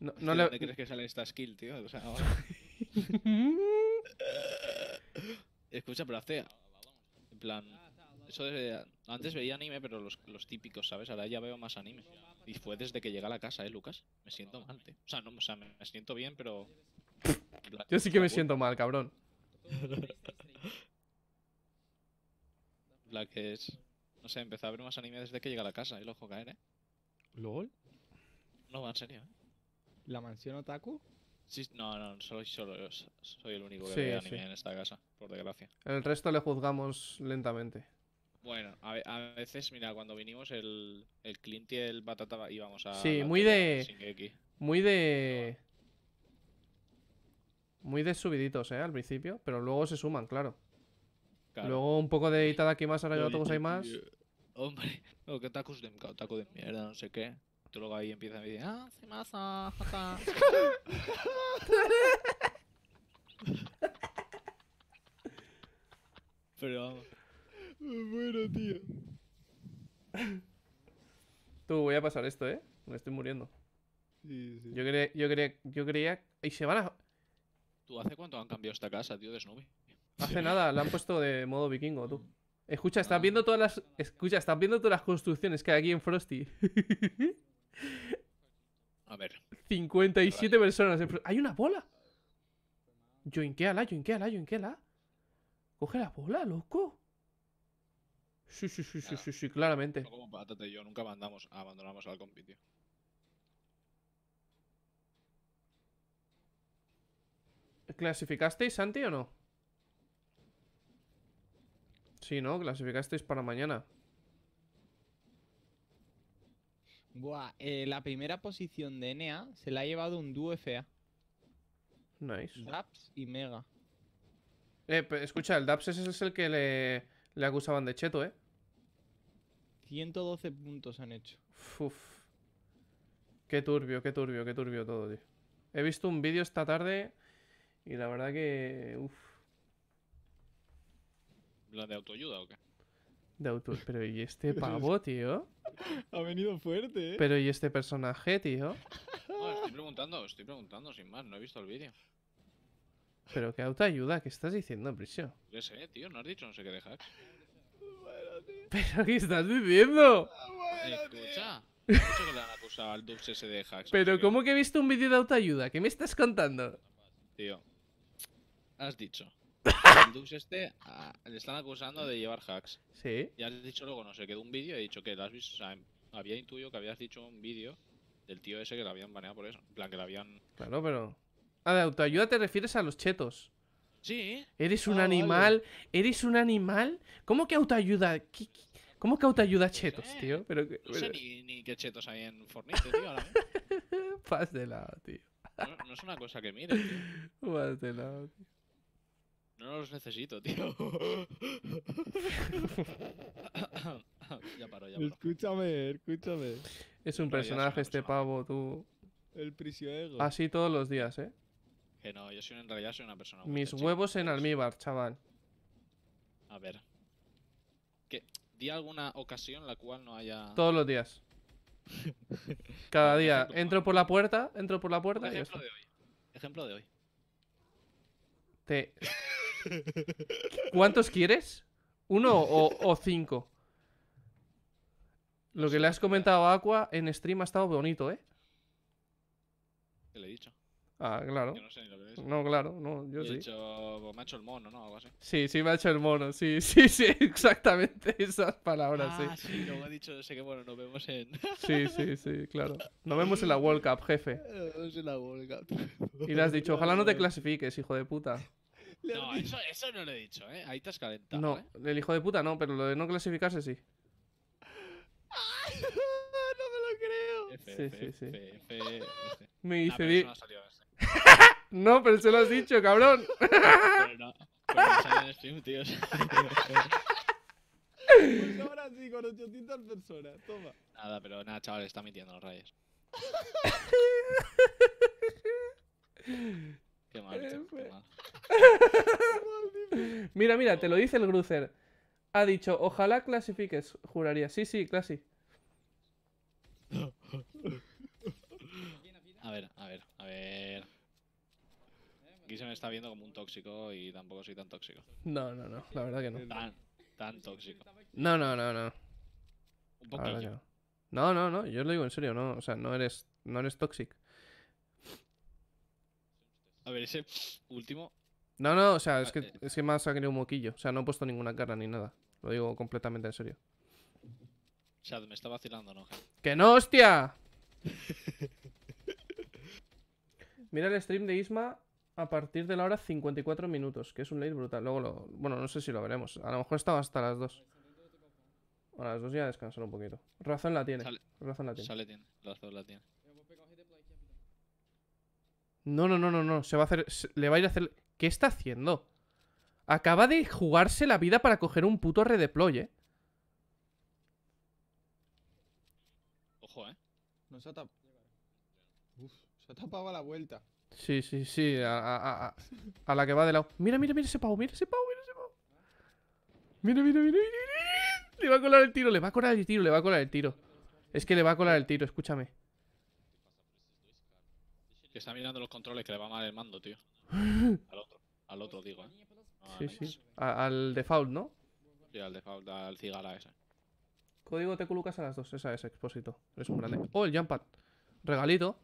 no, no le... crees que sale esta skill, tío? Escucha, pero hace. En plan. Eso Antes veía anime, pero los, típicos, ¿sabes? Ahora ya veo más anime. Y fue desde que llega a la casa, ¿eh, Lucas? Me siento mal, tío. O sea, no, o sea, me, siento bien, pero. Yo sí que me siento mal, cabrón. La que es. No sé, empezó a ver más anime desde que llega a la casa, y lo ojo caer, ¿eh? ¿LOL? No, en serio, ¿eh? ¿La mansión Otaku? Sí, no, no, soy solo Soy el único que sí, en esta casa, por desgracia. El resto le juzgamos lentamente. Bueno, a, veces, mira, cuando vinimos el, el Clint y el Batata íbamos a. Sí, muy de, muy de. Muy de. subiditos, ¿eh? Al principio, pero luego se suman, claro. Luego un poco de Itadaki más, ahora yo todos hay más. Hombre, lo que tacos de, de mierda, no sé qué. Tú luego ahí empiezas a decir, ah, se masa, jaja Pero vamos. Bueno, tío. Tú, voy a pasar esto, ¿eh? Me estoy muriendo. Yo creía, yo creía, yo creía... Y se van a... ¿Tú hace cuánto han cambiado esta casa, tío, de Snoopy? Hace nada, la han puesto de modo vikingo, tú. Escucha, estás ah. viendo todas las... Escucha, estás viendo todas las construcciones que hay aquí en Frosty. A ver. 57 personas. ¡Hay una bola! Joinkeala, joinkeala, la. Coge la bola, loco. Sí, sí, sí, sí, sí, sí, claramente. como Patate yo nunca mandamos, abandonamos al compi, ¿Clasificasteis, Santi, o no? Sí, ¿no? Clasificasteis para mañana. Buah, eh, la primera posición de Enea se la ha llevado un dúo FA. Nice. Daps y Mega. Eh, escucha, el Daps ese es el que le, acusaban de cheto, ¿eh? 112 puntos han hecho. Uf. Qué turbio, qué turbio, qué turbio todo, tío. He visto un vídeo esta tarde y la verdad que... Uf. ¿La de autoayuda o qué? de Pero ¿y este pavo, tío? Ha venido fuerte, ¿eh? Pero ¿y este personaje, tío? No, estoy preguntando, estoy preguntando, sin más, no he visto el vídeo. Pero qué autoayuda, ¿qué estás diciendo, Prisio? Yo sé, tío, no has dicho no sé qué de Hacks ¿Pero qué estás diciendo? Escucha. que Pero ¿cómo que he visto un vídeo de autoayuda? ¿Qué me estás contando? Tío, has dicho el Dux este ah, le están acusando de llevar hacks. Sí. Y has dicho luego, no sé, quedó un vídeo y he dicho que lo has visto. O sea, había intuido que habías dicho un vídeo del tío ese que lo habían baneado por eso. En plan, que lo habían. Claro, pero. A la autoayuda te refieres a los chetos. Sí. Eres un ah, animal. Eres un animal. ¿Cómo que autoayuda? ¿Qué, cómo que autoayuda a chetos, tío? no ni, ni, qué chetos hay en Fortnite, tío. Ahora de lado, tío. No, es una cosa que mire. Tío. de lado, tío. No los necesito, tío. ya ya Escúchame, escúchame. Es un personaje este pavo, tú. El prisionero. Así todos los días, ¿eh? Que no, yo soy, en realidad soy una persona... Mis huevos en almíbar, chaval. A ver. que ¿Di alguna ocasión la cual no haya...? Todos los días. Cada día. Entro por la puerta, entro por la puerta... Ejemplo de hoy. Ejemplo de hoy. Te... ¿Cuántos quieres? ¿Uno o, cinco? Lo que le has comentado a Aqua en stream ha estado bonito, ¿eh? ¿Qué le he dicho? Ah, claro. Yo no sé ni lo que es. No, claro, no, yo sí. Pues me ha hecho el mono, ¿no? Algo así. Sí, sí, me ha hecho el mono, sí, sí, sí, exactamente esas palabras, ah, sí. lo como ha dicho, sé que bueno, nos vemos en. sí, sí, sí, claro. Nos vemos en la World Cup, jefe. Nos en la World Cup. Y le has dicho, ojalá no te clasifiques, hijo de puta. No, eso, eso, no lo he dicho, ¿eh? Ahí te has calentado. No, ¿eh? el hijo de puta no, pero lo de no clasificarse sí. ¡No me lo creo! F, sí, F, sí, F, sí. Me hice. Ah, bien no, pero se lo has dicho, cabrón. pero no. Pero no salió en stream, tío. pues ahora sí, con 800 personas. Toma. Nada, pero nada, chavales, está mintiendo los rayos. Qué mal, eh, qué mal. mira, mira, te lo dice el Grucer. Ha dicho, ojalá clasifiques, juraría. Sí, sí, clasi. A ver, a ver, a ver. Aquí se me está viendo como un tóxico y tampoco soy tan tóxico. No, no, no, la verdad que no. Tan, tan tóxico. No, no, no, no. Un No. no, no, no, yo lo digo en serio, no. O sea, no eres, no eres tóxico. A ver, ese último. No, no, o sea, es ah, que, eh. es que me ha sacado un moquillo. O sea, no he puesto ninguna cara ni nada. Lo digo completamente en serio. O sea, me está vacilando, ¿no? ¡Que no, hostia! Mira el stream de Isma a partir de la hora 54 minutos, que es un late brutal. Luego lo... Bueno, no sé si lo veremos. A lo mejor estaba hasta las 2. A las 2 ya descansar un poquito. Razón la tiene. Razón la tiene. Sale tiene. Razón la tiene. No, no, no, no, no. Se va a hacer. le va a ir a hacer. ¿Qué está haciendo? Acaba de jugarse la vida para coger un puto redeploy, eh. Ojo, eh. No se ha tapado. Uf, se ha tapado a la vuelta. Sí, sí, sí. A, a, la que va de lado. Mira, mira, mira ese pavo, mira ese pavo, mira ese pavo. mira, mira, mira, mira. Le va a colar el tiro, le va a colar el tiro, le va a colar el tiro. Es que le va a colar el tiro, escúchame está mirando los controles que le va mal el mando, tío. Al otro, al otro digo, ¿eh? sí, sí. al default, ¿no? Sí, al default, al cigala ese. Código te colocas a las dos, esa es, expósito. Es un grande. Oh, el jump jumppad. Regalito.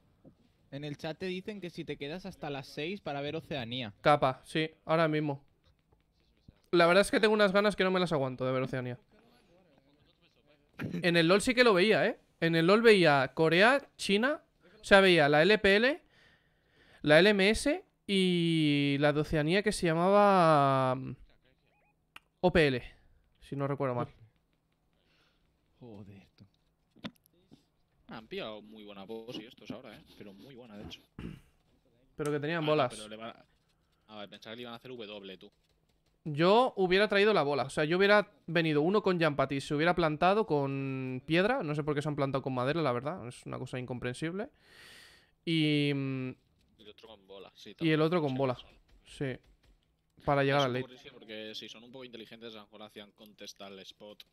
En el chat te dicen que si te quedas hasta las 6 para ver Oceanía. Capa, sí, ahora mismo. La verdad es que tengo unas ganas que no me las aguanto de ver Oceanía. En el LOL sí que lo veía, ¿eh? En el LOL veía Corea, China, o sea, veía la LPL, la LMS y la doceanía que se llamaba mm, OPL, si no recuerdo mal. Joder. Han pillado muy buena posi estos ahora, ¿eh? Pero muy buena, de hecho. Pero que tenían ah, bolas. A ver, pensaba que le iban a hacer W, tú. Yo hubiera traído la bola. O sea, yo hubiera venido uno con Jampati. Se hubiera plantado con piedra. No sé por qué se han plantado con madera, la verdad. Es una cosa incomprensible. Y mm, y el otro con bola, sí. Y el otro con bola, Para llegar al late. Porque si son un poco inteligentes, a lo mejor hacían contestar el spot.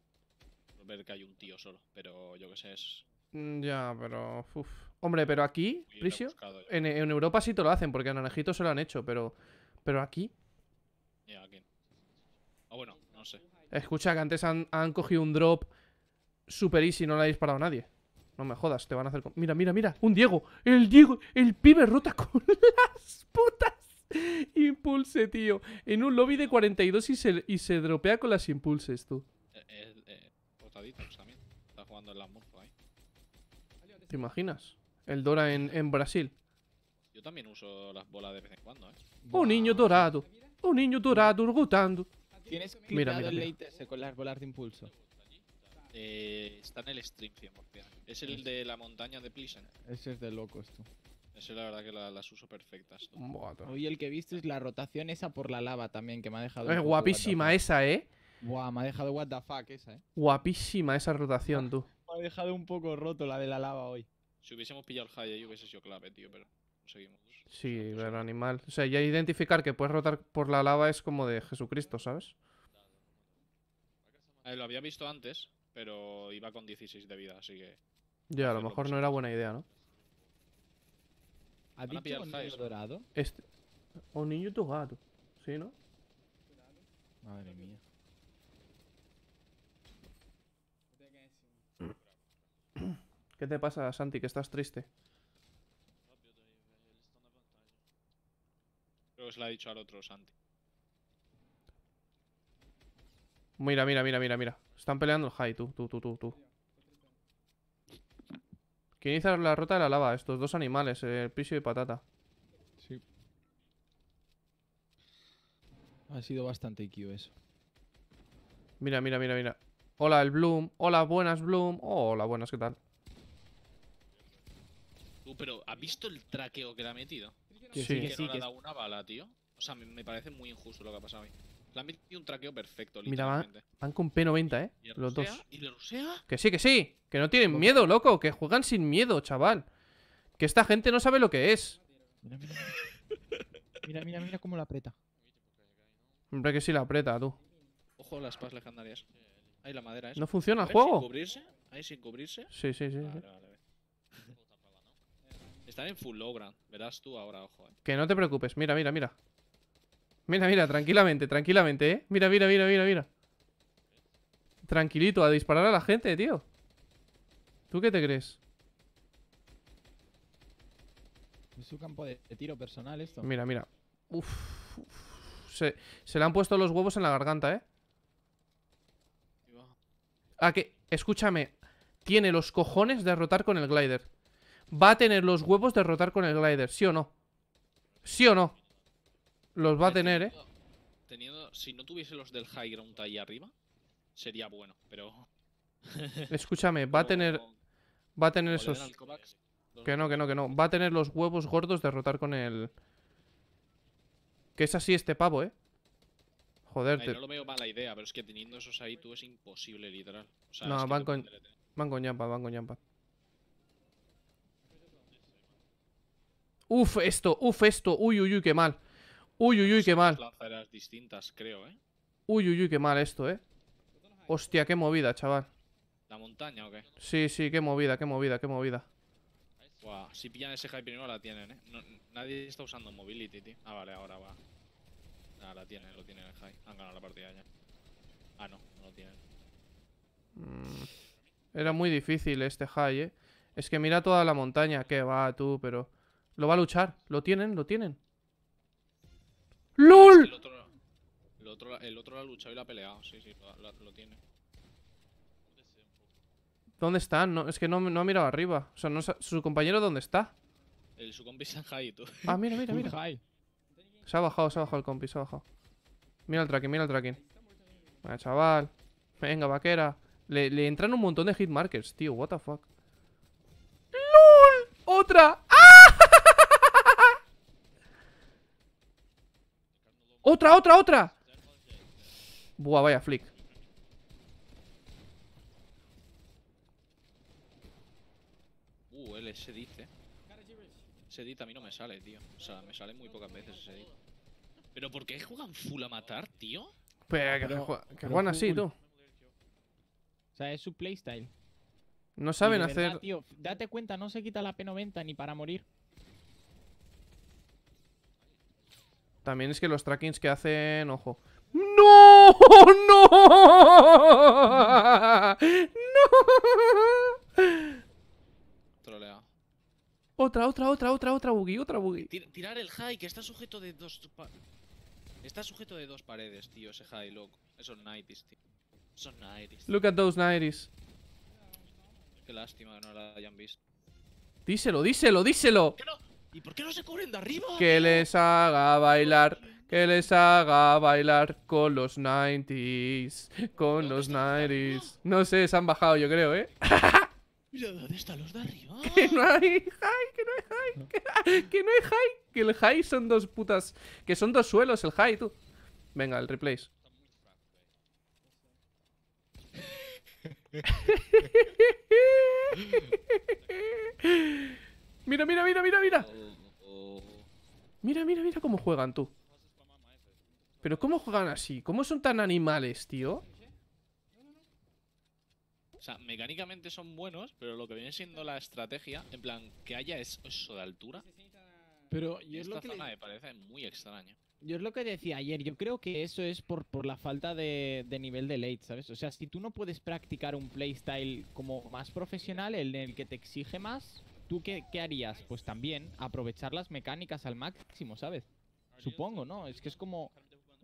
Ver que hay un tío solo, pero yo que sé, es... Mm, ya, pero... Uf. Hombre, pero aquí, Prisio, en, en, Europa sí te lo hacen, porque en Naranjito se lo han hecho, pero... Pero aquí... Ya, aquí. Ah, bueno, no sé. Escucha, que antes han, han cogido un drop super easy y no le ha disparado nadie. No me jodas, te van a hacer... Mira, mira, mira, un Diego. El Diego, el pibe rota con las putas. Impulse, tío. En un lobby de 42 y se, dropea con las impulses, tú. ¿Te imaginas? El Dora en, Brasil. Yo también uso las bolas de vez en cuando, ¿eh? Un niño dorado. Un niño dorado, rotando. Tienes mira, mira, mira. con las bolas de impulso. Eh, está en el stream 100%. Es el de la montaña de Pleasant. Ese es de loco esto. Ese la verdad que las uso perfectas. Hoy el que viste es la rotación esa por la lava también, que me ha dejado... guapísima esa, ¿eh? Buah, me ha dejado what esa, ¿eh? Guapísima esa rotación, tú. Me ha dejado un poco roto la de la lava hoy. Si hubiésemos pillado el high, yo hubiese sido clave, tío, pero seguimos. Sí, pero animal. O sea, ya identificar que puedes rotar por la lava es como de Jesucristo, ¿sabes? Eh, lo había visto antes, pero iba con 16 de vida, así que... Ya, a lo mejor no era buena idea, ¿no? ¿Has dicho un niño dorado? Este... O niño tu gato. ¿Sí, no? Madre mía. ¿Qué te pasa, Santi? Que estás triste. Creo que se lo ha dicho al otro Santi. Mira, mira, mira, mira, mira. Están peleando el high, tú, tú, tú, tú, tú. ¿Quién la ruta de la lava, estos dos animales, eh, el piso y patata. Sí. Ha sido bastante IQ eso. Mira, mira, mira, mira. Hola, el Bloom. Hola, buenas, Bloom. Hola, buenas, ¿qué tal? pero ¿has visto el traqueo que le ha metido? Sí sí, que, ha dado una bala, tío. O sea, me, me parece muy injusto lo que ha pasado ahí. Le han metido un traqueo perfecto, Mira, van, van, con P90, ¿eh? Los dos. ¿Y Rusea? Que sí, que sí. Que no tienen pues miedo, loco. Que juegan sin miedo, chaval. Que esta gente no sabe lo que es. Mira, mira, mira, mira, mira cómo la aprieta. Hombre, que sí la aprieta, tú. Ojo a las paz legendarias. Ahí la madera es. ¿eh? ¿No funciona el juego? Sin cubrirse. Ahí sin cubrirse. Sí, sí, sí. Vale, sí. Vale, Están en full logran Verás tú ahora, ojo. Eh. Que no te preocupes. Mira, mira, mira. Mira, mira, tranquilamente, tranquilamente, ¿eh? Mira, mira, mira, mira, mira. Tranquilito, a disparar a la gente, tío. ¿Tú qué te crees? Es su campo de tiro personal esto. Mira, mira. Uf, Se, se, le han puesto los huevos en la garganta, ¿eh? Ah, que... Escúchame. Tiene los cojones de rotar con el glider. Va a tener los huevos de rotar con el glider, ¿sí o no? ¿Sí o no? Los va a tener, ¿eh? si no tuviese los del high ground ahí arriba, sería bueno, pero... Escúchame, va a tener... Va a tener esos... Que no, que no, que no. Va a tener los huevos gordos de rotar con el... Que es así este pavo, ¿eh? Joderte No lo veo mala idea, pero es que teniendo esos ahí tú es imposible, literal. no, van, con... van con ñampa, van con ñampa. Uf, esto, uf, esto. Uy, uy, uy, qué mal. Uy, uy, uy, qué mal. distintas, creo, ¿eh? Uy, uy, uy, qué mal esto, ¿eh? Hostia, qué movida, chaval. ¿La montaña o qué? Sí, sí, qué movida, qué movida, qué movida. Wow, si pillan ese high primero la tienen, ¿eh? nadie está usando mobility, tío. Ah, vale, ahora va. Ah, la tienen, lo tienen el high. Han ganado la partida ya. Ah, no, no lo tienen. Mm. era muy difícil este high, ¿eh? Es que mira toda la montaña. Que va, tú, pero... Lo va a luchar. Lo tienen, lo tienen. ¡LOL! El otro, el, otro, lo ha luchado y lo ha peleado, sí, sí, lo, tiene. ¿Dónde está? No, es que no, no ha mirado arriba. O sea, no, ¿su compañero dónde está? El, su compi está en high, Ah, mira, mira, mira. Se ha bajado, se ha bajado el compi, se ha bajado. Mira el tracking, mira el tracking. Venga, chaval. Venga, vaquera. Le, le entran un montón de hitmarkers, tío. What the fuck. ¡LOL! ¡Otra! ¡Otra, otra, otra! Buah, vaya flick Uh, él se dice se a mí no me sale, tío O sea, me sale muy pocas veces ese ¿Pero por qué juegan full a matar, tío? Pero que, juegan, así, tú O sea, es su playstyle no saben hacer. Tío, date cuenta, no se quita la P90 ni para morir. También es que los trackings que hacen, ojo. ¡No! ¡No! ¡No! Trolea. Otra, otra, otra, otra, otra buggy, otra buggy. tirar el high, que está sujeto de dos... Está sujeto de dos paredes, tío, ese high, loco. Esos 90s, tío. Esos 90s. Look at those 90s. Qué lástima que no la hayan visto. Díselo, díselo, díselo. ¿Y por qué no se cubren de arriba? Que les haga bailar. Que les haga bailar con los 90s. Con los 90s. No sé, se han bajado, yo creo, ¿eh? Mira, ¿dónde están los de arriba? Que no hay high, que no hay high. Que, no hay high. Que el high son dos putas. Que son dos suelos el high, tú. Venga, el replace. Mira, mira, mira, mira, mira. Mira, mira, mira cómo juegan, tú. Pero ¿cómo juegan así? ¿Cómo son tan animales, tío? O sea, mecánicamente son buenos, pero lo que viene siendo la estrategia, en plan, que haya eso de altura. Pero esta zona me parece muy extraña. Yo es lo que decía ayer, yo creo que eso es por, por la falta de, nivel de late, ¿sabes? O sea, si tú no puedes practicar un playstyle como más profesional, en el que te exige más, ¿Tú qué, harías? Pues también aprovechar las mecánicas al máximo, ¿sabes? Supongo, ¿no? Es que es como...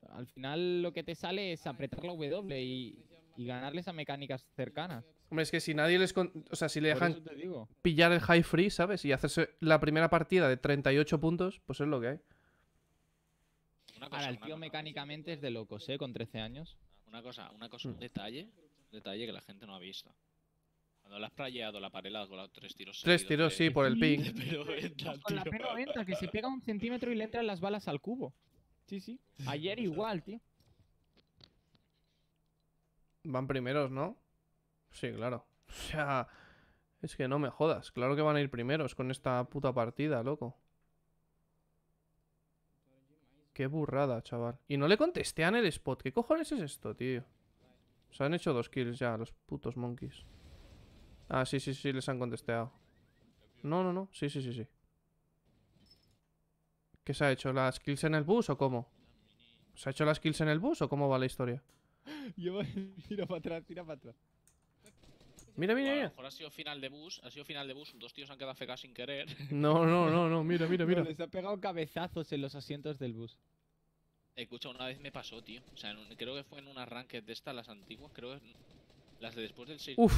Al final lo que te sale es apretar la W y, ganarles a mecánicas cercanas. Hombre, es que si nadie les... O sea, si le dejan pillar el high free, ¿sabes? Y hacerse la primera partida de 38 puntos, pues es lo que hay. para Ahora, el tío mecánicamente es de locos, ¿eh? Con 13 años. Una cosa, una cosa, un mm. detalle, un detalle que la gente no ha visto la has frayado la pared la has tres tiros. Tres tiros, sí, por el ping. Con la 90 que se pega un centímetro y le entran las balas al cubo. Sí, sí. Ayer igual, tío. Van primeros, ¿no? Sí, claro. O sea, es que no me jodas. Claro que van a ir primeros con esta puta partida, loco. Qué burrada, chaval. Y no le contesté en el spot. ¿Qué cojones es esto, tío? Se han hecho dos kills ya, los putos monkeys. Ah, sí, sí, sí, les han contestado. No, no, no. Sí, sí, sí, sí. ¿Qué se ha hecho? ¿Las kills en el bus o cómo? ¿Se ha hecho las kills en el bus o cómo va la historia? Yo mira para atrás, tira para atrás. Mira, mira, mira. A lo mejor ha sido final de bus, ha sido final de bus, dos tíos han quedado fecados sin querer. No, no, no, no, mira, mira, mira. Se les ha pegado cabezazos en los asientos del bus. Escucha, una vez me pasó, tío. O sea, creo que fue en un arranque de estas, las antiguas, creo que las de después del 6 Uf,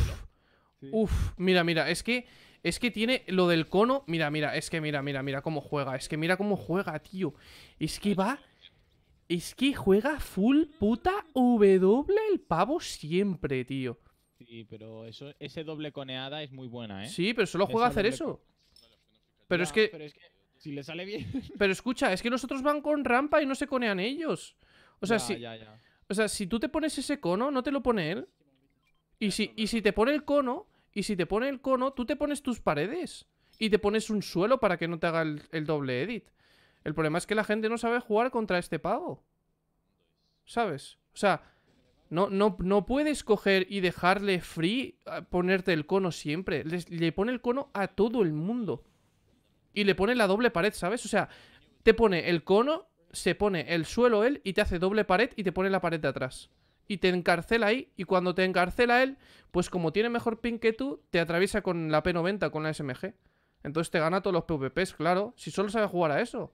Uf, mira, mira, es que es que tiene lo del cono. Mira, mira, es que mira, mira, mira cómo juega. Es que mira cómo juega, tío. Es que va. Es que juega full puta W el pavo siempre, tío. Sí, pero eso, ese doble coneada es muy buena, ¿eh? Sí, pero solo juega a hacer eso. Pero, es que... pero es que. Si le sale bien. Pero escucha, es que nosotros van con rampa y no se conean ellos. O sea, si. o sea, si tú te pones ese cono, no te lo pone él. Y si, y si te pone el cono, y si te pone el cono, tú te pones tus paredes. Y te pones un suelo para que no te haga el, doble edit. El problema es que la gente no sabe jugar contra este pago. ¿Sabes? O sea, no, no, no puedes coger y dejarle free ah, ponerte el cono siempre. le pone el cono a todo el mundo. Y le pone la doble pared, ¿sabes? O sea, te pone el cono, se pone el suelo él y te hace doble pared y te pone la pared de atrás y te encarcela ahí. Y cuando te encarcela él, pues como tiene mejor ping que tú, te atraviesa con la P90, con la SMG. Entonces te gana todos los PvPs, claro. Si solo sabe jugar a eso.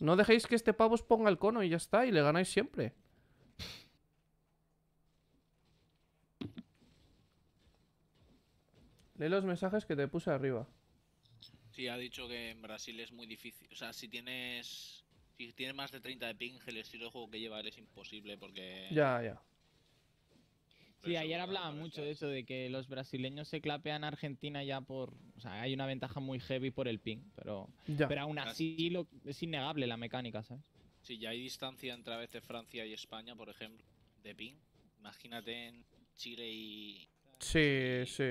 No dejéis que este pavo os ponga el cono y ya está. Y le ganáis siempre. Lee los mensajes que te puse arriba. Sí, ha dicho que en Brasil es muy difícil. O sea, si tienes si tiene más de 30 de ping, el estilo de juego que llevar es imposible porque. Ya, ya. sí, ayer hablaba mucho de eso, de que los brasileños se clapean a Argentina ya por. O sea, hay una ventaja muy heavy por el ping, pero. Pero aún así lo, es innegable la mecánica, ¿sabes? Sí, ya hay distancia entre a veces Francia y España, por ejemplo, de ping. Imagínate en Chile y. Sí, sí.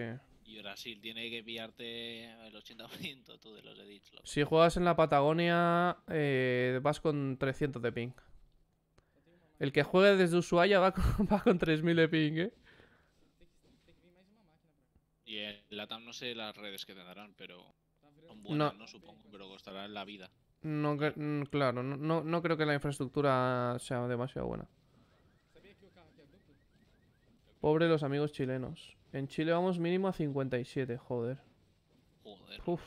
Y Brasil tiene que pillarte el 80% tú de los edits. Si juegas en la Patagonia, eh, vas con 300 de ping. El que juegue desde Ushuaia va con, 3000 de ping, ¿eh? Y en Latam no sé las redes que tendrán, pero son buenas, no. no, supongo, pero costará la vida. No, mm, claro, no, no creo que la infraestructura sea demasiado buena. Pobre los amigos chilenos. En Chile vamos mínimo a 57, joder. Joder. Uf.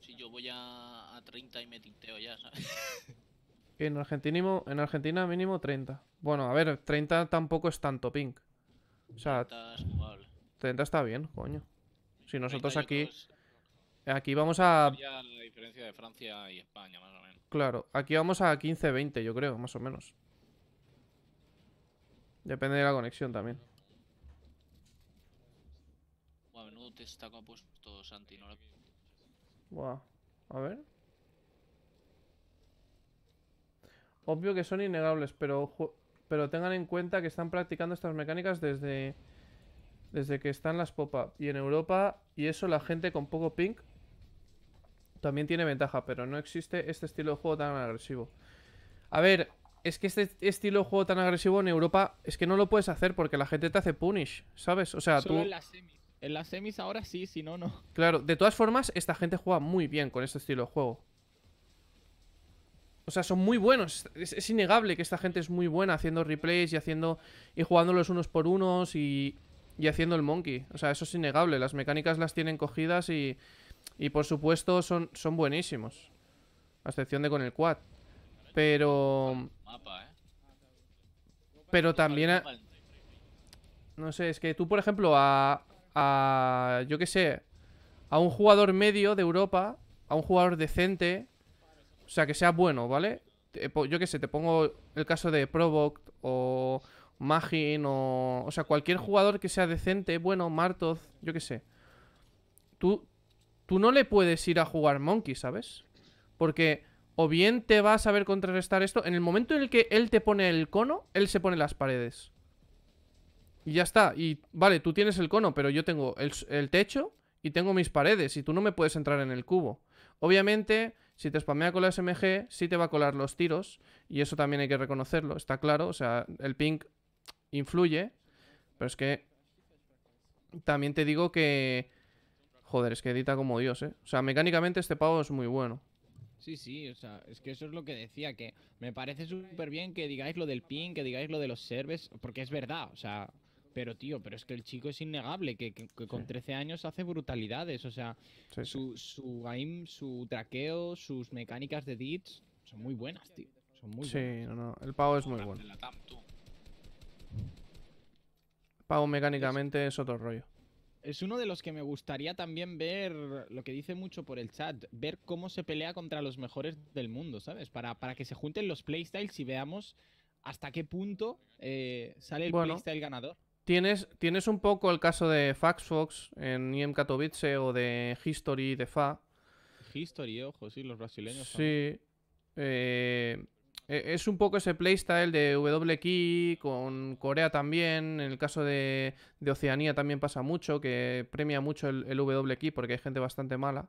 Si yo voy a, 30 y me tinteo ya, ¿sabes? en, Argentina, mínimo 30. Bueno, a ver, 30 tampoco es tanto pink. O sea, 30, está bien, coño. Si nosotros aquí... Aquí vamos a... Claro, aquí vamos a 15-20, yo creo, más o menos. Depende de la conexión también. está pues, a ver. Obvio que son innegables, pero, pero tengan en cuenta que están practicando estas mecánicas desde, desde que están las pop Y en Europa, y eso la gente con poco pink también tiene ventaja, pero no existe este estilo de juego tan agresivo. A ver, es que este estilo de juego tan agresivo en Europa es que no lo puedes hacer porque la gente te hace punish, ¿sabes? O sea, tú... En las semis ahora sí, si no, no. Claro, de todas formas, esta gente juega muy bien con este estilo de juego. O sea, son muy buenos. Es, innegable que esta gente es muy buena haciendo replays y haciendo. y jugándolos unos por unos y. y haciendo el monkey. O sea, eso es innegable. Las mecánicas las tienen cogidas y. Y por supuesto son, son buenísimos. A excepción de con el quad. Pero. Pero también. No sé, es que tú, por ejemplo, a a, yo qué sé, a un jugador medio de Europa, a un jugador decente, o sea, que sea bueno, ¿vale? Yo que sé, te pongo el caso de Provoc o Magin o... O sea, cualquier jugador que sea decente, bueno, Martoz, yo qué sé. Tú, tú no le puedes ir a jugar Monkey, ¿sabes? Porque o bien te va a saber contrarrestar esto. En el momento en el que él te pone el cono, él se pone las paredes. Y ya está. Y vale, tú tienes el cono, pero yo tengo el, techo y tengo mis paredes y tú no me puedes entrar en el cubo. Obviamente, si te spamea con la SMG, sí te va a colar los tiros y eso también hay que reconocerlo, está claro. O sea, el ping influye, pero es que también te digo que... Joder, es que edita como Dios, ¿eh? O sea, mecánicamente este pavo es muy bueno. Sí, sí, o sea, es que eso es lo que decía, que me parece súper bien que digáis lo del ping, que digáis lo de los serves, porque es verdad, o sea, pero, tío, pero es que el chico es innegable, que, con 13 años hace brutalidades. O sea, su, game su traqueo, sus mecánicas de DITS son muy buenas, tío. Son muy sí, no, no. El pavo es muy bueno. pavo mecánicamente es otro rollo. Es uno de los que me gustaría también ver, lo que dice mucho por el chat, ver cómo se pelea contra los mejores del mundo, ¿sabes? Para, para que se junten los playstyles y veamos hasta qué punto eh, sale el playstyle ganador. Tienes, un poco el caso de Faxfox en IEM Katowice o de History de FA. History, ojo, sí, los brasileños. Sí. Eh, e, es un poco ese playstyle de WK con Corea también. En el caso de, Oceanía también pasa mucho, que premia mucho el, el porque hay gente bastante mala.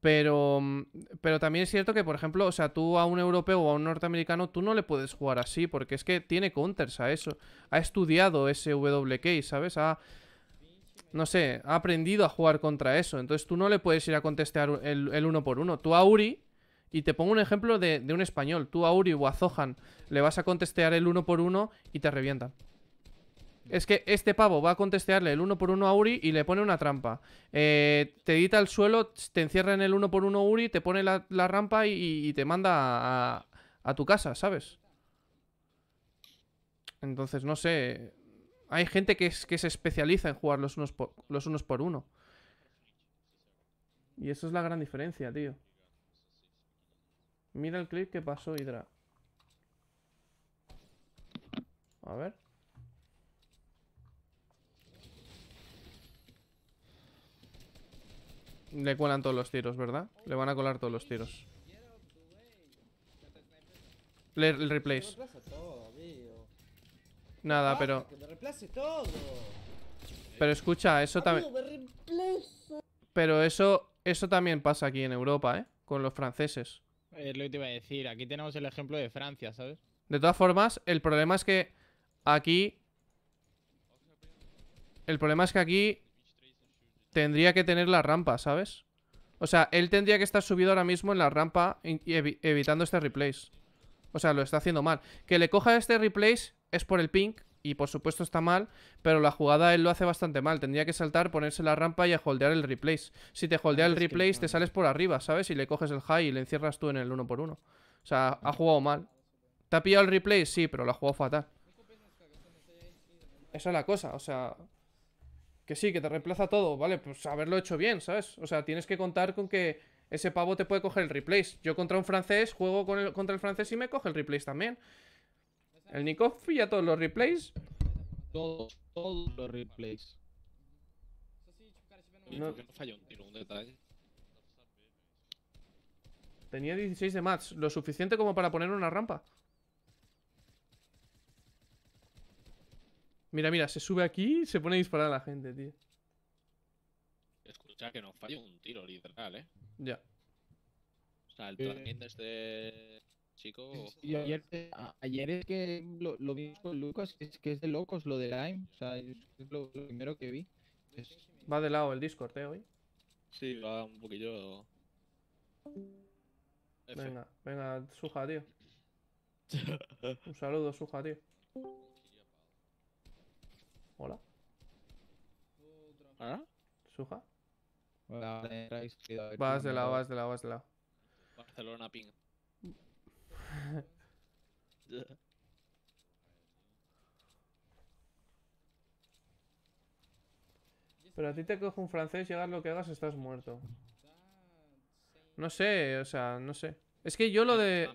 Pero, mm, pero también es cierto que, por ejemplo, o sea, tú a un europeo o a un norteamericano, tú no le puedes jugar así, porque es que tiene counters a eso. Ha estudiado ese WK, ¿sabes? Ha, no sé, ha aprendido a jugar contra eso. Entonces tú no le puedes ir a contestar el, el uno por uno. Tú a Uri, y te pongo un ejemplo de, un español, tú a Uri o a Zohan, le vas a contestear el uno por uno y te revientan. Es que este pavo va a contestearle el uno por uno a Uri y le pone una trampa. Eh, te edita el suelo, te encierra en el uno por uno Uri, te pone la, rampa y, te manda a, tu casa, ¿sabes? Entonces, no sé. Hay gente que, es, que se especializa en jugar los unos, por, los unos por uno. Y eso es la gran diferencia, tío. Mira el clip que pasó Hydra. A ver. Le cuelan todos los tiros, ¿verdad? Le van a colar todos los tiros. Le, replace. Nada, pero... Pero escucha, eso también... Pero eso, eso también pasa aquí en Europa, ¿eh? Con los franceses. Es lo que te iba a decir. Aquí tenemos el ejemplo de Francia, ¿sabes? De todas formas, el problema es que aquí... El problema es que aquí tendría que tener la rampa, ¿sabes? O sea, él tendría que estar subido ahora mismo en la rampa evitando este replace. O sea, lo está haciendo mal. Que le coja este replace es por el pink, y por supuesto está mal, pero la jugada él lo hace bastante mal. Tendría que saltar, ponerse la rampa y a holdear el replace. Si te holdea el replace, te sales por arriba, ¿sabes? Y le coges el high y le encierras tú en el 1 por 1 O sea, ha jugado mal. ¿Te ha pillado el replace? Sí, pero lo ha jugado fatal. Esa es la cosa, o sea que sí, que te reemplaza todo, vale, pues haberlo hecho bien, ¿sabes? O sea, tienes que contar con que ese pavo te puede coger el replace. Yo contra un francés, juego con el, contra el francés y me coge el replace también. El y ya todos los replays. Todos, todos los replays. No. Tenía 16 de match lo suficiente como para poner una rampa. Mira, mira, se sube aquí y se pone a disparar a la gente, tío. Escucha que nos falla un tiro, literal, ¿eh? Ya. O sea, el eh. tracking de este chico... Y ayer, ayer es que lo, lo vimos con Lucas, es que es de locos lo de Lime. O sea, es lo, primero que vi. Va de lado el Discord, ¿eh? Hoy. Sí, va un poquillo... Venga, venga, Suja, tío. un saludo, Suja, tío. Hola. ¿Ah? ¿Suja? vas de lado, vas de la, vas de lado. Barcelona ping. Pero a ti te cojo un francés y hagas lo que hagas, estás muerto. No sé, o sea, no sé. Es que yo lo de...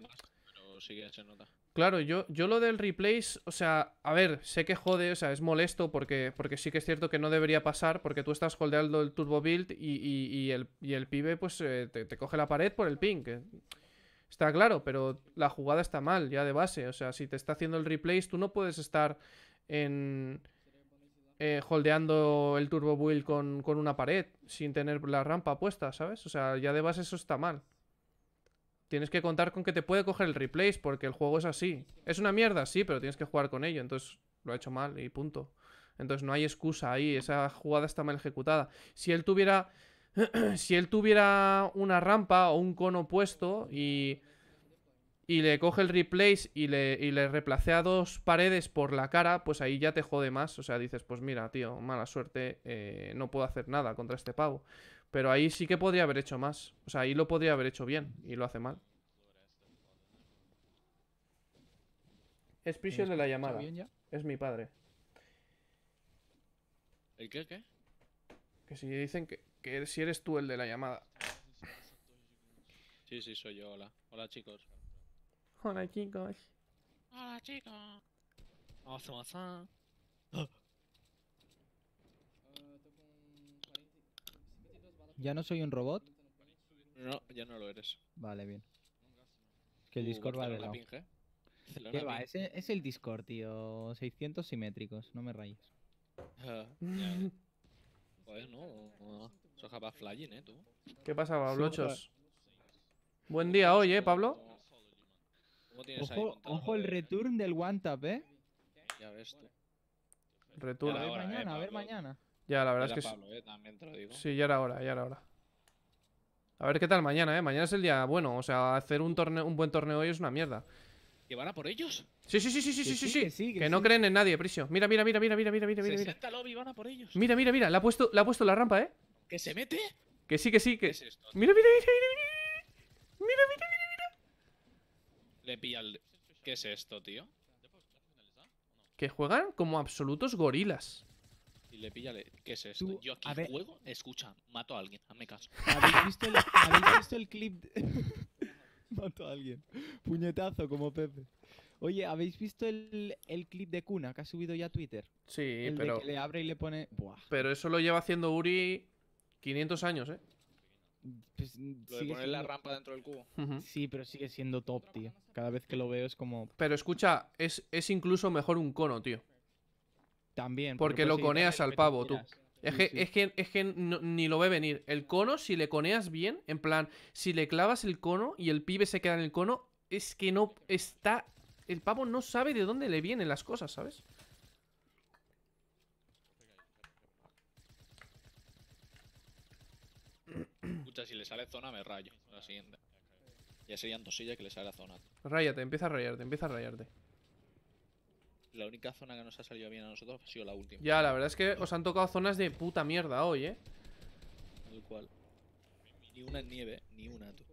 sí se nota. Claro, yo, yo lo del replace, o sea, a ver, sé que jode, o sea, es molesto porque, porque sí que es cierto que no debería pasar porque tú estás holdeando el turbo build y, y, el, y el, pibe pues eh, te, coge la pared por el ping. está claro, pero la jugada está mal ya de base. O sea, si te está haciendo el replace, tú no puedes estar en... Eh, holdeando el turbo build con, con una pared sin tener la rampa puesta, ¿sabes? O sea, ya de base eso está mal tienes que contar con que te puede coger el replace porque el juego es así. Es una mierda, sí, pero tienes que jugar con ello. Entonces lo ha hecho mal y punto. Entonces no hay excusa ahí. Esa jugada está mal ejecutada. Si él tuviera... si él tuviera una rampa o un cono puesto y... Y le coge el replace y le, y le replacea dos paredes por la cara, pues ahí ya te jode más. O sea, dices, pues mira, tío, mala suerte, eh, no puedo hacer nada contra este pavo. Pero ahí sí que podría haber hecho más. O sea, ahí lo podría haber hecho bien y lo hace mal. Es Prisión de la llamada. Es mi padre. ¿El qué? ¿Qué? Que si dicen que, que si eres tú el de la llamada. Sí, sí, soy yo. Hola. Hola, chicos. Hola, chicos. Hola, chicos. Hola, ¿Ya no soy un robot? No, ya no lo eres. Vale, bien. Es que el uh, Discord ¿eh? Es, el Discord, tío. 600 simétricos, no me rayes. pues no. sos Soja flying, eh, tú. ¿Qué pasa, Pablochos? Buen día hoy, eh, Pablo. ojo, ojo el return del one tap, eh. Ya ves tú. Return. A ver mañana, eh, a ver mañana. Ya, la verdad es que Sí, ya era hora, ya era hora. A ver qué tal mañana, ¿eh? Mañana es el día bueno. O sea, hacer un, torneo, un buen torneo hoy es una mierda. ¿Que van a por ellos? Sí, sí, sí, sí, sí, sí, sí. Que, sí, que, no creen en nadie, Prisio. Mira, mira, mira, mira, mira, mira, mira. mira, Mira, mira, mira. Le ha puesto, ha puesto la rampa, ¿eh? ¿Que se mete? Que sí, que sí, que... Mira, mira, mira, mira, mira. Mira, mira, mira, mira. Le pilla el... ¿Qué es esto, tío? ¿Que juegan como absolutos gorilas? ¿Y le pilla, ¿qué es esto? Yo aquí juego, escucha, mato a alguien, hazme caso. ¿Habéis visto el, clip? Mato a alguien. Puñetazo como Pepe. Oye, ¿habéis visto el, clip de Kuna? que ha subido ya a Twitter? Sí, pero, le abre y le pone. pero eso lo lleva haciendo Uri 500 años, ¿eh? Pues, mm, lo de poner la rampa dentro del cubo. Sí, pero sigue siendo top, tío. Cada vez que lo veo es como. Pero escucha, es incluso mejor un cono, tío. También. Porque, lo coneas al pavo, tú. Es, que, ni lo ve venir. El cono, si le coneas bien, en plan, si le clavas el cono y el pibe se queda en el cono, es que no está. El pavo no sabe de dónde le vienen las cosas, ¿sabes? Escucha, si le sale zona, me rayo. La siguiente. Ya serían dos que le sale a zona. Ráyate, empieza a rayarte, empieza a rayarte. La única zona que nos ha salido bien a nosotros ha sido la última. Ya, la verdad es que os han tocado zonas de puta mierda hoy, ¿eh? Tal cual. Ni una nieve, ni una tú.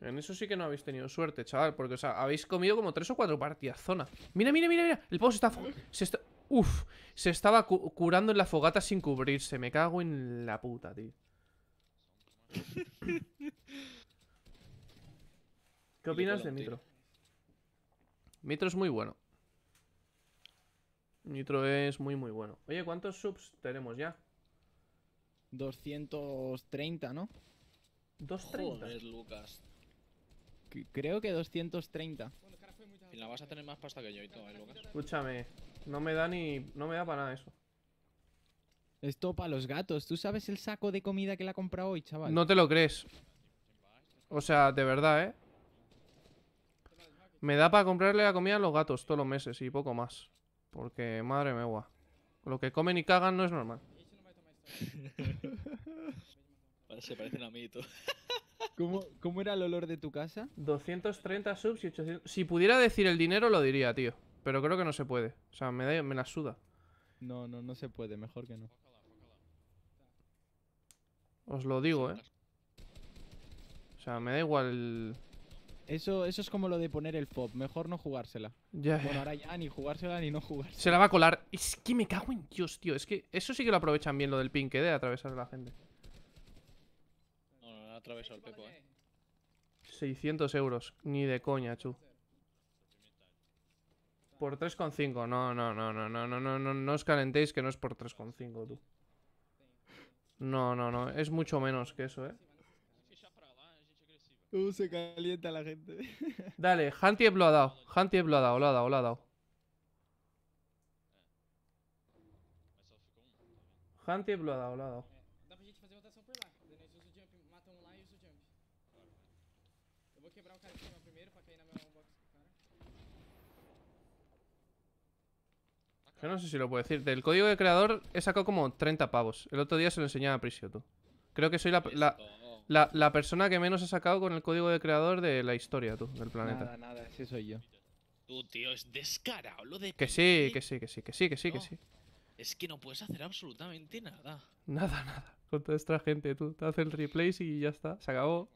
En eso sí que no habéis tenido suerte, chaval, porque, o sea, habéis comido como tres o cuatro partidas zona. Mira, mira, mira, mira. El pozo está... Se uf, se estaba curando en la fogata sin cubrirse. Me cago en la puta, tío. ¿Qué opinas de Nitro? Nitro es muy bueno. Nitro es muy, muy bueno. Oye, ¿cuántos subs tenemos ya? 230, ¿no? 230. Lucas. creo que 230. Y la vas a tener más pasta que yo y todo, ¿eh, Lucas? Escúchame, no me da ni... no me da para nada eso. Esto para los gatos. ¿Tú sabes el saco de comida que la ha comprado hoy, chaval? No te lo crees. O sea, de verdad, ¿eh? Me da para comprarle la comida a los gatos todos los meses y poco más. Porque, madre me Lo que comen y cagan no es normal. Se parecen a mí ¿Cómo, ¿Cómo era el olor de tu casa? 230 subs y 800... Si pudiera decir el dinero lo diría, tío. Pero creo que no se puede. O sea, me, me la suda. No, no, no se puede. Mejor que no. Os lo digo, ¿eh? O sea, me da igual... Eso, eso es como lo de poner el pop. Mejor no jugársela. Ya. Bueno, ahora ya ni jugársela ni no jugársela. Se la va a colar. Es que me cago en Dios, tío. Es que eso sí que lo aprovechan bien, lo del pin que ¿eh? de atravesar a la gente. No, no, no atravesado el pepo, eh. 600 euros. Ni de coña, chu. Por 3,5. No, no, no, no, no, no, no, no. No os calentéis que no es por 3,5, tú. No, no, no. Es mucho menos que eso, eh. Uy, se calienta la gente. Dale, Hantiep lo ha dado. Hantiep lo ha dado, lo ha dado, lo ha dado. Hantiep lo ha dado, lo ha dado. Yo no sé si lo puedo decir. Del código de creador he sacado como 30 pavos. El otro día se lo enseñaba a Prisio, tú. Creo que soy la la, persona que menos ha sacado con el código de creador de la historia, tú, del planeta. Nada, nada, ese soy yo. Tú, tío, es descarado lo de... Que sí, que sí, que sí, que sí, que sí, que sí. Es que no puedes hacer absolutamente nada. Nada, nada. Con toda esta gente, tú. Te haces el replay y ya está. Se acabó.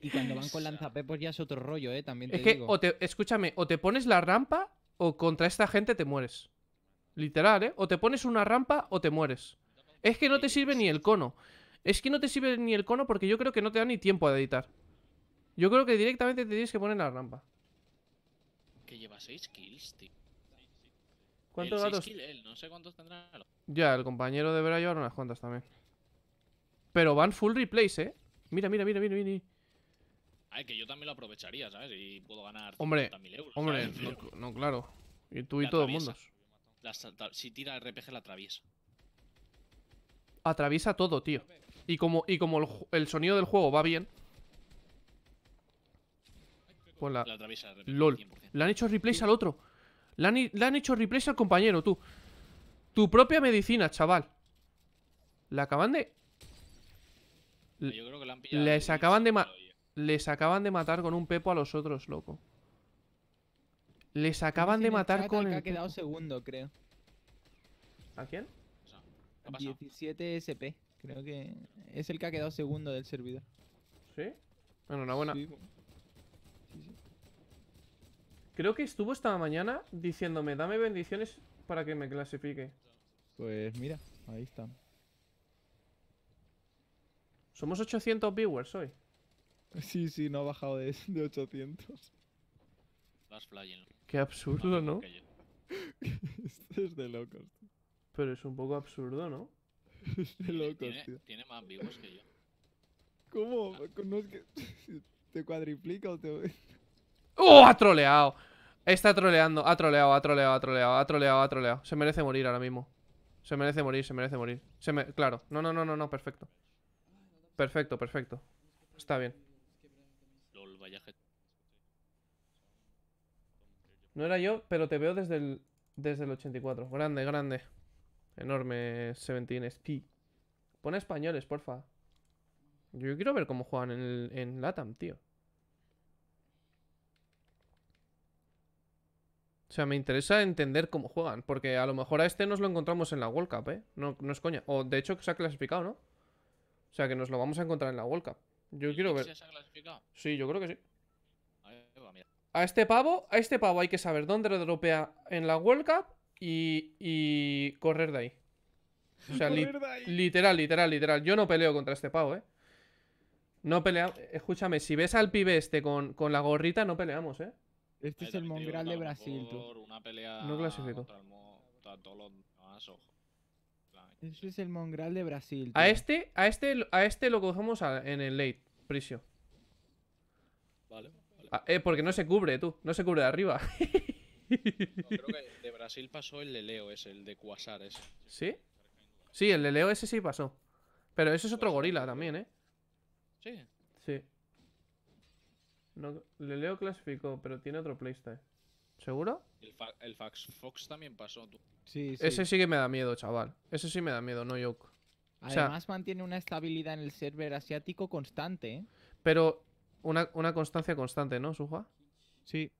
y cuando van con lanzapepos ya es otro rollo, ¿eh? También te es que, O escúchame, o te pones la rampa o contra esta gente te mueres. Literal, ¿eh? O te pones una rampa o te mueres. Es que no te sirve pues ni el cono. Es que no te sirve ni el cono porque yo creo que no te da ni tiempo a editar. Yo creo que directamente te tienes que poner la rampa. Que lleva 6 kills, tío. ¿Cuántos datos? no sé cuántos Ya, el compañero deberá llevar unas cuantas también. Pero van full replays, ¿eh? Mira, mira, mira, mira, mira. Ay, ah, que yo también lo aprovecharía, ¿sabes? Y puedo ganar hombre, 50.000 euros. Hombre, no, claro. Y tú y todo el mundo. si tira el RPG la atraviesa. Atraviesa todo, tío. Y como, y como el, sonido del juego va bien... la... LOL. Le han hecho replays al otro. Le han, hecho replays al compañero, tú. Tu propia medicina, chaval. La acaban de... Ah, yo creo que la han pillado Les acaban de... Les acaban de matar con un pepo a los otros, loco. Les acaban de matar con el... ha quedado segundo, creo. ¿A quién? 17 SP. Creo que es el que ha quedado segundo del servidor. ¿Sí? Enhorabuena. sí, Creo que estuvo esta mañana diciéndome, dame bendiciones para que me clasifique. Pues mira, ahí está. Somos 800 viewers hoy. Sí, sí, no ha bajado de, 800. Qué absurdo, ¿no? Esto es de locos. Pero es un poco absurdo, ¿no? tiene, tío. tiene más vivos que yo. ¿Cómo? Ah. ¿Te cuadriplica o te...? ¡Oh! Ha troleado. Está troleando. Ha troleado, ha troleado, ha troleado, ha troleado, ha troleado. Se merece morir ahora mismo. Se merece morir, se merece morir. Se me... Claro. No, no, no, no, no. Perfecto. Perfecto, perfecto. Está bien. No era yo, pero te veo desde el, desde el 84. Grande, grande. Enorme 17 SP. pone españoles, porfa. Yo quiero ver cómo juegan en, LATAM, tío. O sea, me interesa entender cómo juegan. Porque a lo mejor a este nos lo encontramos en la World Cup, ¿eh? No, es coña. O de hecho se ha clasificado, ¿no? O sea, que nos lo vamos a encontrar en la World Cup. Yo quiero ver. Sí, yo creo que sí. A este pavo, a este pavo hay que saber dónde lo dropea en la World Cup y, correr de ahí. O sea, literal, literal, literal. Yo no peleo contra este pavo, ¿eh? No peleamos. Escúchame, si ves al pibe este con, la gorrita, no peleamos, ¿eh? Este es el Mongral de Brasil, tú. no clasifico. Este es el Mongral de Brasil. A este, a este, a este lo cogemos en el late, Prisio. Vale, ah, eh, porque no se cubre, tú. No se cubre de arriba. creo que de Brasil pasó el Leleo ese, el de Quasar ese. ¿Sí? Sí, el Leleo ese sí pasó. Pero ese es otro pues, gorila también, ¿eh? Sí. Sí. Leleo clasificó, pero tiene otro playstyle. ¿Seguro? El, Fox también pasó, tú. Sí, sí. Ese sí que me da miedo, chaval. Ese sí me da miedo, no yoke. Además mantiene una estabilidad en el server asiático constante, ¿eh? Pero una, una constancia constante, ¿no, Suja? Sí.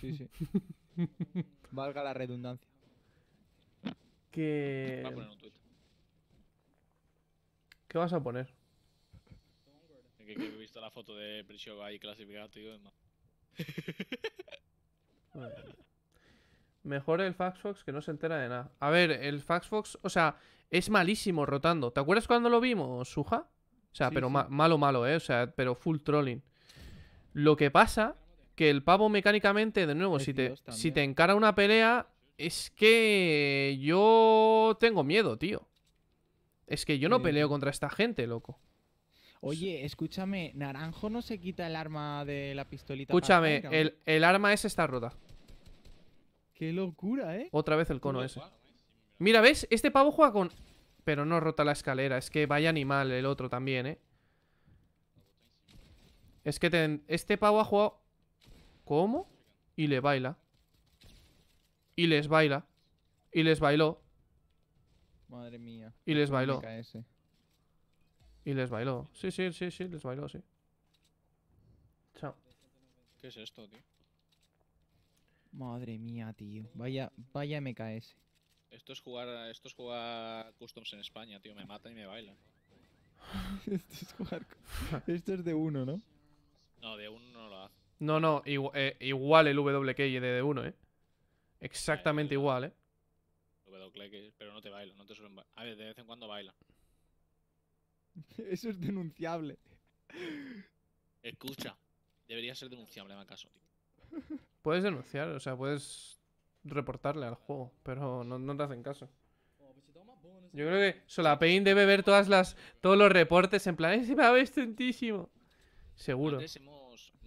Sí, sí. Valga la redundancia. Que... ¿Qué vas a poner? he visto la foto de ahí clasificado, y demás. Mejor el Faxfox que no se entera de nada. A ver, el Faxfox, o sea, es malísimo rotando. ¿Te acuerdas cuando lo vimos, Suja? O sea, pero malo, malo, ¿eh? O sea, pero full trolling. Lo que pasa que el pavo mecánicamente, de nuevo, si te, si te encara una pelea, es que yo tengo miedo, tío. Es que yo no eh, peleo contra esta gente, loco. Oye, escúchame, Naranjo no se quita el arma de la pistolita. Escúchame, el, arma es está rota. Qué locura, ¿eh? Otra vez el cono ese. Eh, mira, ¿ves? Este pavo juega con... Pero no rota la escalera, es que vaya animal el otro también, ¿eh? Es que este pavo ha jugado... ¿Cómo? Y le baila. Y les baila. Y les bailó. Madre mía. Y les bailó. Y les bailó. Sí, sí, sí, sí, les bailó, sí. Chao. ¿Qué es esto, tío? Madre mía, tío. Vaya, vaya MKS. Esto es jugar, esto es jugar customs en España, tío. Me mata y me baila. esto es jugar. esto es de uno, ¿no? No, de uno no lo hace. No, no, eh, igual, el WK y DD1, ¿eh? Exactamente igual, ¿eh? pero no te baila, no te suelen bailar. A ver, de vez en cuando baila. Eso es denunciable. Escucha, debería ser denunciable, me caso. tío. Puedes denunciar, o sea, puedes reportarle al juego, pero no, te hacen caso. Yo creo que Solapain debe ver todas las, todos los reportes en plan, ese va a ver Seguro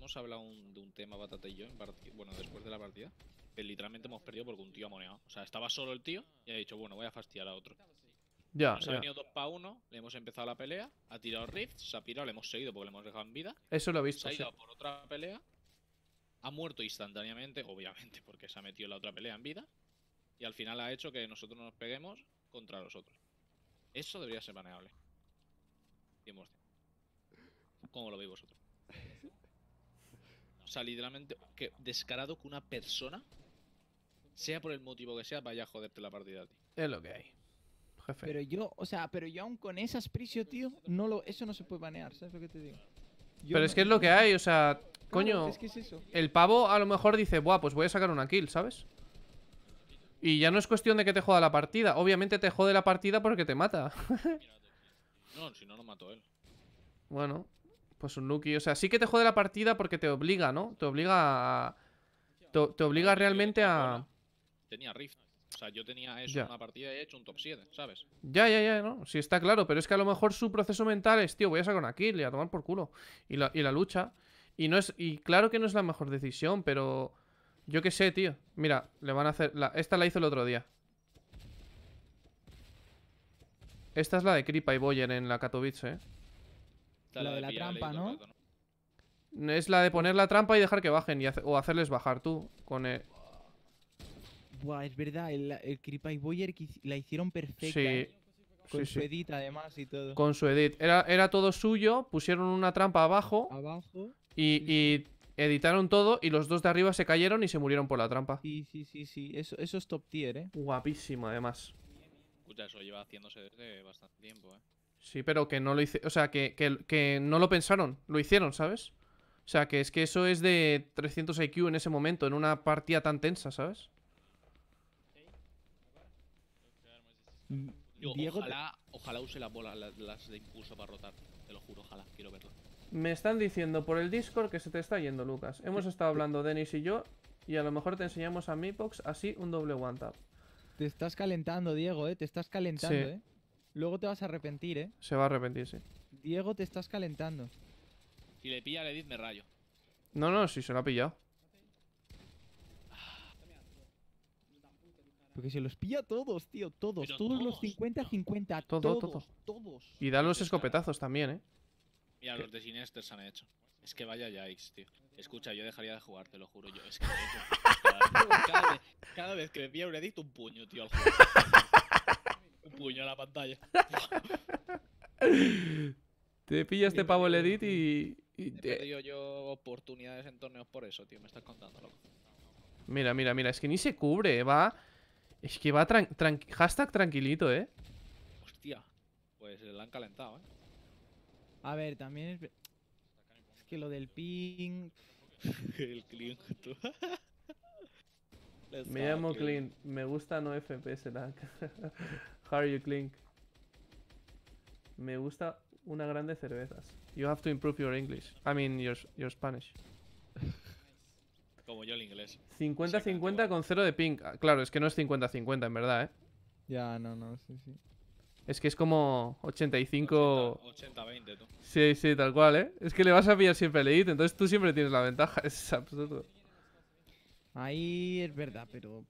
hemos hablado de un tema, Batata y yo, bueno, después de la partida, que literalmente hemos perdido porque un tío ha moneado. O sea, estaba solo el tío y ha dicho, bueno, voy a fastidiar a otro. Ya, se ha venido 2 para uno, le hemos empezado la pelea, ha tirado Rift, se ha pirado, le hemos seguido porque le hemos dejado en vida. Eso lo he visto. Se ha ido por otra pelea, ha muerto instantáneamente, obviamente, porque se ha metido en la otra pelea en vida. Y al final ha hecho que nosotros nos peguemos contra los otros. Eso debería ser baneable. 100%. ¿Cómo lo veis vosotros? O sea, literalmente, que descarado que una persona, sea por el motivo que sea, vaya a joderte la partida a Es lo que hay. Jefe. Pero yo, o sea, pero yo aún con esa prisio, tío, no lo, eso no se puede banear, ¿sabes lo que te digo? pero es que es lo que hay, o sea, coño. Es es eso? El pavo a lo mejor dice, buah, pues voy a sacar una kill, ¿sabes? Y ya no es cuestión de que te joda la partida. Obviamente te jode la partida porque te mata. no, si no, lo mató él. Bueno, pues un Nuki. O sea, sí que te jode la partida porque te obliga, ¿no? Te obliga a... Te, obliga realmente a... Tenía Rift. O sea, yo tenía eso en una partida y he hecho un top 7, ¿sabes? Ya, ya, ya, ¿no? Sí, está claro. Pero es que a lo mejor su proceso mental es, tío, voy a sacar una kill y a tomar por culo. Y la, y la lucha. Y no es... Y claro que no es la mejor decisión, pero... Yo qué sé, tío. Mira, le van a hacer... Esta la hizo el otro día. Esta es la de Kripa y Boyer en la Katowice, ¿eh? la, de la trampa, ¿no? Es la de poner la trampa y dejar que bajen o hacerles bajar tú con el... Buah, es verdad, el, el Boyer la hicieron perfecta. ¿eh? Con su edit, además, y todo. Con su edit. Era, era todo suyo, pusieron una trampa abajo. Y, editaron todo, y los dos de arriba se cayeron y se murieron por la trampa. Sí, sí, sí, sí. Eso, eso es top tier, ¿eh? Guapísimo, además. Escucha, eso lleva haciéndose desde bastante tiempo, ¿eh? Sí, pero que no lo hice, o sea, que, que, no lo pensaron, lo hicieron, ¿sabes? O sea, que es que eso es de 300 IQ en ese momento, en una partida tan tensa, ¿sabes? Mm, Diego, ojalá, use las bolas, de impulso para rotar, te lo juro, ojalá, quiero verlo. Me están diciendo por el Discord que se te está yendo, Lucas. Hemos estado hablando Denis y yo, y a lo mejor te enseñamos a Mipox así un doble one tap. Te estás calentando, Diego, eh, te estás calentando, eh. Luego te vas a arrepentir, ¿eh? Se va a arrepentir, sí. Diego, te estás calentando. Si le pilla a Edith, me rayo. No, no, si se lo ha pillado. Porque se los pilla todos, tío. Todos. Todos, los 50-50. todos, todos. Y dan los escopetazos también, ¿eh? Mira, los de Sinester se han hecho. Es que vaya yikes, tío. Escucha, yo dejaría de jugar, te lo juro yo. Es que... cada, vez, cada vez que me pilla un edit, un puño, tío, al juego un puño a la pantalla. Te pillas este de pavo el edit y. te... He yo oportunidades en torneos por eso, tío. Me estás contando, loco. Mira, mira, mira. Es que ni se cubre, eh, va. Es que va hashtag tranquilito, eh. Hostia. Pues le han calentado, eh. A ver, también es. Es que lo del ping. el clean. Me llamo clean. Me gusta no FPS la How are you, Clink? Me gusta una grande cervezas. You have to improve your English. I mean, your, Spanish. Como yo el inglés. 50-50 con cero de ping. Ah, claro, es que no es 50-50 en verdad, ¿eh? Ya, no, no, sí, sí. Es que es como 85... 80-20, tú. Sí, sí, tal cual, ¿eh? Es que le vas a pillar siempre el edit, entonces tú siempre tienes la ventaja. Es absurdo. Ahí es verdad, pero...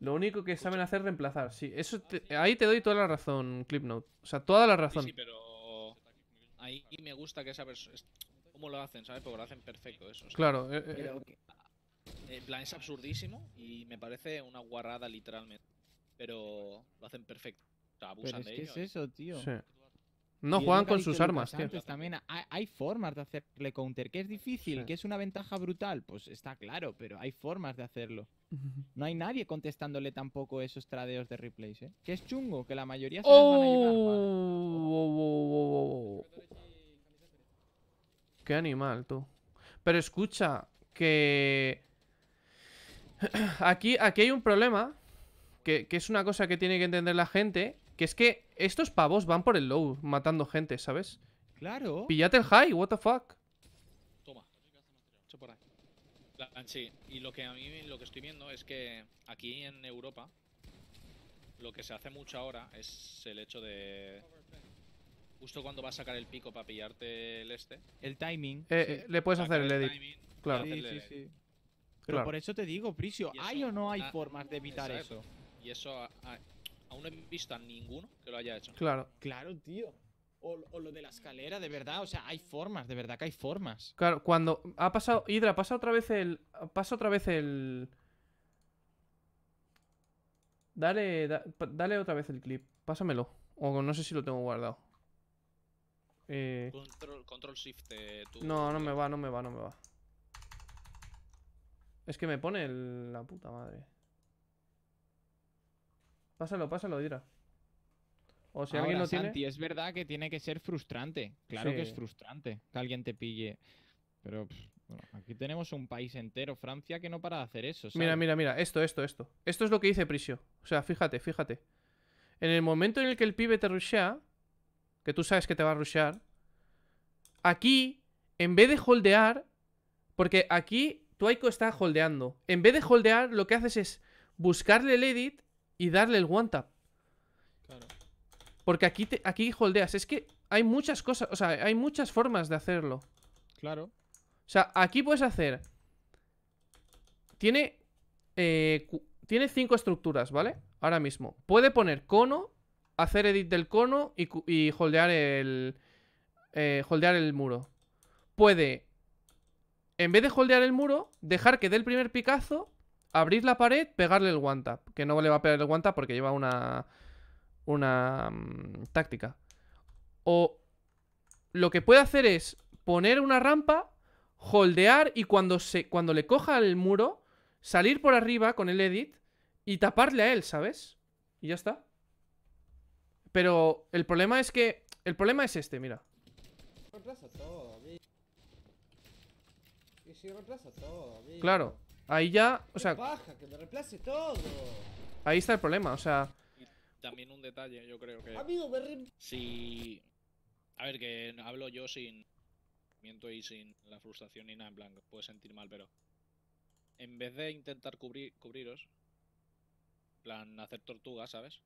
Lo único que saben hacer es reemplazar. Sí, eso ah, ahí te doy toda la razón, ClipNote. O sea, toda la razón. Sí, pero ahí me gusta que esa persona... ¿Cómo lo hacen, sabes? Porque lo hacen perfecto eso. claro. El eh, eh. plan, es absurdísimo y me parece una guarrada literalmente. Pero lo hacen perfecto. O sea, abusan de ellos. es ¿eh? eso, tío. Sí. No, juegan con sus armas, también hay, formas de hacerle counter, que es difícil, que es una ventaja brutal, pues está claro, pero hay formas de hacerlo. No hay nadie contestándole tampoco esos tradeos de replays, ¿eh? Que es chungo, que la mayoría se oh, van a oh, Qué animal, tú. Pero escucha, que... aquí, aquí hay un problema, que, que es una cosa que tiene que entender la gente, que es que estos pavos van por el low, matando gente, ¿sabes? Claro. Pillate el high, what the fuck. Toma. por ahí. Ah, sí, y lo que a mí lo que estoy viendo es que aquí en Europa lo que se hace mucho ahora es el hecho de justo cuando va a sacar el pico para pillarte el este. El timing. Eh, eh, le puedes hacer el edit. claro. Sí, sí, Pero por eso te digo, Prisio, ¿hay o no hay ah, formas de evitar eso? Y eso ah, aún no he visto a ninguno que lo haya hecho. Claro. Claro, tío. O, lo de la escalera, de verdad. O sea, hay formas, de verdad que hay formas. Claro, cuando ha pasado. Hydra, pasa otra vez el. Pasa otra vez el. Dale, dale otra vez el clip. Pásamelo. O no sé si lo tengo guardado. Eh, control, control shift. Eh, no, no me va, no me va, no me va. Es que me pone la puta madre. Pásalo, pásalo, Dira. O sea alguien lo tiene... es verdad que tiene que ser frustrante. Claro que es frustrante que alguien te pille. Pero aquí tenemos un país entero, Francia, que no para de hacer eso. Mira, mira, mira, esto, esto, esto. Esto es lo que dice Prisio. O sea, fíjate, fíjate. En el momento en el que el pibe te rushea, que tú sabes que te va a rushear, aquí, en vez de holdear, porque aquí tu Aiko está holdeando, en vez de holdear, lo que haces es buscarle el edit y darle el one tap. Porque aquí, aquí holdeas. Es que hay muchas cosas, o sea, hay muchas formas de hacerlo. Claro. O sea, aquí puedes hacer... Tiene... Eh, tiene cinco estructuras, ¿vale? Ahora mismo. Puede poner cono, hacer edit del cono y, holdear el... Eh, holdear el muro. Puede... En vez de holdear el muro, dejar que dé el primer picazo abrir la pared, pegarle el guanta, Que no le va a pegar el guanta porque lleva una. Una. Mm, táctica. O. Lo que puede hacer es poner una rampa, holdear y cuando, se, cuando le coja el muro, salir por arriba con el edit y taparle a él, ¿sabes? Y ya está. Pero el problema es que. El problema es este, mira. Claro. Ahí ya, o sea... que me reemplace todo. Ahí está el problema, o sea... También un detalle, yo creo que... Amigo, me re... Si... A ver, que hablo yo sin... Miento y sin la frustración ni nada, en blanco. Puedes sentir mal, pero... En vez de intentar cubrir, cubriros... plan, hacer tortuga, ¿sabes?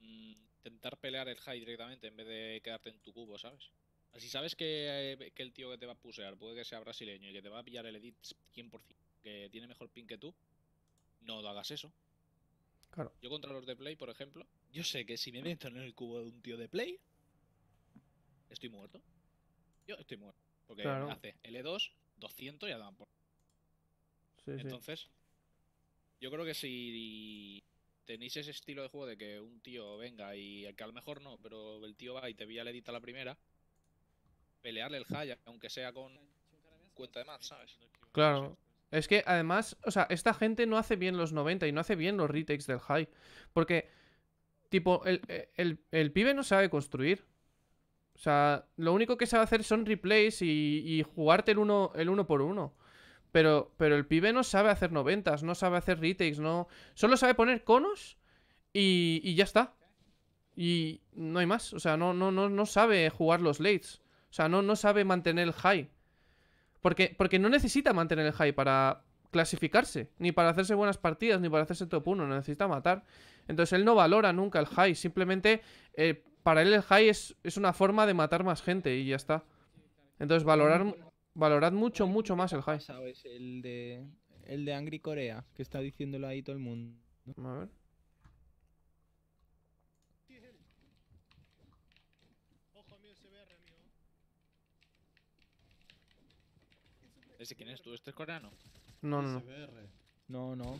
Mm, intentar pelear el high directamente en vez de quedarte en tu cubo, ¿sabes? Si sabes eh, que, el tío que te va a pusear puede que sea brasileño y que te va a pillar el edit 100%, que tiene mejor pin que tú, no hagas eso. Claro. Yo contra los de Play, por ejemplo, yo sé que si me meto en el cubo de un tío de Play, estoy muerto. Yo estoy muerto. Porque hace L2, 200 y dan por... Entonces, yo creo que si tenéis ese estilo de juego de que un tío venga y que a lo mejor no, pero el tío va y te pilla el edit a la primera pelearle el high, aunque sea con cuenta de más, ¿sabes? Claro. Es que además, o sea, esta gente no hace bien los 90 y no hace bien los retakes del high. Porque, tipo, el, pibe no sabe construir. O sea, lo único que sabe hacer son replays y, jugarte el uno, el uno por uno. Pero, pero el pibe no sabe hacer 90 no sabe hacer retakes, no. Solo sabe poner conos y, y ya está. Y no hay más. O sea, no, no, no, no sabe jugar los lates. O sea, no, no sabe mantener el high. Porque, porque no necesita mantener el high para clasificarse, ni para hacerse buenas partidas, ni para hacerse top 1, no necesita matar. Entonces él no valora nunca el high, simplemente eh, para él el high es, una forma de matar más gente y ya está. Entonces valorar, valorad mucho, mucho más el high. ¿Sabes? El de, el de Angry Corea, que está diciéndolo ahí todo el mundo. A ver. ¿Ese quién es tú? ¿Este es coreano? No, no, no. No, no.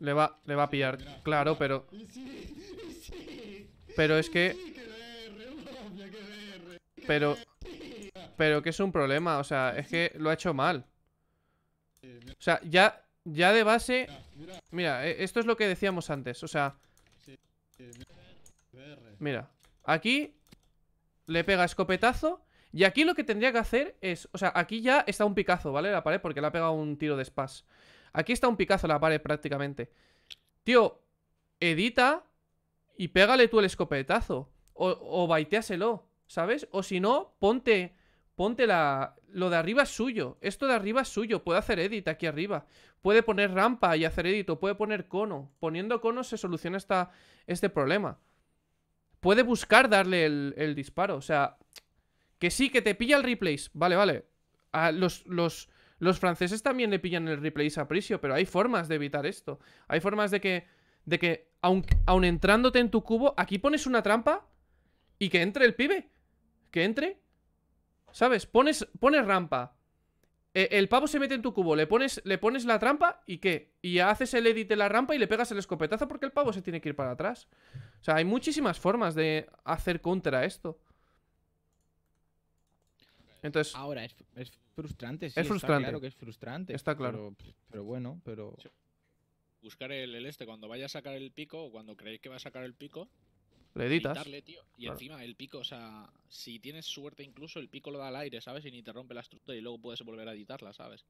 Le va, le va a pillar, claro, pero... Pero es que... Pero... Pero que es un problema, o sea, es que lo ha hecho mal. O sea, ya, ya de base... Mira, eh, esto es lo que decíamos antes, o sea... Mira, aquí le pega escopetazo y aquí lo que tendría que hacer es... O sea, aquí ya está un picazo, ¿vale? La pared, porque le ha pegado un tiro de spas. Aquí está un picazo la pared prácticamente. Tío, edita y pégale tú el escopetazo. O, o ¿sabes? O si no, ponte... Ponte la... Lo de arriba es suyo. Esto de arriba es suyo. Puede hacer edit aquí arriba. Puede poner rampa y hacer edit. O puede poner cono. Poniendo cono se soluciona este problema. Puede buscar darle el, el disparo. O sea, que sí, que te pilla el replays. Vale, vale. A los, los, los franceses también le pillan el replays a Prisio, pero hay formas de evitar esto. Hay formas de que, de que aun, entrándote en tu cubo, aquí pones una trampa y que entre el pibe. Que entre. ¿Sabes? Pones, pones rampa. E, el pavo se mete en tu cubo, le pones, le pones la trampa y qué? Y haces el edit de la rampa y le pegas el escopetazo porque el pavo se tiene que ir para atrás. O sea, hay muchísimas formas de hacer contra esto. Entonces, Ahora, es, es frustrante. Sí, es frustrante. Está claro que es frustrante. Está claro. Pero, bueno, pero. Buscar el, el, este, cuando vaya a sacar el pico, o cuando creéis que va a sacar el pico. Le editas. Y encima el pico, o sea, si tienes suerte incluso, el pico lo da al aire, ¿sabes? Y ni te rompe la estructura y luego puedes volver a editarla, ¿sabes?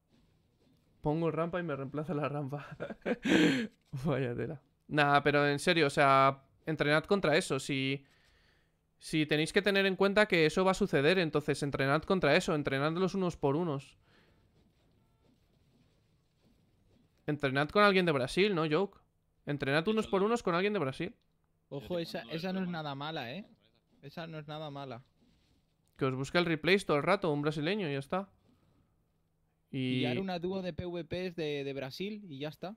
Pongo rampa y me reemplaza la rampa. Vaya tela. Nah, pero en serio, o sea, entrenad contra eso. Si. Si tenéis que tener en cuenta que eso va a suceder, entonces entrenad contra eso, Entrenadlos unos por unos. Entrenad con alguien de Brasil, no joke. Entrenad unos por unos con alguien de Brasil. Ojo, esa, no es nada mala, ¿eh? Esa no es nada mala. Que os busque el replace todo el rato, un brasileño y ya está. Y... haré una dúo de PvPs de, de Brasil y ya está.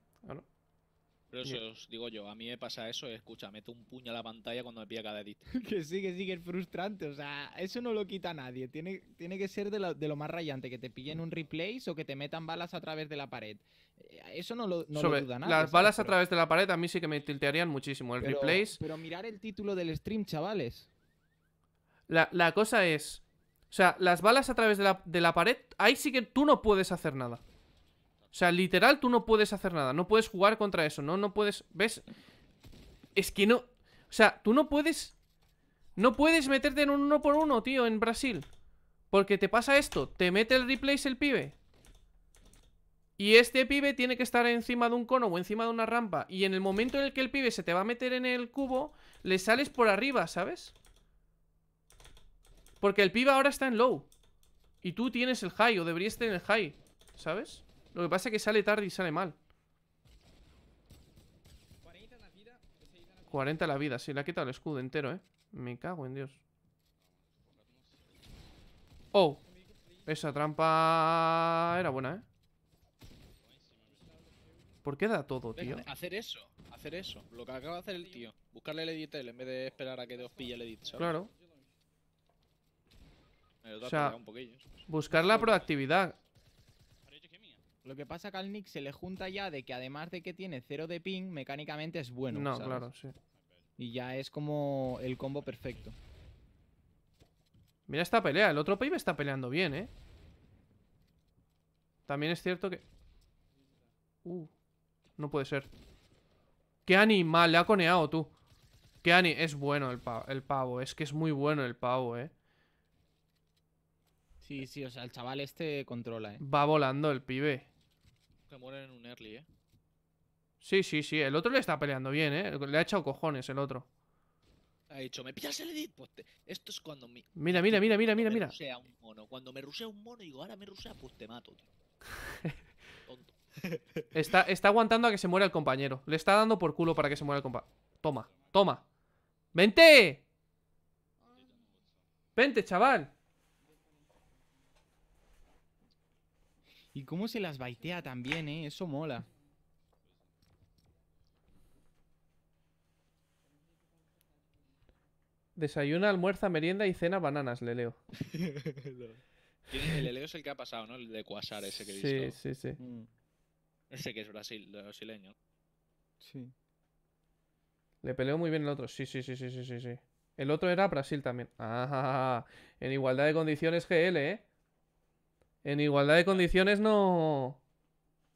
Pero eso os digo yo, a mí me pasa eso, escucha, meto un puño a la pantalla cuando me pilla cada edit. que sí, que sí, que es frustrante, o sea, eso no lo quita nadie, tiene, tiene que ser de lo, de lo, más rayante, que te pillen un replay o que te metan balas a través de la pared. Eh, eso no lo, no duda nada. Las balas a través de la pared a mí sí que me tiltearían muchísimo, el replay. Pero mirar el título del stream, chavales. La, cosa es, o sea, las balas a través de la, de la pared, ahí sí que tú no puedes hacer nada. O sea, literal, tú no puedes hacer nada. No puedes jugar contra eso, ¿no? No puedes... ¿Ves? Es que no... O sea, tú no puedes... No puedes meterte en un uno por uno, tío, en Brasil. Porque te pasa esto. Te mete el replace el pibe. Y este pibe tiene que estar encima de un cono o encima de una rampa. Y en el momento en el que el pibe se te va a meter en el cubo, le sales por arriba, ¿sabes? Porque el pibe ahora está en low. Y tú tienes el high o deberías tener el high, ¿sabes? Lo que pasa es que sale tarde y sale mal. 40 la vida, Si le ha quitado el escudo entero, ¿eh? Me cago en Dios. Oh, esa trampa era buena, ¿eh? ¿Por qué da todo, tío? Hacer eso, hacer eso. Lo que acaba de hacer el tío. Buscarle el L en vez de esperar a que Dios pille el edit, Claro. O sea, buscar la proactividad. Lo que pasa que al Nick se le junta ya de que además de que tiene cero de ping, mecánicamente es bueno. No, claro, sí. Y ya es como el combo perfecto. Mira esta pelea, el otro pibe está peleando bien, ¿eh? También es cierto que... Uh, no puede ser. ¡Qué animal! Le ha coneado, tú. ¡Qué animal! Es bueno el pavo, el pavo, es que es muy bueno el pavo, ¿eh? Sí, sí, o sea, el chaval este controla, ¿eh? Va volando el pibe. Se mueren en un early, ¿eh? Sí, sí, sí. El otro le está peleando bien, ¿eh? Le ha echado cojones el otro. Ha dicho, ¿me pillas el edit? Pues Esto es cuando mi... Mira, mira, mira, mira, mira, mira. Rusea un mono. Cuando me rusea un mono, digo, ahora me rusea, pues te mato, tío. Tonto. está, está aguantando a que se muera el compañero. Le está dando por culo para que se muera el compañero. Toma, toma. ¡Vente! Ah. ¡Vente, chaval! Y cómo se las baitea también, ¿eh? Eso mola. Desayuna, almuerza, merienda y cena bananas, le leo. el Leleo es el que ha pasado, ¿no? El de Quasar ese que he Sí, sí, sí. Mm. Ese que es Brasil, brasileño. Sí. Le peleó muy bien el otro. Sí, sí, sí, sí, sí, sí. El otro era Brasil también. Ah, en igualdad de condiciones GL, ¿eh? En igualdad de condiciones no...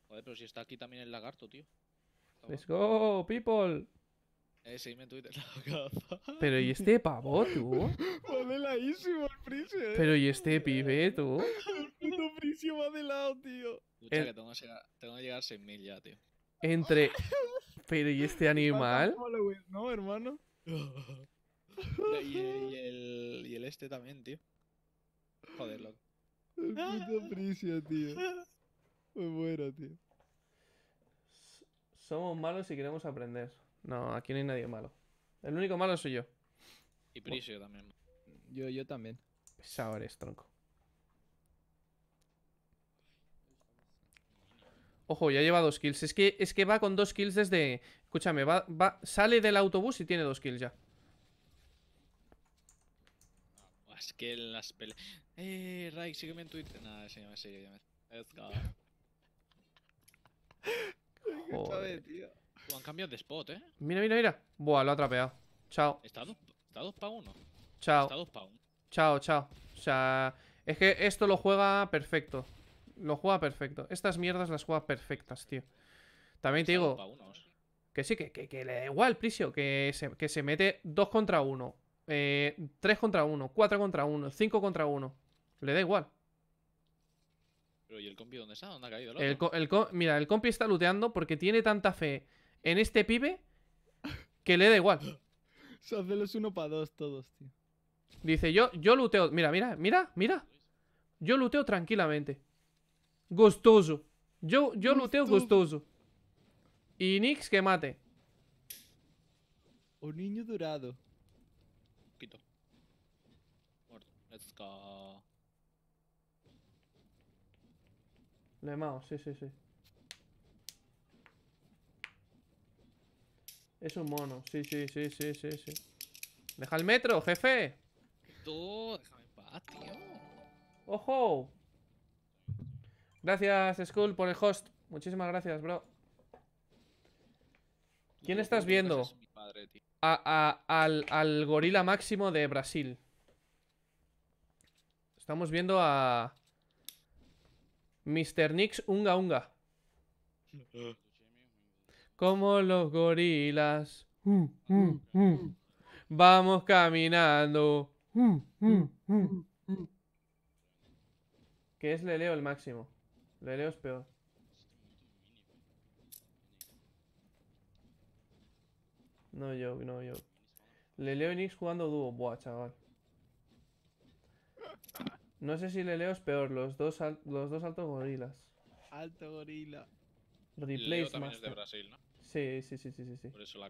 Joder, pero si está aquí también el lagarto, tío. Let's go, people. Eh, seguime en Twitter. Pero ¿y este pavo, tú? Modeladísimo el Prisio, Pero ¿y este pibe, tú? El puto Prisio va de lado, tío. Escucha, que tengo que llegar, tengo llegar a 6.000 ya, tío. Entre... Pero ¿y este animal? ¿No, hermano? y, el, y el este también, tío. Joder, loco. El puto Prisio, tío. Me muero, tío. Somos malos y queremos aprender. No, aquí no hay nadie malo. El único malo soy yo. Y Prisio también. Yo, yo también. Pesado eres, tronco. Ojo, ya lleva dos kills. Es que, es que va con dos kills desde... Escúchame, va, va, sale del autobús y tiene dos kills ya. Es que las peleas... Eh, Ray, sígueme en Twitter. Nada, sígueme, sígueme. Let's go. Joder, tío. han cambiado de spot, eh. Mira, mira, mira. Buah, lo ha atrapeado. Chao. Está 2 para 1. Chao. Está dos pa' uno. Chao, chao. O sea, es que esto lo juega perfecto. Lo juega perfecto. Estas mierdas las juega perfectas, tío. También te digo. Que sí, que, que, que le da igual, Prisio. Que se, que se mete 2 contra 1. Eh, 3 contra 1. 4 contra 1. 5 contra 1. Le da igual. Pero ¿y el compi dónde está? ¿Dónde ha caído el, mira, el compi está looteando porque tiene tanta fe en este pibe que le da igual. Se hace los uno para dos todos, tío. Dice, yo, yo luteo. Mira, mira, mira, mira. Yo luteo tranquilamente. Gustoso. Yo, yo luteo gustoso. Y Nix que mate. Un niño dorado. Quito. Let's go. De mao, sí, sí, sí. Es un mono, sí, sí, sí, sí, sí, sí. ¡Deja el metro, jefe! Tú, déjame en paz, tío. ¡Ojo! Gracias, Skull, por el host. Muchísimas gracias, bro. ¿Quién estás viendo? a, a, al, al gorila máximo de Brasil. Estamos viendo a... Mr. Nix Unga Unga. Como los gorilas. Mm, mm, mm. Vamos caminando. ¿Qué es Leleo el máximo. Leleo es peor. No yo, no yo. Leleo y Nix jugando dúo. Buah, chaval. No sé si le leo es peor, los dos, los dos altos gorilas. Alto gorila. Replace de Brasil, ¿no? Sí, sí, sí, sí, Por eso la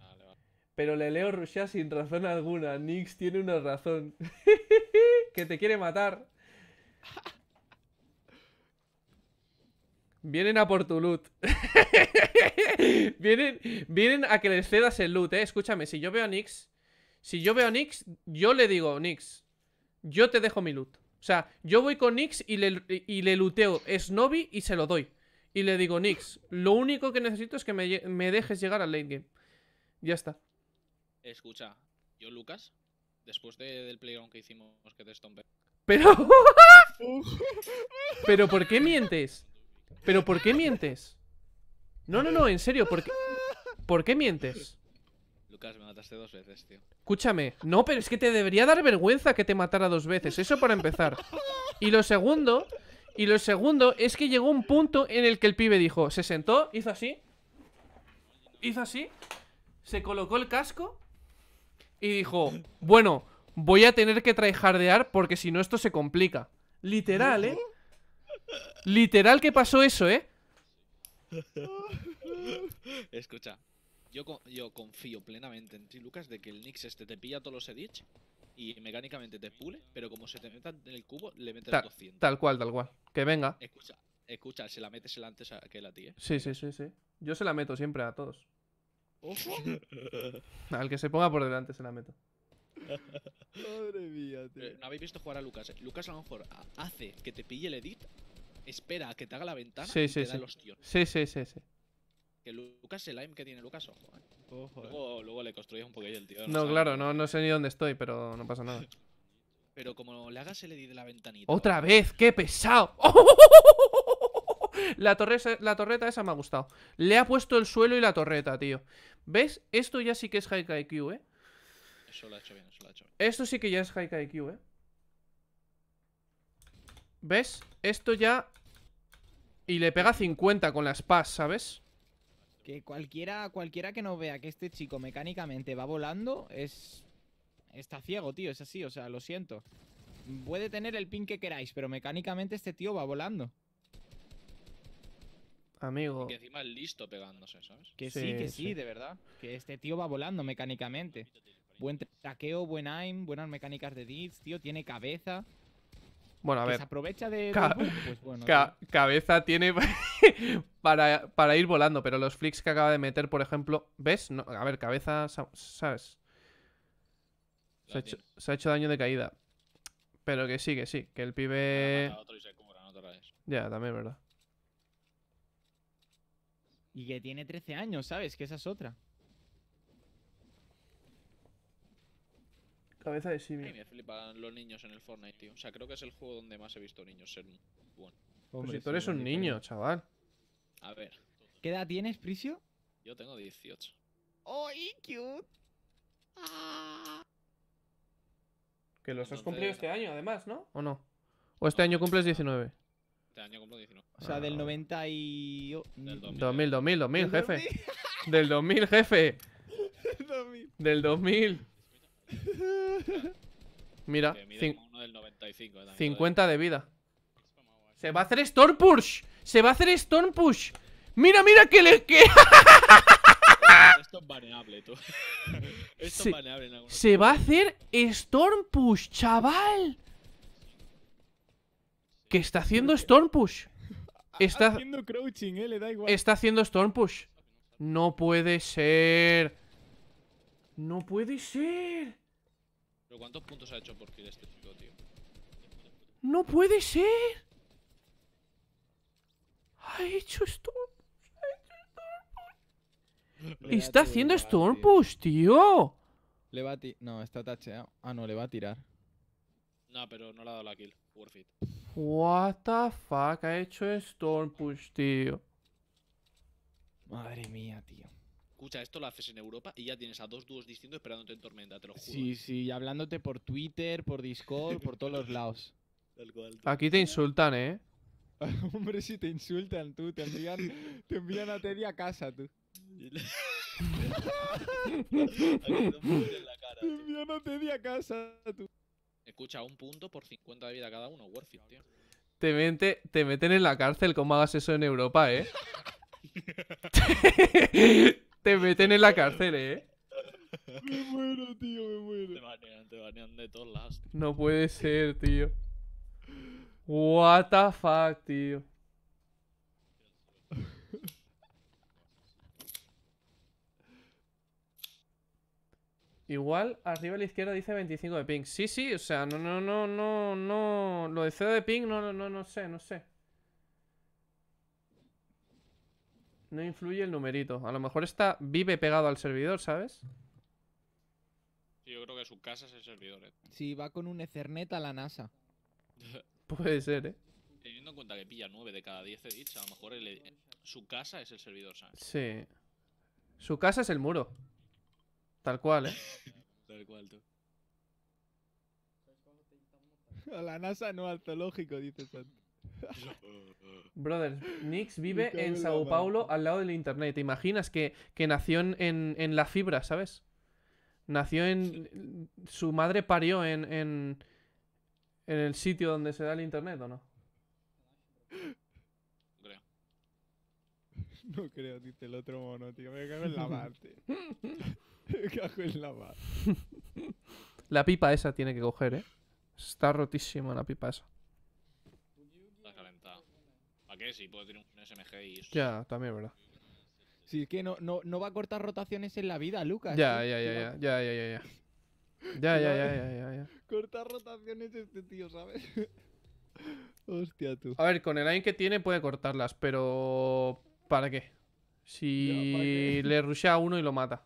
ah, Pero le leo Rusia sin razón alguna. Nix tiene una razón. que te quiere matar. Vienen a por tu loot. vienen, vienen a que les cedas el loot, eh. Escúchame, si yo veo a Nix. Si yo veo a Nix, yo le digo, Nix, yo te dejo mi loot. O sea, yo voy con Nix y le, y le luteo y se lo doy. Y le digo, Nix, lo único que necesito es que me, dejes llegar al late game. Ya está. Escucha, yo Lucas, después del playground que hicimos que te estompe. Pero... Pero ¿por qué mientes? ¿Pero por qué mientes? No, no, no, en serio, ¿por qué, ¿por qué mientes? me mataste dos veces, tío. Escúchame, no, pero es que te debería dar vergüenza que te matara dos veces, eso para empezar. Y lo segundo, y lo segundo es que llegó un punto en el que el pibe dijo, se sentó, hizo así, hizo así, se colocó el casco y dijo, bueno, voy a tener que tryhardear porque si no esto se complica. Literal, ¿eh? Literal que pasó eso, ¿eh? Escucha, yo, confío plenamente en ti, Lucas, de que el Nix este te pilla todos los edits y mecánicamente te pule, pero como se te meta en el cubo, le metes 200. Tal cual, tal cual. Que venga. Escucha, escucha, se la metes el antes a que la tía. Sí, sí, sí, sí. Yo se la meto siempre a todos. Al que se ponga por delante se la meto. Madre mía, eh, No habéis visto jugar a Lucas. Eh. Lucas a lo mejor hace que te pille el edit, espera a que te haga la ventana y te da los tíos. Sí, sí, sí, sí. Que Lucas, el aim que tiene Lucas, ojo. Eh. Eh. Luego, luego, le construyes un poquillo el tío. No, claro, no, no, sé ni dónde estoy, pero no pasa nada. pero como le hagas el edit de la ventanita. ¡Otra vez! ¡Qué pesado! La, torre, la torreta esa me ha gustado. Le ha puesto el suelo y la torreta, tío. ¿Ves? Esto ya sí que es High IQ, ¿eh? Eso lo ha hecho bien, eso lo ha hecho bien. Esto sí que ya es High IQ, ¿eh? ¿Ves? Esto ya... Y le pega 50 con la pas ¿sabes? Que cualquiera, cualquiera que no vea que este chico mecánicamente va volando es... Está ciego, tío, es así, o sea, lo siento. Puede tener el pin que queráis, pero mecánicamente este tío va volando. Amigo. Que encima es listo pegándose, ¿sabes? Que sí, que sí, de verdad. Que este tío va volando mecánicamente. Buen traqueo, buen aim, buenas mecánicas de deeds tío. Tiene cabeza. Bueno, a ver. se aprovecha de. Pues cabeza tiene para, ir volando, pero los flicks que acaba de meter, por ejemplo. ¿Ves? a ver, cabeza. ¿Sabes? Se ha, hecho, daño de caída. Pero que sí, que sí. Que el pibe. Ya, también verdad. Y que tiene 13 años, ¿sabes? Que esa es otra. Cabeza de Simi. Ay, me flipan los niños en el Fortnite, tío. O sea, creo que es el juego donde más he visto niños ser bueno. Hombre, pues si tú eres un niño, chaval. A ver. ¿Qué edad tienes, Prisio? Yo tengo 18. ¡Ay, cute! Ah. Que los has cumplido este año, además, ¿no? ¿O no? ¿O este año cumples 19? Este año cumplo 19. O sea, ah. del 90 y... Del 2000, 2000, 2000, 2000 jefe. del 2000, jefe. del 2000. Mira, 50 ¿eh? de vida. Se va a hacer Storm Push. Se va a hacer Storm Push. Mira, mira que le. Esto es baneable, tú. Esto se, es Se va a hacer Storm Push, chaval. Que está haciendo Storm Push? Está haciendo crouching, eh, Está haciendo Storm Push. No puede ser. No puede ser. ¿Pero cuántos puntos ha hecho por kill este chico, tío? ¡No puede ser! Ha hecho Storm ¡Ha Storm push. está haciendo Storm push tío. Le va a No, está tacheado. Ah, no, le va a tirar. No, pero no le ha dado la kill. Worth it. What the fuck ha hecho Storm push tío. Madre mía, tío escucha, esto lo haces en Europa y ya tienes a dos dúos distintos esperándote en Tormenta, te lo juro. Sí, eh. sí, hablándote por Twitter, por Discord, por todos los lados. Aquí te insultan, ¿eh? Hombre, si te insultan, tú. Te envían, te envían a Teddy a casa, tú. te envían a Teddy a casa, tú. Escucha, un punto por 50 de vida cada uno, worth it, tío. Te, mente, te meten en la cárcel, ¿cómo hagas eso en Europa, eh? te meten en la cárcel, ¿eh? Me muero, tío, me muero. Te banean, te banean de todos lados. No puede ser, tío. What the fuck, tío. Igual arriba a la izquierda dice 25 de ping. Sí, sí, o sea, no, no, no, no, no. Lo de 0 de ping, no, no, no, no sé, no sé. No influye el numerito. A lo mejor está vive pegado al servidor, ¿sabes? yo creo que su casa es el servidor, ¿eh? Sí, va con un Ethernet a la NASA. Puede ser, ¿eh? Teniendo en cuenta que pilla 9 de cada 10 edits, a lo mejor eh, su casa es el servidor, ¿sabes? Sí. Su casa es el muro. Tal cual, ¿eh? Tal cual, tú. A la NASA no, al lógico, dice Santi. Brother, Nix vive en Sao Paulo al lado del internet. ¿Te imaginas que, nació en, la fibra, sabes? Nació en. Su madre parió en, en. el sitio donde se da el internet, ¿o no? No creo, dice el otro mono, tío. Me cago en la tío. Me cago en la mar. La pipa esa tiene que coger, ¿eh? Está rotísima la pipa esa sí puedo tener un SMG y Ya, también verdad. Si es que no, no, no va a cortar rotaciones en la vida, Lucas. Ya, ¿eh? ya, ya, ya, ya, ya, ya, ya. Ya, ya, ya, ya, ya, Cortar rotaciones este tío, ¿sabes? Hostia, tú. A ver, con el aim que tiene puede cortarlas, pero... ¿Para qué? Si le rushea a uno y lo mata.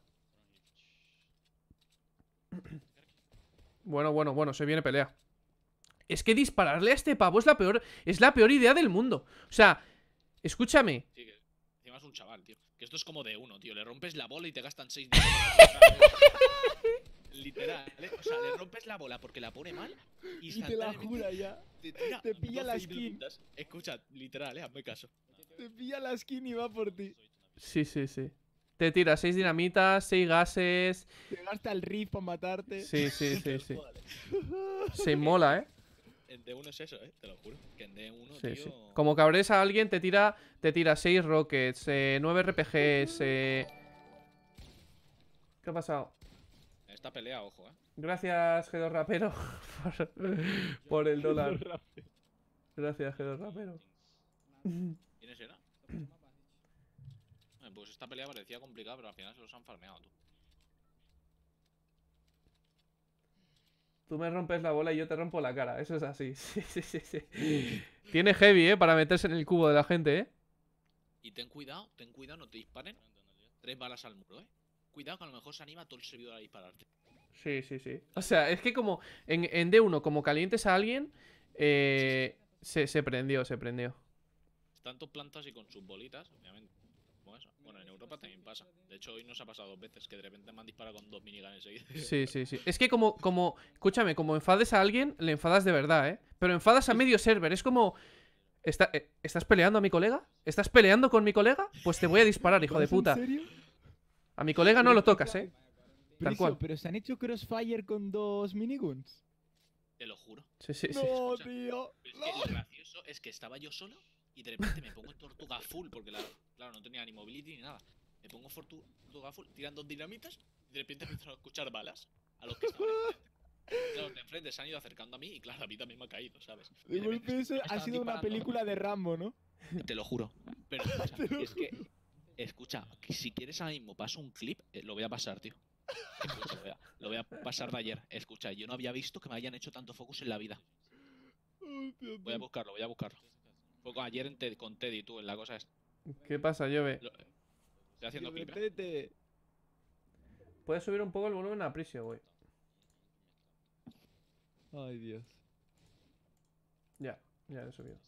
Bueno, bueno, bueno, se viene pelea. Es que dispararle a este pavo es la peor, es la peor idea del mundo. O sea, escúchame. Sí, que encima es un chaval, tío. Que esto es como de uno, tío. Le rompes la bola y te gastan 6 Literal, ¿eh? O sea, le rompes la bola porque la pone mal y, te la jura ya. Te, pilla la skin. Escucha, literal, eh, hazme caso. Te pilla la skin y va por ti. Sí, sí, sí. Te tira 6 dinamitas, 6 gases. Te gasta el riff para matarte. Sí, sí, sí, sí. Se mola, eh. En D1 es eso, eh, te lo juro. Que en D1, tío... sí. Como cabres a alguien, te tira, te tira 6 rockets, 9 eh, RPGs. Eh. ¿Qué ha pasado? Esta pelea, ojo, eh. Gracias, G2 Rapero, por, el dólar. Gracias, G2 Rapero. ¿Quiénes eran? Pues esta pelea parecía complicada, pero al final se los han farmeado, tú. Tú me rompes la bola y yo te rompo la cara. Eso es así. Sí, sí, sí, Tiene heavy, ¿eh? Para meterse en el cubo de la gente, ¿eh? Y ten cuidado, ten cuidado, no te disparen. Tres balas al muro, ¿eh? Cuidado que a lo mejor se anima todo el servidor a dispararte. Sí, sí, sí. O sea, es que como en, en D1, como calientes a alguien, eh, Se, prendió, se prendió. Tantos plantas y con sus bolitas, obviamente. Bueno, en Europa también pasa. De hecho, hoy nos ha pasado dos veces que de repente me han disparado con dos miniguns seguidos. Sí, sí, sí. Es que como, como, escúchame, como enfades a alguien, le enfadas de verdad, ¿eh? Pero enfadas a medio server. Es como, eh, ¿estás peleando a mi colega? ¿Estás peleando con mi colega? Pues te voy a disparar, hijo de puta. ¿En serio? A mi colega no lo tocas, ¿eh? Pero Tal cual. Pero se han hecho crossfire con dos miniguns. Te lo juro. Sí, sí, sí. No, tío. Es que lo gracioso es que estaba yo solo y de repente me pongo en tortuga full, porque claro, no tenía ni mobility ni nada. Me pongo tortuga full, tirando dinamitas y de repente empiezo a escuchar balas a los que estaban de enfrente se han ido acercando a mí y claro, a mí también me ha caído, ¿sabes? ha sido una película de Rambo, ¿no? Te lo juro. Pero es que escucha, si quieres ahora mismo paso un clip, eh, lo voy a pasar, tío. lo, voy a, lo, voy a, pasar de ayer. Escucha, yo no había visto que me hayan hecho tanto focus en la vida. Voy a buscarlo, voy a buscarlo poco ayer con Teddy, tú, en la cosa es. ¿Qué pasa, Llove? estoy haciendo Puedes subir un poco el volumen a Prisio, güey. Ay, Dios. Ya, ya lo he subido.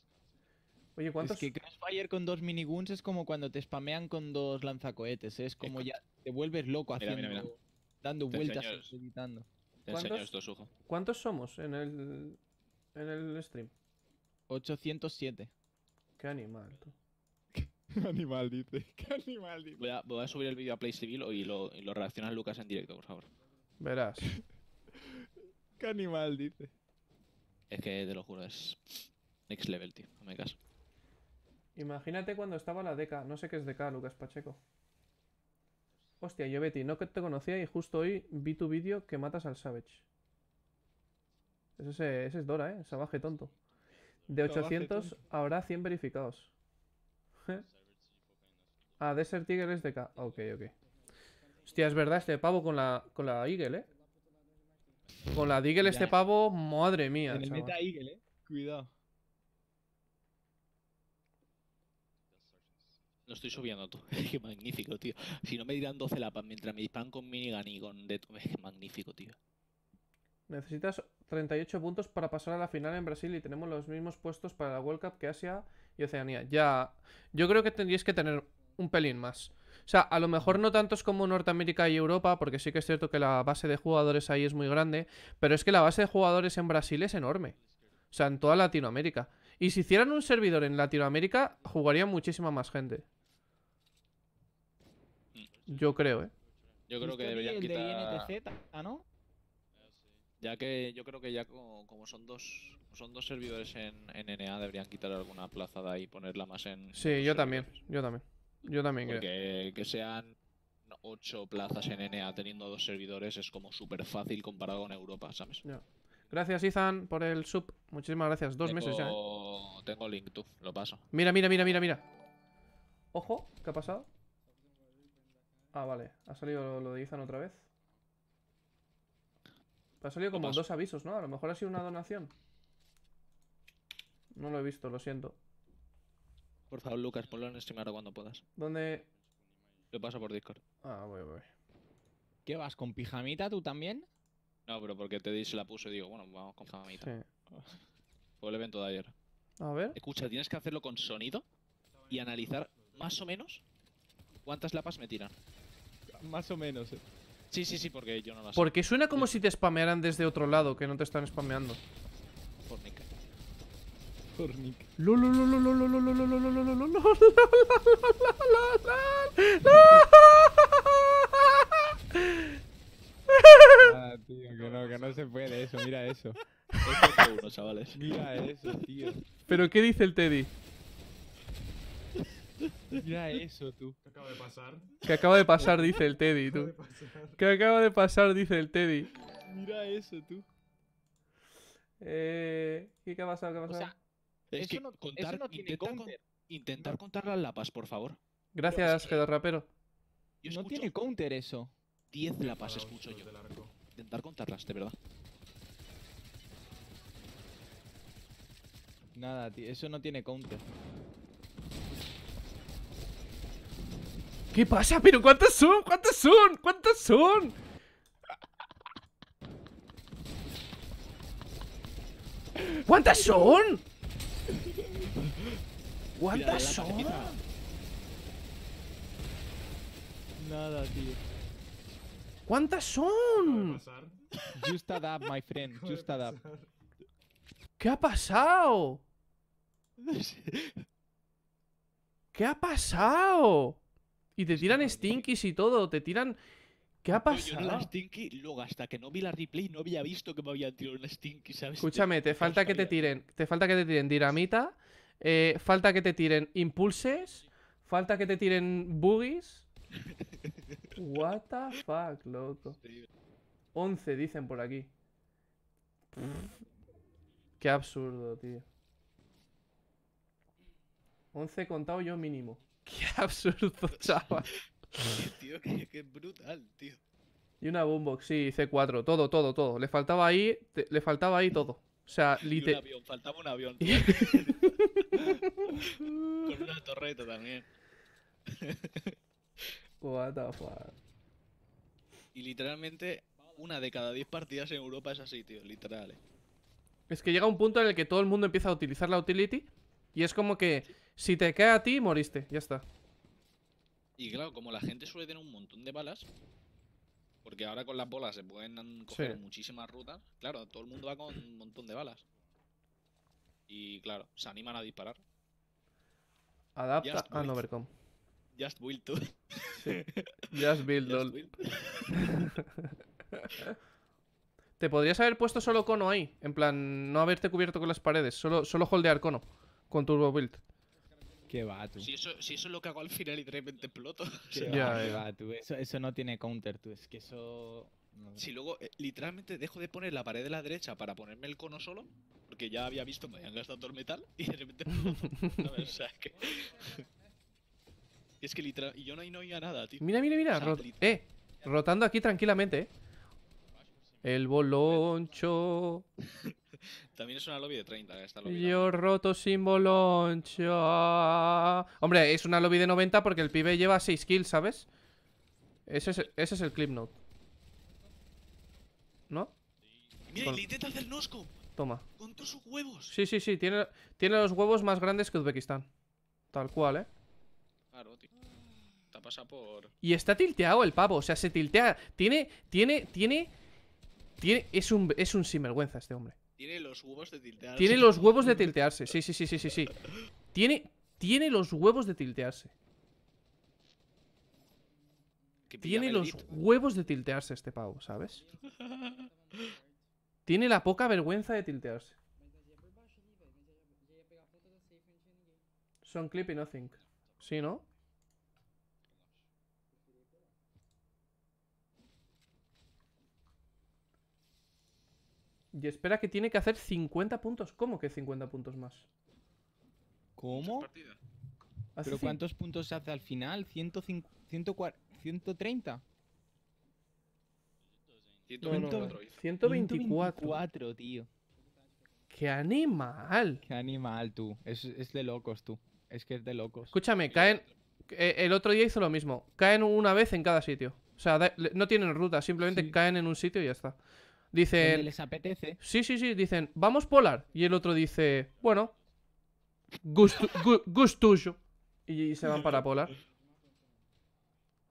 Oye, ¿cuántos? Es que Crossfire con dos miniguns es como cuando te spamean con dos lanzacohetes. ¿eh? Es como ya te vuelves loco haciendo... Dando vueltas enseño... editando. ¿Cuántos, ¿Cuántos somos en el, en el stream? 807. Qué animal, tú. ¿Qué animal dice? ¿Qué animal dice? Voy a, subir el vídeo a Play Civil y lo, reacciona Lucas en directo, por favor. Verás. ¿Qué animal dice? Es que te lo juro, es next level, tío. No me caso. Imagínate cuando estaba la DK. No sé qué es DK, Lucas Pacheco. Hostia, yo Betty, no que te conocía y justo hoy vi tu vídeo que matas al Savage. Ese, es Dora, ¿eh? Savage tonto. De 800 habrá 100 verificados. ah, Desert Eagle es de K. Ah, ok, ok. Hostia, es verdad, este pavo con la, con la Eagle, ¿eh? Con la Deagle este pavo, madre mía, En el Eagle, ¿eh? Cuidado. No estoy subiendo tú. Qué magnífico, tío. Si no me dirán 12 lapas mientras me disparan con minigun y con... Es magnífico, tío. Necesitas 38 puntos para pasar a la final en Brasil y tenemos los mismos puestos para la World Cup que Asia y Oceanía. Ya, yo creo que tendríais que tener un pelín más. O sea, a lo mejor no tantos como Norteamérica y Europa, porque sí que es cierto que la base de jugadores ahí es muy grande, pero es que la base de jugadores en Brasil es enorme. O sea, en toda Latinoamérica. Y si hicieran un servidor en Latinoamérica, jugaría muchísima más gente. Mm. Yo creo, ¿eh? Yo creo que debería quitar... ¿no? Ya que yo creo que ya como, son dos son dos servidores en, NNA NA deberían quitar alguna plaza de ahí y ponerla más en... Sí, yo también, yo también. Yo también creo. Que sean ocho plazas en NA teniendo dos servidores es como súper fácil comparado con Europa, ¿sabes? Gracias, Izan, por el sub. Muchísimas gracias. Dos meses ya. ¿eh? Tengo link, tú. Lo paso. Mira, mira, mira, mira, mira. Ojo, ¿qué ha pasado? Ah, vale. Ha salido lo de Izan otra vez. Te ha salido como dos avisos, ¿no? A lo mejor ha sido una donación. No lo he visto, lo siento. Por favor, Lucas, ponlo en stream ahora cuando puedas. ¿Dónde? Lo paso por Discord. Ah, voy, voy. ¿Qué vas, con pijamita tú también? No, pero porque te se la puso y digo, bueno, vamos con pijamita. Sí. Fue el evento de ayer. A ver. Escucha, tienes que hacerlo con sonido y analizar más o menos cuántas lapas me tiran. Más o menos, eh. Sí, sí, sí, porque yo no sé. Porque suena como si te spamearan desde otro lado, que no te están spameando. Fornica Fornica no, se puede eso, mira eso. ¿Pero qué dice el Teddy? Mira eso, tú. ¿Qué acaba de pasar? Que acaba de pasar, dice el Teddy, tú. Que acaba de pasar, dice el Teddy. Mira eso, tú. Eh, ¿Qué ha pasado? ¿Qué ha pasado? O no, intentar, contar las lapas, por favor. Gracias, Gedo Rapero. No tiene counter eso. 10 lapas escucho yo. Intentar contarlas, de verdad. Nada, tío, eso no tiene counter. ¿Qué pasa? ¿Pero cuántas son? ¿Cuántas son? ¿Cuántas son? ¿Cuántas son? ¿Cuántas son? Nada, tío. ¿Cuántas son? Just adapt, my friend. Just adapt. ¿Qué ha pasado? ¿Qué ha pasado? Y te tiran stinkies y todo, te tiran... ¿Qué ha pasado? Yo no stinky, luego hasta que no vi la replay no había visto que me habían tirado una stinky, ¿sabes? Escúchame, te falta que te tiren, te falta que te tiren dinamita, eh, falta que te tiren impulses, falta que te tiren boogies. What the fuck, loco. 11 dicen por aquí. Qué absurdo, tío. 11 contado yo mínimo. Qué absurdo, chaval. tío, brutal, tío. Y una boombox, sí, C4, todo, todo, todo. Le faltaba ahí, le faltaba ahí todo. O sea, literal. faltaba un avión. Con una torreta también. What the fuck. Y literalmente, una de cada diez partidas en Europa es así, tío, literal. Eh. Es que llega un punto en el que todo el mundo empieza a utilizar la utility y es como que si te cae a ti, moriste. Ya está. Y claro, como la gente suele tener un montón de balas, porque ahora con las bolas se pueden coger muchísimas rutas, claro, todo el mundo va con un montón de balas. Y claro, se animan a disparar. Adapta a Novercom Just build to. Just build, Just Te podrías haber puesto solo cono ahí. En plan, no haberte cubierto con las paredes. Solo, solo holdear cono con turbo build. Si eso, si eso es lo que hago al final y de repente exploto. Eso, eso no tiene counter, tú. Es que eso. Si luego eh, literalmente dejo de poner la pared de la derecha para ponerme el cono solo, porque ya había visto que me habían gastado todo el metal y de repente. o sea, que. es que literal. Y yo no, oía nada, tío. Mira, mira, mira. eh, rotando aquí tranquilamente, eh. El boloncho. También es una lobby de 30, eh, esta lobby. Yo roto sin Hombre, es una lobby de 90 porque el pibe lleva 6 kills, ¿sabes? Ese es, el clip note. ¿No? Mira, Toma. Con huevos. Sí, sí, sí. Tiene, tiene los huevos más grandes que Uzbekistán. Tal cual, ¿eh? Claro, tío. Y está tilteado el pavo. O sea, se tiltea. Tiene, tiene, tiene. tiene es, un, es un sinvergüenza este hombre. Tiene los huevos de tiltearse. Tiene los huevos de tiltearse, sí, sí, sí, sí, sí, sí. Tiene, tiene los huevos de tiltearse. Tiene los huevos de tiltearse este pavo, ¿sabes? tiene la poca vergüenza de tiltearse. Son clip y nothing. Sí, ¿no? Y espera que tiene que hacer 50 puntos. ¿Cómo que 50 puntos más? ¿Cómo? Ah, ¿Pero cuántos puntos se hace al final? ¿130? ¿130? 124. 124, tío. ¡Qué animal! ¡Qué animal, tú! Es, de locos, tú. Es que es de locos. Escúchame, caen... Eh, el otro día hizo lo mismo. Caen una vez en cada sitio. O sea, no tienen ruta, simplemente caen en un sitio y ya está. Dicen. ¿Les apetece? Sí, sí, sí. Dicen, vamos polar. Y el otro dice, bueno, gusto, Y se van para polar.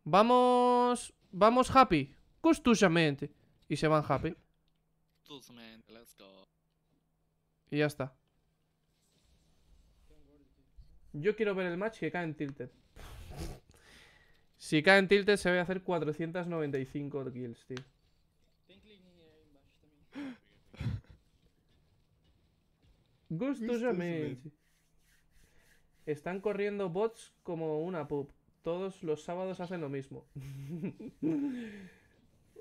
Vamos. Vamos happy. Gustosamente. Y se van happy. Y ya está. Yo quiero ver el match que cae en Tilted. si cae en Tilted se va a hacer 495 kills, tío. Gustosamente. Están corriendo bots como una pub. Todos los sábados hacen lo mismo.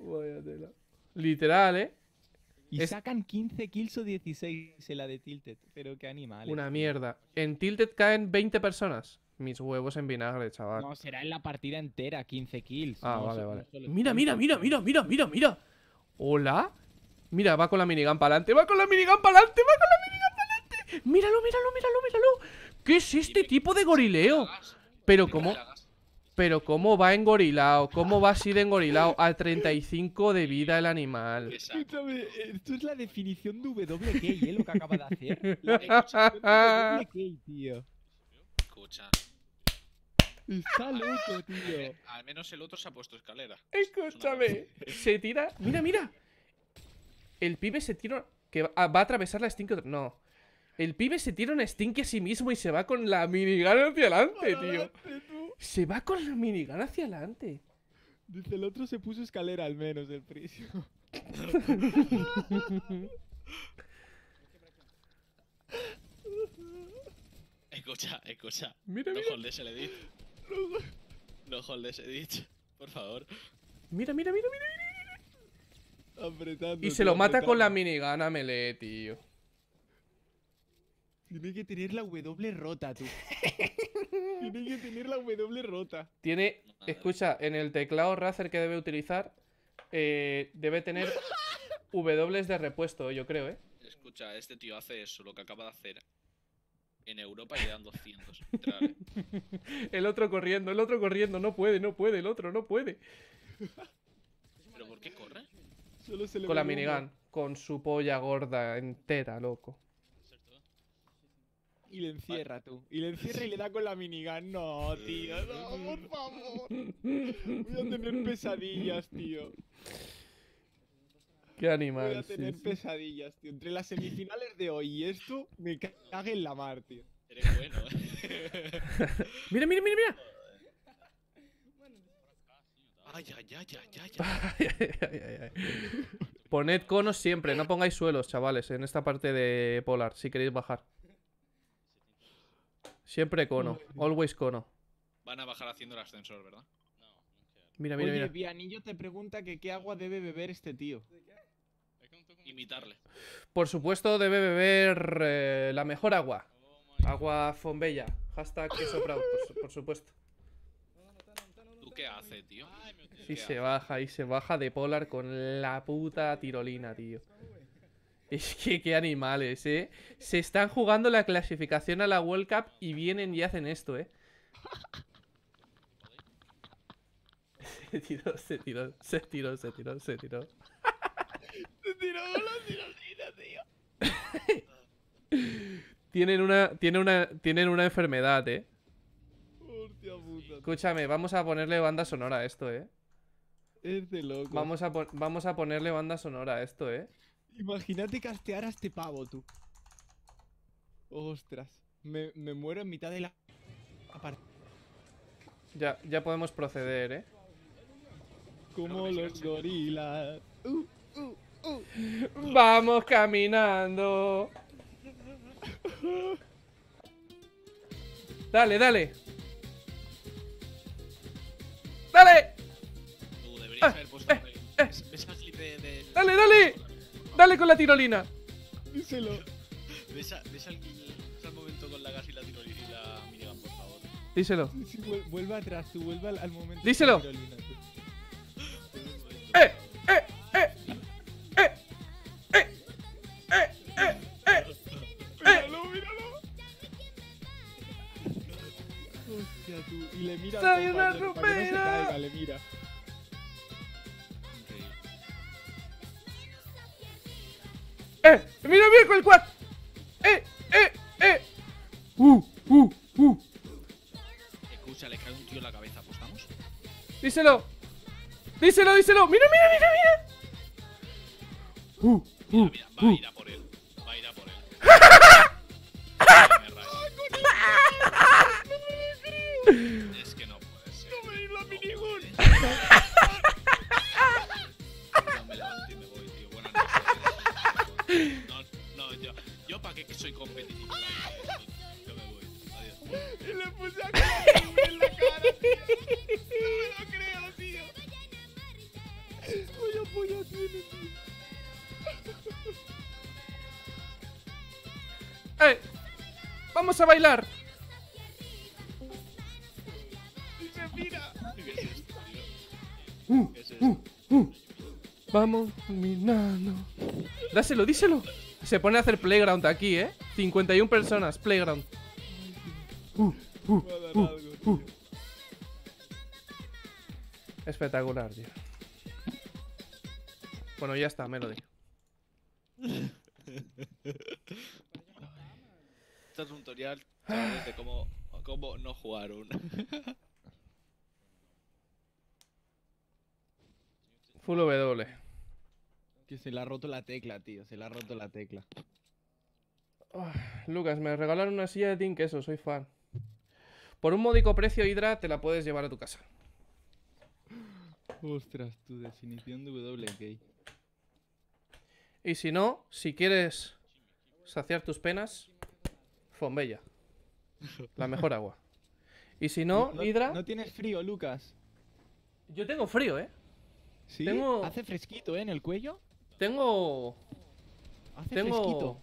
Vaya tela. Literal, ¿eh? Y sacan 15 kills o 16 en la de Tilted. Pero qué animal. Una mierda. En Tilted caen 20 personas. Mis huevos en vinagre, chaval. No, será en la partida entera, 15 kills. Ah, vale, vale. Mira, mira, mira, mira, mira, mira, mira. Hola. Mira, va con la minigun para adelante. Va con la minigun para adelante. Va con la minigun. Míralo, míralo, míralo, míralo. ¿Qué es este tipo de gorileo? Pero cómo... Pero cómo va engorilado, cómo va así de engorilado a 35 de vida el animal. Escúchame, Esto es la definición de WK, ¿eh? Lo que acaba de hacer. tío. Escucha. Está loco, tío. Eh, al menos el otro se ha puesto escalera. Escúchame. Se tira. Mira, mira. El pibe se tira. Que va a atravesar la extinción. No. El pibe se tira un stink a sí mismo y se va con la minigana hacia adelante, tío. Se va con la minigana hacia adelante. Dice, el otro se puso escalera al menos, el precio. escucha, escucha. Mira, no mira. holdes el edit. No holdes edit, por favor. Mira, mira, mira, mira, y se lo mata con la minigana melee, tío. Tiene que tener la W rota, tú. Tiene que tener la W rota. Tiene, escucha, en el teclado Razer que debe utilizar, eh, debe tener W de repuesto, yo creo, ¿eh? Escucha, este tío hace eso, lo que acaba de hacer. En Europa le dan 200. ¿eh? el otro corriendo, el otro corriendo, no puede, no puede, el otro no puede. ¿Pero por qué corre? con la minigun, con su polla gorda entera, loco y le encierra tú. Y le encierra y le da con la minigun. No, tío, no, por favor. Voy a tener pesadillas, tío. Qué animal. Voy a tener pesadillas, tío. Entre las semifinales de hoy y esto, me cague en la mar, tío. Eres bueno, eh. mira, mira, mira, mira. Ay, ay, ay, ay, ay. Poned conos siempre, no pongáis suelos, chavales, en esta parte de Polar, si queréis bajar. Siempre cono. Always cono. Van a bajar haciendo el ascensor, ¿verdad? No, no Mira, mira, Oye, mira. te pregunta que qué agua debe beber este tío. Imitarle. Por supuesto, debe beber eh, la mejor agua. agua Fombella. Hashtag queso por, supuesto. ¿Tú qué haces, tío? y se baja, y se baja de Polar con la puta tirolina, tío. Es que qué animales, ¿eh? Se están jugando la clasificación a la World Cup y vienen y hacen esto, ¿eh? Se tiró, se tiró, se tiró, se tiró, se tiró. Se tiró tío. tienen una, tienen una, tienen una enfermedad, ¿eh? Escúchame, vamos a ponerle banda sonora a esto, ¿eh? Es de loco. Vamos a, vamos a ponerle banda sonora a esto, ¿eh? Imagínate castear a este pavo, tú. Ostras. Me, muero en mitad de la... Aparte. Ya, ya podemos proceder, ¿eh? Como los gorilas. Uh, uh, uh, Vamos caminando. Dale, dale. Dale. Dale, dale. Dale con la tirolina. Díselo. ¿Ves, a, el al, momento con la gas y la tirolina y la minigun, por favor? Díselo. Vuelva atrás, tú al, momento. Díselo. Eh, ¡Eh! ¡Eh! ¡Eh! ¡Eh! ¡Eh! ¡Eh! ¡Eh! ¡Eh! ¡Míralo, míralo! Hostia, tú. Y mira. Le mira. ¡Eh! ¡Mira mira con el quad! ¡Eh! ¡Eh! ¡Eh! ¡Uh! ¡Uh! ¡Uh! Escucha, le cae un tío en la cabeza, ¿apostamos? ¡Díselo! ¡Díselo, díselo! ¡Mira, mira, mira, mira! ¡Uh! ¡Uh! uh. Mira, Vamos nano Dáselo, díselo. Se pone a hacer playground aquí, ¿eh? 51 personas, playground. Uh, uh, uh, Espectacular, tío. Bueno, ya está, Melody. lo es un tutorial de cómo, no jugar un. Full W se le ha roto la tecla, tío. Se le ha roto la tecla. Ah, Lucas, me regalaron una silla de Team eso, soy fan. Por un módico precio, Hydra, te la puedes llevar a tu casa. Ostras, tu definición de WK. Y si no, si quieres saciar tus penas, Fombella La mejor agua. Y si no, Hidra Hydra. No tienes frío, Lucas. Yo tengo frío, ¿eh? Sí, hace fresquito, ¿eh? En el cuello. Tengo... Hace fresquito.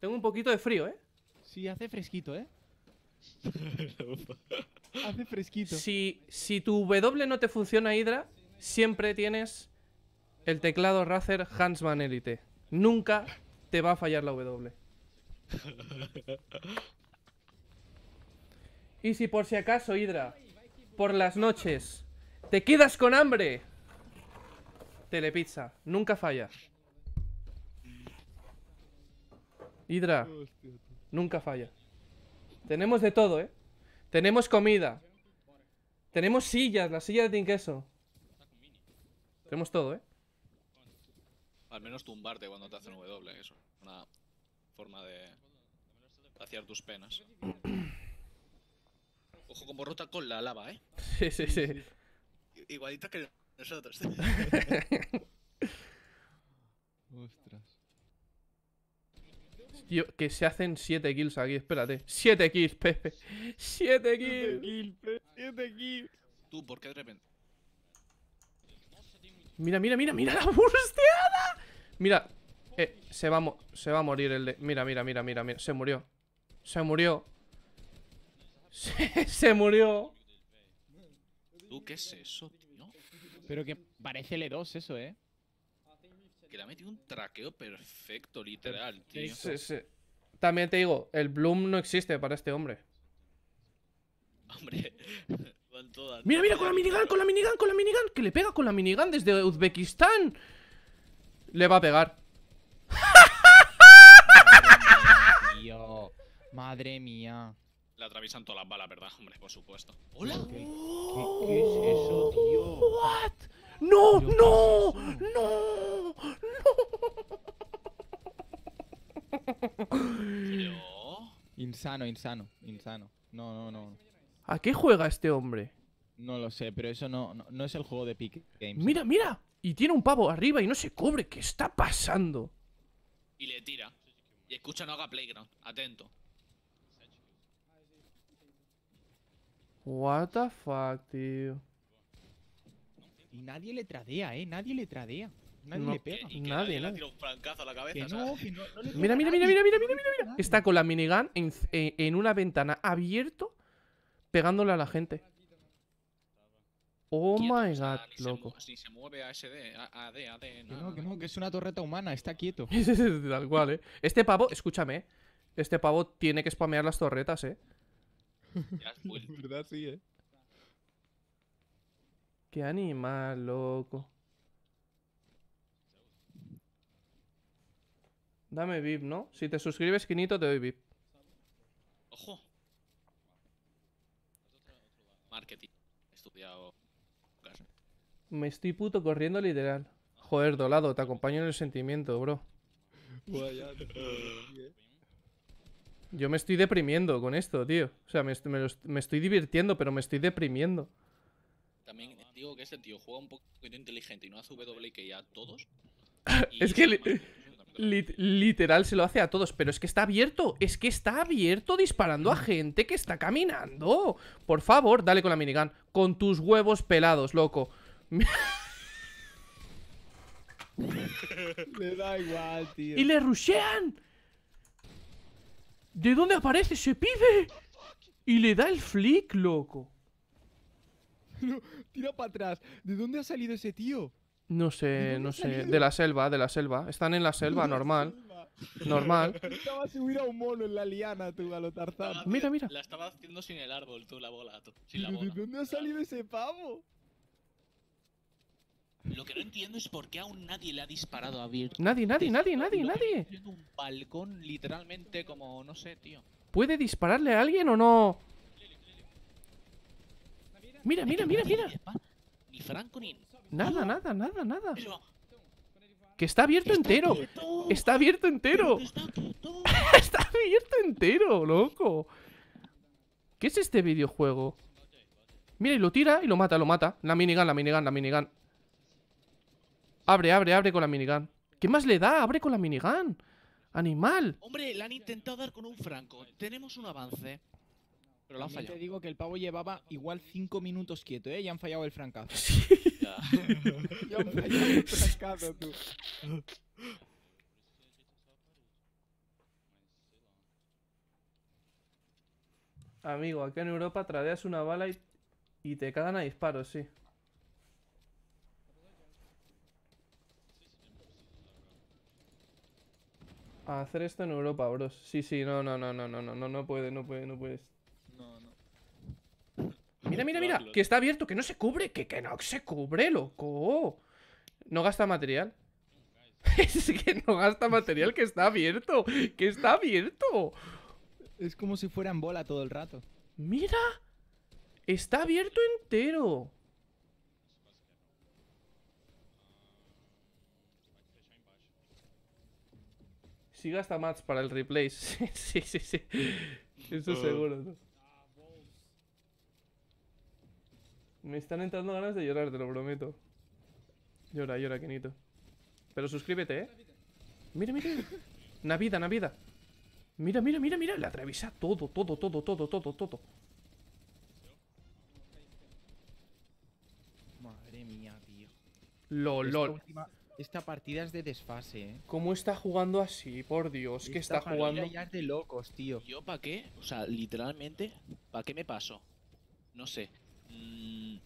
Tengo un poquito de frío, ¿eh? Sí, hace fresquito, ¿eh? hace fresquito. Si, tu W no te funciona, Hydra, siempre tienes el teclado Razer Hansman Elite. Nunca te va a fallar la W. y si por si acaso, Hydra, por las noches, te quedas con hambre Telepizza. Nunca falla. Hidra. Nunca falla. Tenemos de todo, ¿eh? Tenemos comida. Tenemos sillas, La silla de Tinqueso. Tenemos todo, ¿eh? Al menos tumbarte cuando te hacen W, eso. Una forma de vaciar tus penas. Ojo como rota con la lava, ¿eh? Sí, sí, sí. Igualita que nosotros. Ostras. Tío, que se hacen 7 kills aquí, espérate. 7 kills, Pepe. 7 kills. 7 kills. Tú, ¿por qué de repente? Mira, mira, mira, mira la bursteada. Mira, eh, se, va se va a morir el de... Mira, mira, mira, mira, mira. Se murió. Se murió. Se, se murió. ¿Tú qué es eso? Pero que parece L2 eso, ¿eh? Que le ha metido un traqueo perfecto, literal, tío. También te digo, el Bloom no existe para este hombre. Hombre, Mira, mira, con la minigun, con la minigun, con la minigun. Que le pega con la minigun desde Uzbekistán. Le va a pegar. Madre mía atraviesan todas las balas, ¿verdad? Hombre, por supuesto. ¡Hola! ¿Qué, es oh, eso, tío? ¿What? ¡No, no! ¡No! ¡No! Insano, insano, insano. No, no, no. ¿A qué juega este hombre? No lo sé, pero eso no, no, es el juego de Pique Games. ¡Mira, mira! Y tiene un pavo arriba y no se cubre. ¿Qué está pasando? Y le tira. Y escucha, no haga playground. Atento. What the fuck, tío. Y nadie le tradea, eh. Nadie le tradea. Nadie le pega. nadie, le un francazo a la cabeza. no, mira, mira, mira, mira, mira, mira, mira, Está con la minigun en, eh, en una ventana abierto pegándole a la gente. Oh my god, loco. Si se, mueve a SD, a, a D, a D. que no, que es una torreta humana, está quieto. Tal cual, eh. Este pavo, escúchame, eh. este pavo tiene que spamear las torretas, eh. Ya has verdad sí, eh. Qué animal, loco. Dame VIP, ¿no? Si te suscribes, Quinito, te doy VIP. ¡Ojo! Marketing. Estudiado. Me estoy puto corriendo literal. Joder, Dolado, te acompaño en el sentimiento, bro. Yo me estoy deprimiendo con esto, tío. O sea, me, estoy divirtiendo, pero me estoy deprimiendo. También digo que ese tío juega un poquito inteligente y no hace WK a todos. es que literal se lo hace a todos, pero es que está abierto. Es que está abierto disparando a gente que está caminando. Por favor, dale con la minigun. Con tus huevos pelados, loco. le da igual, tío. ¡Y le rushean! ¿De dónde aparece ese pibe? Y le da el flick, loco. tira para atrás. ¿De dónde ha salido ese tío? No sé, no sé. De la selva, de la selva. Están en la selva, normal. Normal. Estaba a subir a un mono en la liana, tú, a lo tarzán. Mira, mira. La estaba haciendo sin el árbol, tú, la bola. ¿De dónde ha salido ese pavo? Lo que no entiendo es por qué aún nadie le ha disparado a Bird. Nadie, nadie, nadie, nadie, nadie. un balcón literalmente como, no sé, tío. ¿Puede dispararle a alguien o no? Mira, mira, mira, mira. Ni Franco ni... Nada, nada, nada, nada. Que está abierto entero. Está abierto entero. Está abierto entero, loco. ¿Qué es este videojuego? Mira, y lo tira y lo mata, lo mata. La minigun, la minigun, la minigun. Abre, abre, abre con la minigun. ¿Qué más le da? Abre con la minigun. Animal. Hombre, le han intentado dar con un franco. Tenemos un avance. Pero la han fallado. Te digo que el pavo llevaba igual 5 minutos quieto, ¿eh? Y han fallado el francazo. Ya. han fallado el Amigo, aquí en Europa tradeas una bala y, y te cagan a disparos, sí. hacer esto en Europa, bros. Sí, sí, no, no, no, no, no, no, no, no puede, no puede, no puedes. No, no. Mira, mira, mira, que está abierto, que no se cubre, que, que no se cubre, loco. No gasta material. es que no gasta material, que está abierto, que está abierto. Es como si fuera en bola todo el rato. Mira, está abierto entero. Si gasta mats para el replay. Sí, sí, sí. Eso ah. seguro, ¿no? Me están entrando ganas de llorar, te lo prometo. Llora, llora, Kenito. Pero suscríbete, ¿eh? Mira, mira. Navidad, Navidad. Mira, mira, mira, mira. Le atraviesa todo, todo, todo, todo, todo, todo. Madre mía, tío. LOL, esta partida es de desfase, ¿eh? ¿Cómo está jugando así? Por Dios, que está jugando. Ya es de locos, tío. ¿Yo para qué? O sea, literalmente, ¿para qué me paso? No sé. Mm,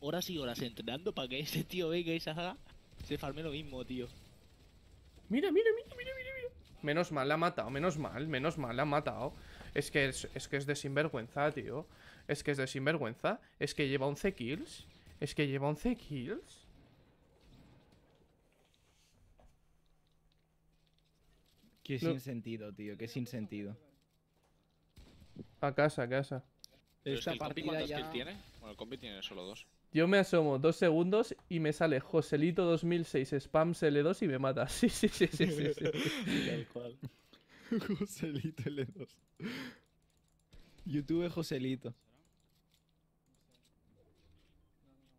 horas y horas entrenando para que ese tío venga y se haga. Se farme lo mismo, tío. Mira, mira, mira, mira, mira, Menos mal la ha matado, menos mal, menos mal la ha matado. Es que es, es que es de sinvergüenza, tío. Es que es de sinvergüenza. Es que lleva 11 kills. Es que lleva 11 kills. Qué sin sentido, tío, qué sin sentido. A casa, a casa. Pero tiene? Bueno, el compi tiene solo dos. Yo me asomo dos segundos y me sale Joselito 2006 spam L2 y me mata. Sí, sí, sí, sí, sí. Joselito L2. YouTube Joselito.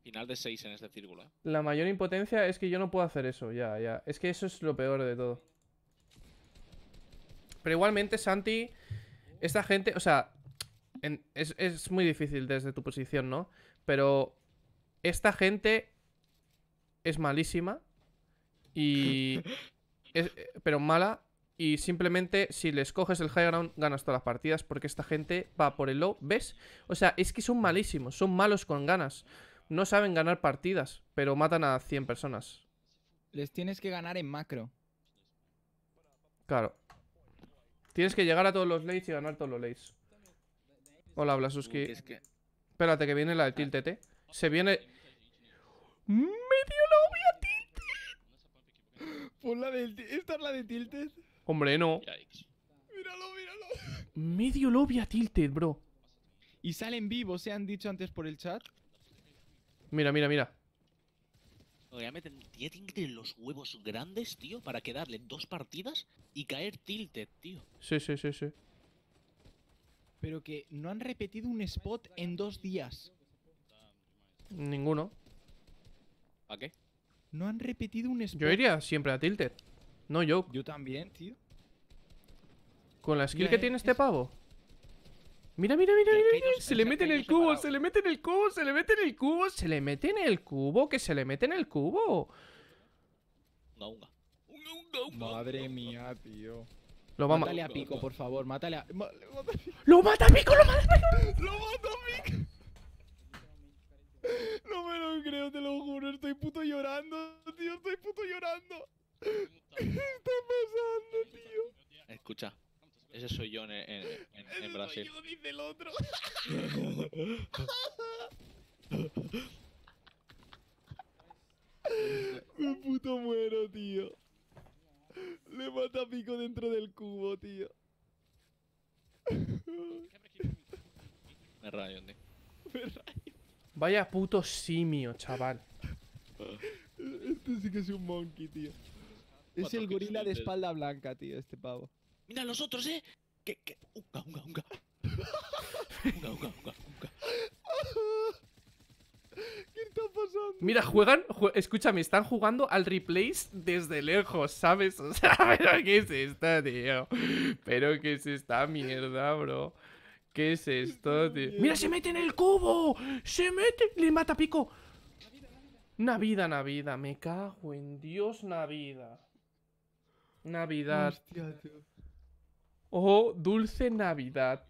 Final de 6 en este círculo. ¿eh? La mayor impotencia es que yo no puedo hacer eso, ya, ya. Es que eso es lo peor de todo. Pero igualmente, Santi, esta gente, o sea, es, muy difícil desde tu posición, ¿no? Pero esta gente es malísima y... Es, pero mala y simplemente si les coges el high ground ganas todas las partidas porque esta gente va por el low, ¿ves? O sea, es que son malísimos, son malos con ganas. No saben ganar partidas, pero matan a 100 personas. Les tienes que ganar en macro. Claro. Tienes que llegar a todos los lates y ganar todos los lates. Hola, Blasuski. Es que... Espérate, que viene la de eh Se viene... Medio lobby a Tilted! la ¿Esta es la de Tilted? Hombre, no. Míralo, míralo. Medio lobby a tilted, bro. Y salen vivos, se han dicho antes por el chat. Mira, mira, mira ya tiene que tener los huevos grandes, tío, para quedarle dos partidas y caer tilted, tío. Sí, sí, sí, sí. Pero que no han repetido un spot en dos días. Ninguno. ¿A qué? No han repetido un spot. Yo iría siempre a tilted. No yo. Yo también, tío. Con la skill que eh, tiene este pavo. Mira, mira, mira, mira, mira. Se le mete en el cubo, se le mete en el cubo, se le mete en el cubo, se le mete en el cubo, que se le mete en el cubo. Madre mía, tío. Lo va mátale a Pico, por favor, mátale a... ¡Lo mata a Pico, lo mata a Pico! ¡Lo mata a Pico! No me lo creo, te lo juro, estoy puto llorando, tío, estoy puto llorando. ¿Qué está pasando, tío? Escucha, ese soy yo en, en, en, Ese Brasil. yo, dice el otro. Me puto muero, tío. Le mata a Pico dentro del cubo, tío. Me rayo, tío. Me rayo. Vaya puto simio, chaval. Este sí que es un monkey, tío. Es el gorila de espalda blanca, tío, este pavo. Mira los otros, ¿eh? ¿Qué está pasando? Mira, juegan, escúchame, están jugando al replays desde lejos, ¿sabes? O sea, pero ¿qué es esto, tío? Pero ¿qué es esta mierda, bro? ¿Qué es esto, tío? ¡Mira, se mete en el cubo! ¡Se mete! ¡Le mata pico! Navidad, Navidad, me cago en Dios, Navidad. Navidad. Hostia, tío. Oh, dulce Navidad.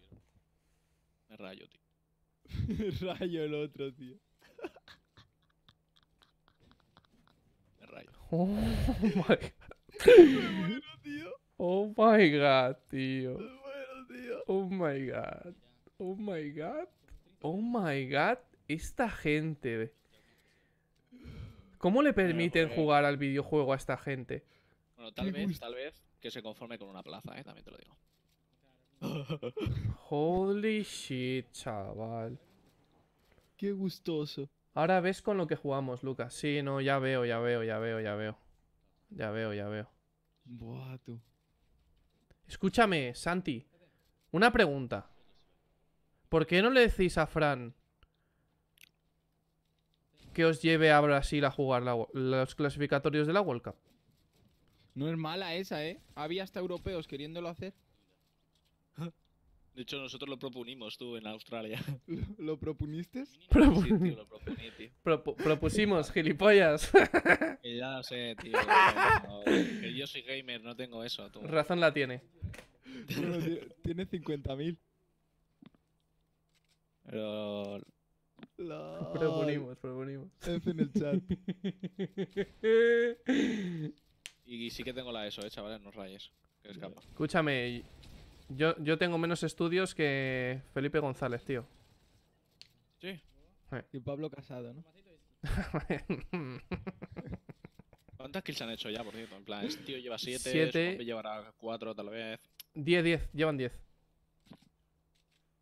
Me rayo, tío. Me rayo el otro, tío. Me rayo. Oh my god. Oh my god, tío. Oh my god. Oh my god. Oh my god. Esta gente. ¿Cómo le permiten jugar al videojuego a esta gente? Bueno, tal vez, tal vez que se conforme con una plaza, eh, también te lo digo. Holy shit, chaval. Qué gustoso. Ahora ves con lo que jugamos, Lucas. Sí, no, ya veo, ya veo, ya veo, ya veo. Ya veo, ya veo. Escúchame, Santi. Una pregunta. ¿Por qué no le decís a Fran que os lleve a Brasil a jugar los clasificatorios de la World Cup? No es mala esa, ¿eh? Había hasta europeos queriéndolo hacer. De hecho, nosotros lo proponimos tú en Australia. ¿Lo, propuniste? sí, tío, lo proponí, tío. propusimos, gilipollas. ya no sé, tío. que yo soy gamer, no tengo eso. Tú. Razón la tiene. Bueno, tiene 50.000. Pero... Proponimos, proponimos. F en el chat. y, sí que tengo la ESO, eh, chavales, no rayes. Que escapa. Escúchame, yo, tengo menos estudios que Felipe González, tío. Sí. Y Pablo Casado, ¿no? ¿Cuántas kills han hecho ya, por cierto? En plan, este tío lleva 7, este llevará 4 tal vez. 10, 10, llevan 10.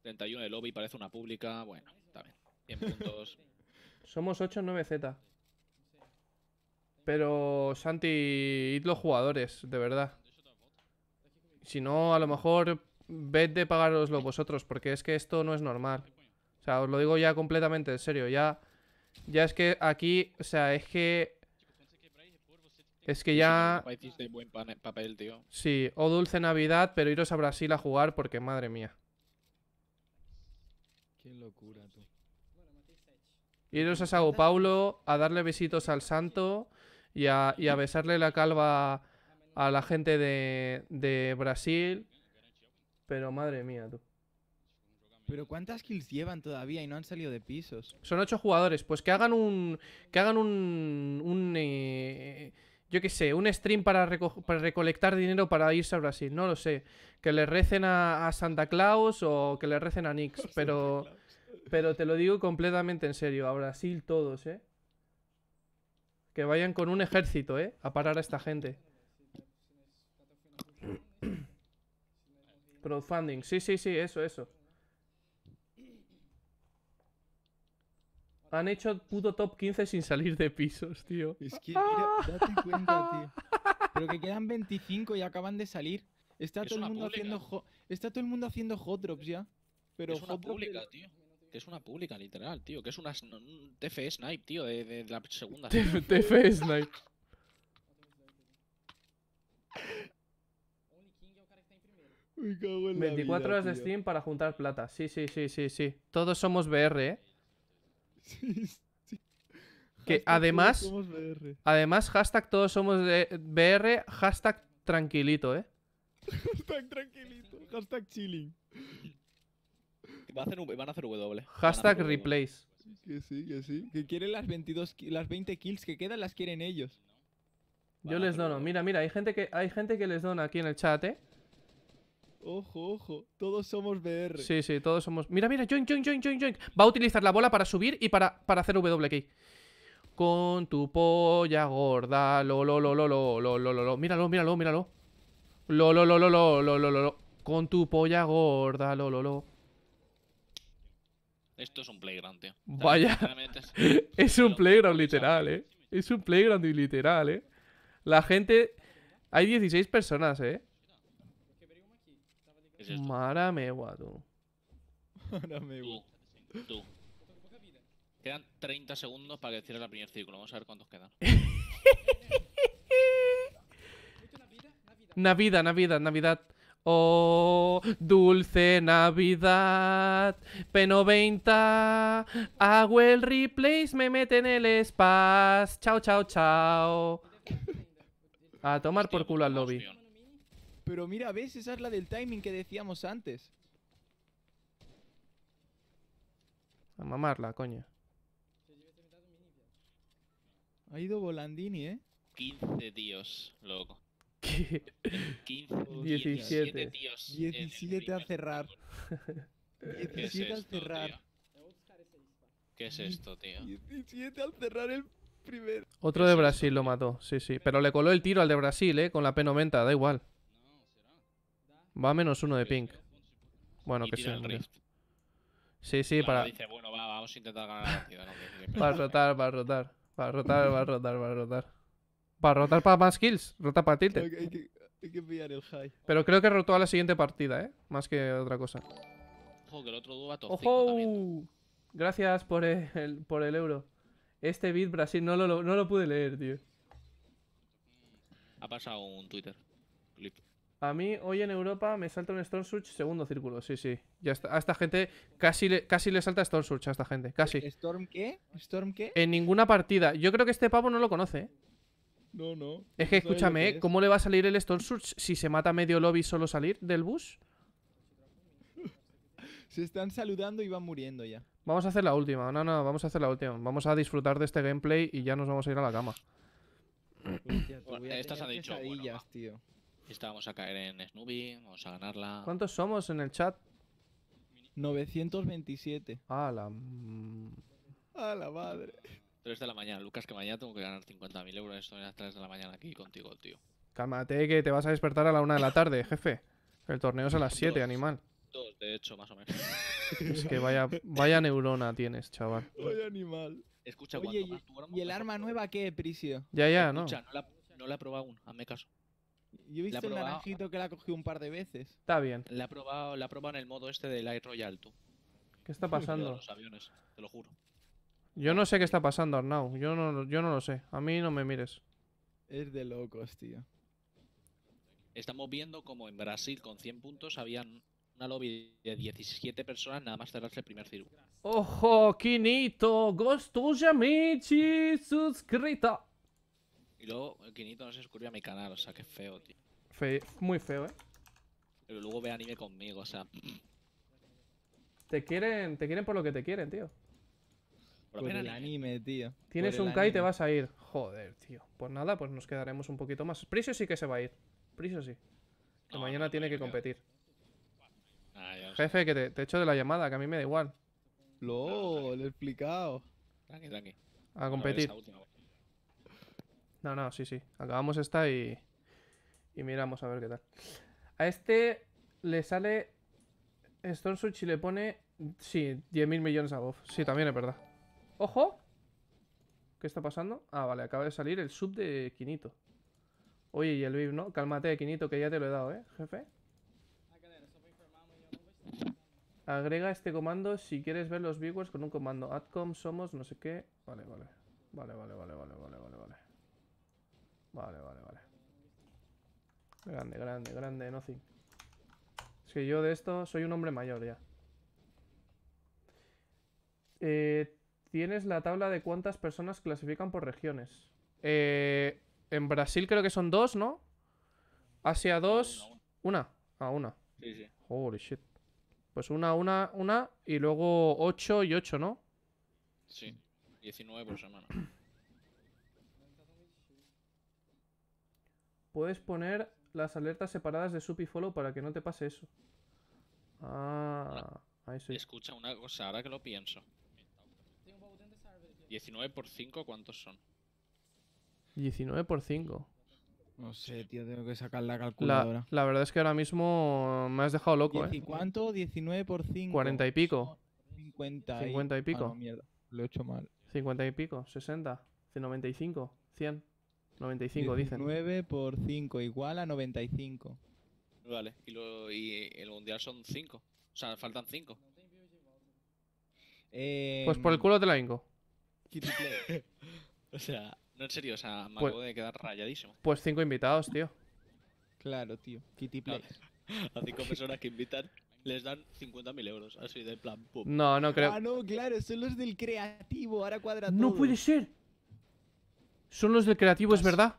31 de lobby, parece una pública. Bueno, está bien. 100 puntos. Somos 8 9 Z. Pero, Santi, id los jugadores, de verdad. Si no, a lo mejor ved de pagároslo vosotros, porque es que esto no es normal. O sea, os lo digo ya completamente en serio. Ya, ya es que aquí, o sea, es que... Es que ya... Sí, o dulce Navidad, pero iros a Brasil a jugar porque madre mía. Qué locura, tú. Iros a Sao Paulo a darle besitos al santo y a, y a besarle la calva a la gente de, Brasil. Pero madre mía, tú. Pero ¿cuántas kills llevan todavía y no han salido de pisos? Son ocho jugadores. Pues que hagan un... Que hagan un... un eh, yo qué sé, un stream para, recolectar dinero para irse a Brasil. No lo sé. Que le recen a, Santa Claus o que le recen a Nix. Pero... Pero te lo digo completamente en serio. A Brasil todos, ¿eh? Que vayan con un ejército, ¿eh? A parar a esta gente. Crowdfunding. Sí, sí, sí, eso, eso. Han hecho puto top 15 sin salir de pisos, tío. Es que, date cuenta, tío. Pero que quedan 25 y acaban de salir. Está, todo, el mundo haciendo está todo el mundo haciendo hot drops ya. Pero es una pública, tío. Que es una pública, literal, tío. Que es una un TF Snipe, tío, de, la segunda. TF Snipe. 24 horas de Steam para juntar plata. Sí, sí, sí, sí, sí. Todos somos BR, ¿eh? Sí, sí. Que además, todos somos BR. además, hashtag todos somos BR, hashtag tranquilito, ¿eh? hashtag tranquilito, hashtag chilling. van a hacer W. Hashtag replace. Que sí, que sí. Que quieren las 22, las 20 kills que quedan, las quieren ellos. Yo les dono. Mira, mira, hay gente que, hay gente que les dona aquí en el chat, ¿eh? Ojo, ojo. Todos somos BR. Sí, sí, todos somos. Mira, mira, join, join, join, join, join. Va a utilizar la bola para subir y para, para hacer WK. Con tu polla gorda. Lo, lo, lo, lo, lo, lo, lo, lo. Míralo, míralo, míralo. Lo, lo, lo, lo, lo, lo, lo, lo. Con tu polla gorda. Lo, lo, lo. Esto es un playground, tío. Vaya. es un playground literal, eh. Es un playground literal, eh. La gente. Hay 16 personas, eh. Mara me tú. tú. Quedan 30 segundos para que cierre el primer círculo. Vamos a ver cuántos quedan. Navidad, Navidad, Navidad. Oh, dulce Navidad. P90. Hago el replays, me en el spa Chao, chao, chao. A tomar por culo al lobby. Pero mira, ¿ves? Esa es la del timing que decíamos antes. A mamarla, coño. Ha ido Volandini, ¿eh? 15 tíos, loco. ¿Qué? 15, 17. 17 tíos. 17 a cerrar. 17 al cerrar. ¿Qué es esto, tío? 17 al cerrar el primer. Otro de Brasil lo mató, sí, sí. Pero le coló el tiro al de Brasil, ¿eh? Con la P90, da igual. Va menos uno de pink. Bueno, que sí. Sí, sí, para. Dice, a intentar ganar para rotar, para rotar. Para rotar, para rotar, para rotar. Para rotar para más kills. Rota para Hay, que, el high. Pero creo que rotó a la siguiente partida, ¿eh? Más que otra cosa. Ojo, que el otro dúo ¡Ojo! Gracias por el, por el euro. Este beat Brasil no lo, no lo pude leer, tío. Ha pasado un Twitter clip. A mí hoy en Europa me salta un Storm Surge segundo círculo, sí, sí. Ya a esta gente casi le, casi le salta Storm Surge a esta gente, casi. ¿E-, ¿Storm qué? ¿Storm qué? En ninguna partida. Yo creo que este pavo no lo conoce. ¿eh? No, no. Es que escúchame, ¿eh? ¿cómo le va a salir el Storm Surge si se mata medio lobby solo salir del bus? se están saludando y van muriendo ya. Vamos a hacer la última, no, no, vamos a hacer la última. Vamos a disfrutar de este gameplay y ya nos vamos a ir a la cama. estas han dicho. tío. Esta vamos a caer en Snoopy, vamos a ganarla. ¿Cuántos somos en el chat? 927. Mm. A la... la madre. 3 de la mañana, Lucas, que mañana tengo que ganar 50.000 euros. Esto a las 3 de la mañana aquí contigo, tío. Cálmate, que te vas a despertar a la 1 de la tarde, jefe. El torneo es a las 7, animal. Dos, de hecho, más o menos. Es que vaya, vaya neurona tienes, chaval. Vaya animal. Escucha, Oye, y, el arma nueva qué, Prisio? Ya, ya, no. la, no la he probado aún, hazme caso. Yo he visto el naranjito que la ha cogido un par de veces. Está bien. La ha probado, la en el modo este del Light Royal, tú. ¿Qué está pasando? Los aviones, te lo juro. Yo no sé qué está pasando, Arnau. Yo no, yo no lo sé. A mí no me mires. Es de locos, tío. Estamos viendo como en Brasil con 100 puntos habían una lobby de 17 personas nada más cerrarse el primer círculo. ¡Ojo, Quinito! amici! ¡Suscrita! Y luego el quinito no se escurrió a mi canal, o sea, que feo, tío. muy feo, ¿eh? Pero luego ve anime conmigo, o sea... Te quieren, te quieren por lo que te quieren, tío. Por, el anime, tío. Tienes un Kai y te vas a ir. Joder, tío. Pues nada, pues nos quedaremos un poquito más. Prisio sí que se va a ir. Prisio sí. Que mañana tiene que competir. Ah, Jefe, que te, te, echo de la llamada, que a mí me da igual. lo he explicado. Tranqui, tranqui. A competir. No, no, sí, sí. Acabamos esta y, y miramos a ver qué tal. A este le sale Stone Switch y le pone... Sí, 10.000 millones a Goff. Sí, también es verdad. ¡Ojo! ¿Qué está pasando? Ah, vale, acaba de salir el sub de Quinito. Oye, y el VIP, ¿no? Cálmate, Quinito, que ya te lo he dado, ¿eh, jefe? Agrega este comando si quieres ver los viewers con un comando. Adcom somos no sé qué. vale. Vale, vale, vale, vale, vale, vale, vale. Vale, vale, vale. Grande, grande, grande, nothing. Es que yo de esto soy un hombre mayor ya. Eh, tienes la tabla de cuántas personas clasifican por regiones. Eh, en Brasil creo que son dos, ¿no? Asia dos. Una. a ah, una. Sí, sí. Holy shit. Pues una, una, una. Y luego ocho y ocho, ¿no? Sí. diecinueve por semana. Puedes poner las alertas separadas de sub y follow para que no te pase eso. Ah, ahí sí. Escucha una cosa, ahora que lo pienso. 19 por 5, ¿cuántos son? 19 por 5. No sé, tío, tengo que sacar la calculadora. La, verdad es que ahora mismo me has dejado loco, ¿eh? ¿Y cuánto? 19 por 5. 40 y pico. 50 y, 50 y pico. Ah, no, mierda, lo he hecho mal. 50 y pico, 60, 95, 100. 95, dicen. 9 por 5 igual a 95. Vale, y, lo, y el mundial son 5. O sea, faltan 5. Eh, pues por el culo te la vengo. o sea, no en serio, o sea, me pues acabo de quedar rayadísimo. Pues 5 invitados, tío. Claro, tío. Kitty Play. A 5 personas que invitan les dan 50.000 euros, así de plan. Pum. No, no creo. Ah, no, claro, son los del creativo, ahora cuadra No puede ser. Son los del creativo, es verdad.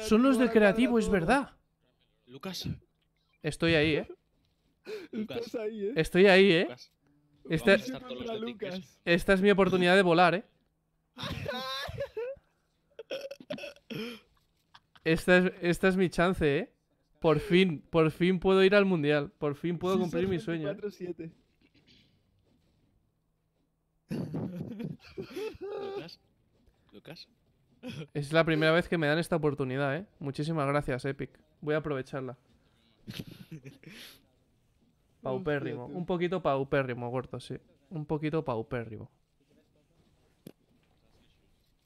Son los del creativo, es verdad. Lucas. Estoy ahí, ¿eh? Lucas. ahí, ¿eh? Estoy ahí, ¿eh? Este esta... es mi oportunidad de volar, ¿eh? Esta es, esta es, mi chance, ¿eh? Por fin, por fin puedo ir al mundial. Por fin puedo cumplir mi sueño. 4, ¿eh? Es la primera vez que me dan esta oportunidad, ¿eh? Muchísimas gracias, Epic. Voy a aprovecharla. paupérrimo. Un poquito paupérrimo, Gorto, sí. Un poquito paupérrimo.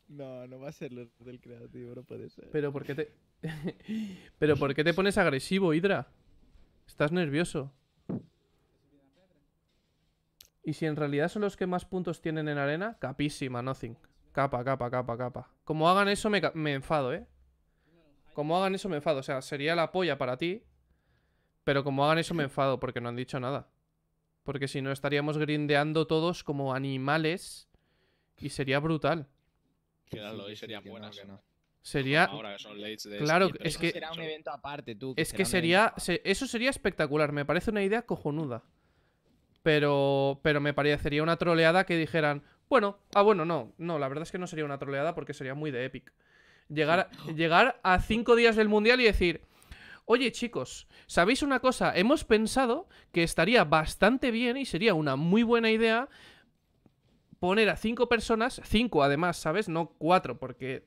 No, no va a ser lo del creativo, no puede ser. Pero ¿por te... Pero ¿por qué te pones agresivo, Hydra? Estás nervioso. Y si en realidad son los que más puntos tienen en arena, capísima, nothing. Capa, capa, capa, capa. Como hagan eso me, enfado, ¿eh? Como hagan eso me enfado. O sea, sería la polla para ti. Pero como hagan eso me enfado porque no han dicho nada. Porque si no estaríamos grindeando todos como animales y sería brutal. Quédalo serían buenas. no. Sería. son de claro, es que. Será un evento aparte, tú. es que sería. eso sería espectacular. Me parece una idea cojonuda. Pero. Pero me parecería una troleada que dijeran. Bueno, ah, bueno, no, no, la verdad es que no sería una troleada porque sería muy de Epic. Llegar, llegar a cinco días del Mundial y decir, oye chicos, ¿sabéis una cosa? Hemos pensado que estaría bastante bien y sería una muy buena idea poner a cinco personas, cinco además, ¿sabes? No cuatro, porque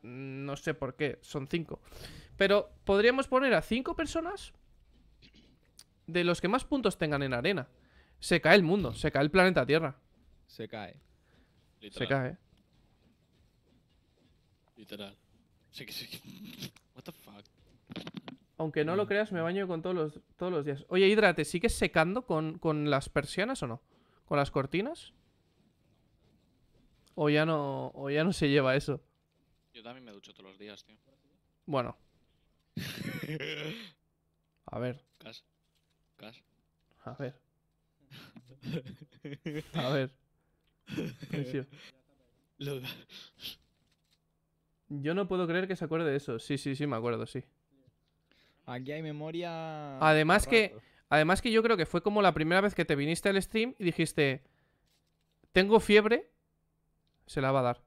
no sé por qué, son cinco. Pero podríamos poner a cinco personas de los que más puntos tengan en arena. Se cae el mundo, se cae el planeta Tierra. Se cae. Se cae. Literal. Sí, sí, What the fuck. Aunque no lo mm. creas, me baño con todos los, todos los días. Oye, Hidrate, sigues secando con, las persianas o no? ¿Con las cortinas? O ya no. ya no se lleva eso. Yo también me ducho todos los días, tío. Bueno. A ver. A ver. A ver. Yo no puedo creer que se acuerde de eso. Sí, sí, sí, me acuerdo, sí. Aquí hay memoria. Además que, además que yo creo que fue como la primera vez que te viniste al stream y dijiste: Tengo fiebre. Se la va a dar.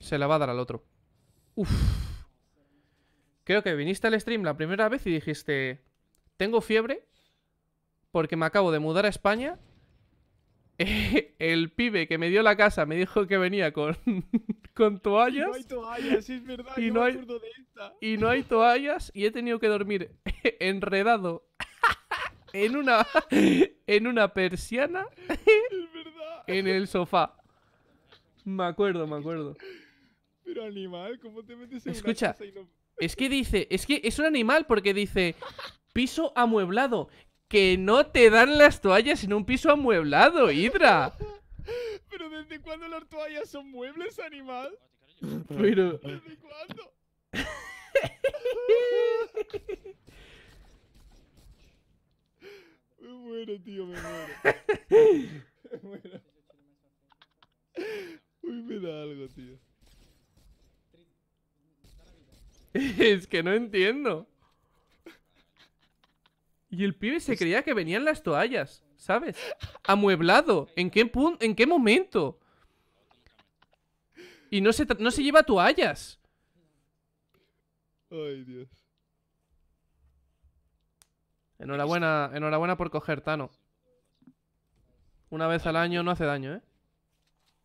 Se la va a dar al otro. Creo que viniste al stream la primera vez y dijiste: Tengo fiebre porque me acabo de mudar a España el pibe que me dio la casa me dijo que venía con, con toallas. Y no hay toallas, es verdad, y no, hay, toallas y he tenido que dormir enredado en una, en una persiana en el sofá. Me acuerdo, me acuerdo. Pero animal, ¿cómo te metes en Escucha, una casa es que dice, es que es un animal porque dice piso amueblado que no te dan las toallas en un piso amueblado, Hydra. ¿Pero desde cuándo las toallas son muebles, animal? Pero... ¿Desde cuándo? me muero, tío, me muero. Me muero. Uy, me da algo, tío. es que no entiendo. Y el pibe se pues creía que venían las toallas, ¿sabes? Amueblado. ¿En qué, en qué momento? Y no se, no se lleva toallas. Ay, Dios. Enhorabuena, enhorabuena por coger, Tano. Una vez al año no hace daño, ¿eh?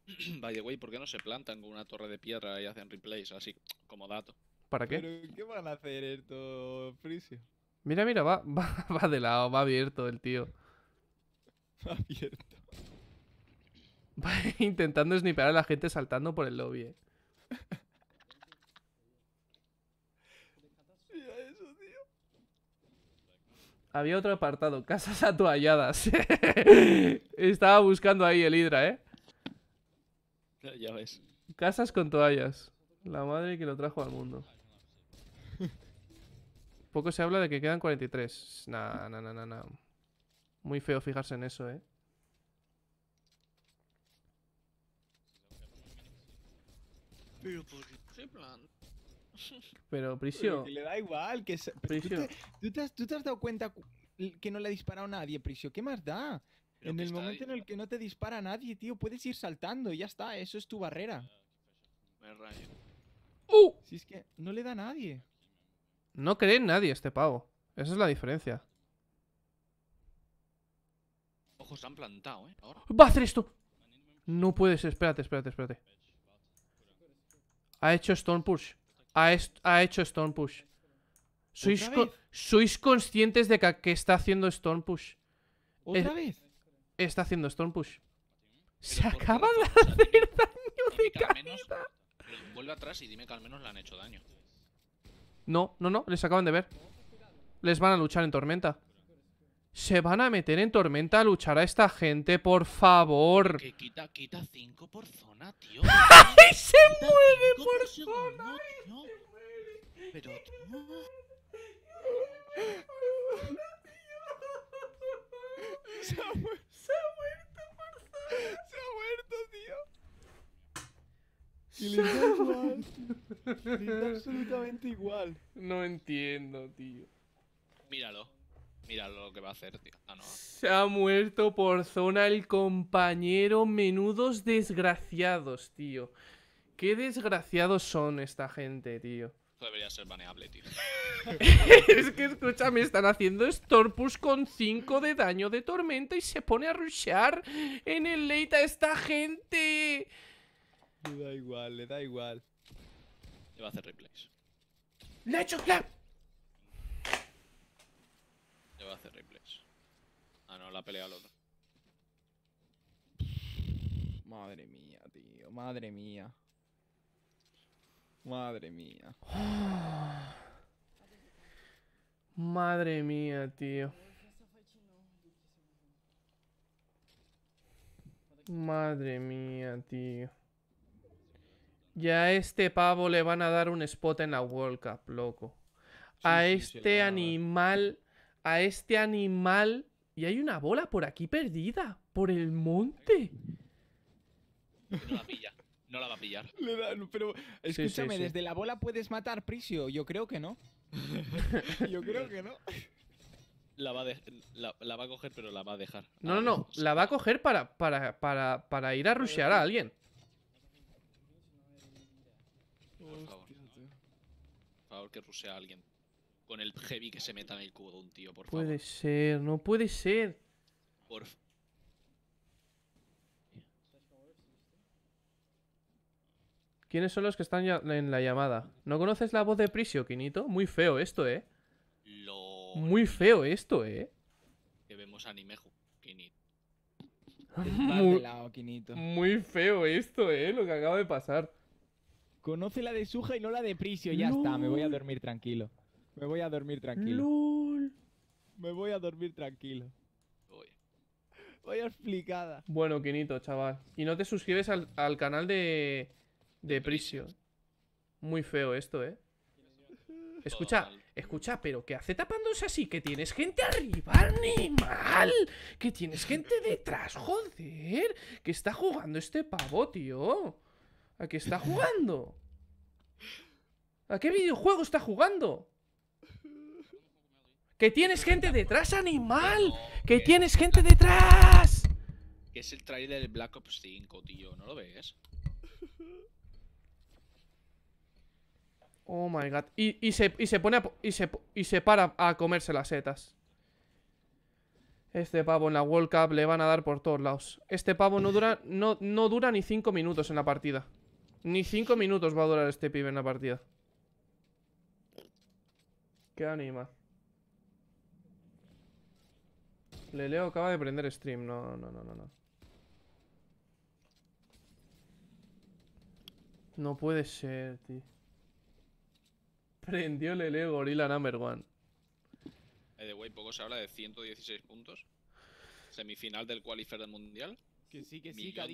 By güey, way, ¿por qué no se plantan con una torre de piedra y hacen replays así como dato? ¿Para qué? ¿Pero qué van a hacer estos Mira, mira, va, de lado, va abierto el tío. Va abierto. Va intentando snipear a la gente saltando por el lobby, eh. Había otro apartado, casas atualladas Estaba buscando ahí el Hydra, eh. Ya ves. Casas con toallas. La madre que lo trajo al mundo. Poco se habla de que quedan 43. Nah, nah, nah, nah, Muy feo fijarse en eso, eh. Pero Prisio. le da igual que se... Pues, ¿Tú, te, has, dado cuenta que no le ha disparado a nadie, Prisio. ¿Qué más da? en el momento en el que no te dispara nadie, tío, puedes ir saltando y ya está. Eso es tu barrera. Ah, Me rayo. ¡Uh! Si es que no le da a nadie. No cree en nadie este pavo. Esa es la diferencia. Ojos han plantado, ¿eh? ¡Va a hacer esto! No puedes ser. Espérate, espérate, espérate. Ha hecho Stone Push. Ha, hecho Stone Push. ¿Sois, ¿Sois conscientes de que, está haciendo Stone Push? ¿Otra vez? Está haciendo Stone Push. Se acaban de hacer daño de caída. Vuelve atrás y dime que al menos le han hecho daño. No, no, no, les acaban de ver Les van a luchar en tormenta ¿Se van a meter en tormenta a luchar a esta gente? ¡Por favor! Que quita, quita cinco por zona, tío. ¡Ay, se mueve por zona! Pero Se ha, muerto por favor! Se ha muerto, tío. Y le igual. absolutamente igual. No entiendo, tío. Míralo. Míralo lo que va a hacer, tío. Se ha muerto por zona el compañero. Menudos desgraciados, tío. Qué desgraciados son esta gente, tío. Esto debería ser baneable, tío. es que, escúchame, están haciendo Storpus con 5 de daño de tormenta y se pone a rushear en el late a esta gente. Le da igual, le da igual. Le va a hacer replays. hecho Clap! Le va a hacer replays. Ah, no, la pelea al otro. Madre mía, tío. Madre mía. Madre mía. Madre mía, tío. Madre mía, tío. Ya a este pavo le van a dar un spot en la World Cup, loco. a este animal, a este animal. Y hay una bola por aquí perdida, por el monte. No la pilla, no la va a pillar. escúchame, desde la bola puedes matar Prisio. Yo creo que no. Yo creo que no. La va, a coger, pero la va a dejar. No, ah, no, no. La va a coger para, para, para, para ir a rushear a alguien. que rusea a alguien. Con el heavy que se meta en el cubo de un tío, por favor. Puede ser, no puede ser. Por ¿Quiénes son los que están en la llamada? ¿No conoces la voz de Prisio, Quinito? Muy feo esto, ¿eh? Muy feo esto, ¿eh? Que vemos animejo. muy, muy feo esto, ¿eh? Lo que acaba de pasar. Conoce la de Suja y no la de Prisio. Ya está, me voy a dormir tranquilo. Me voy a dormir tranquilo. Me voy a dormir tranquilo. Voy a explicada. Bueno, Quinito, chaval. Y no te suscribes al, al canal de, de Prisio. Muy feo esto, ¿eh? Escucha, escucha, pero ¿qué hace tapándose así? Que tienes gente arriba, animal. Que tienes gente detrás, joder. Que está jugando este pavo, tío. ¿A qué está jugando? ¿A qué videojuego está jugando? ¡Que tienes gente detrás, animal! ¡Que tienes gente detrás! es el trailer de Black Ops 5, tío, ¿no lo ves? Oh my god. Y, se, pone a, y, se, para a comerse las setas. Este pavo en la World Cup le van a dar por todos lados. Este pavo no dura, no, no dura ni 5 minutos en la partida. Ni 5 minutos va a durar este pibe en la partida. Qué anima. Leleo acaba de prender stream. No, no, no, no, no. No puede ser, tío. Prendió Leleo Gorilla number one. Eh, de way, poco se habla de 116 puntos. Semifinal del qualifier del mundial. Que sí, de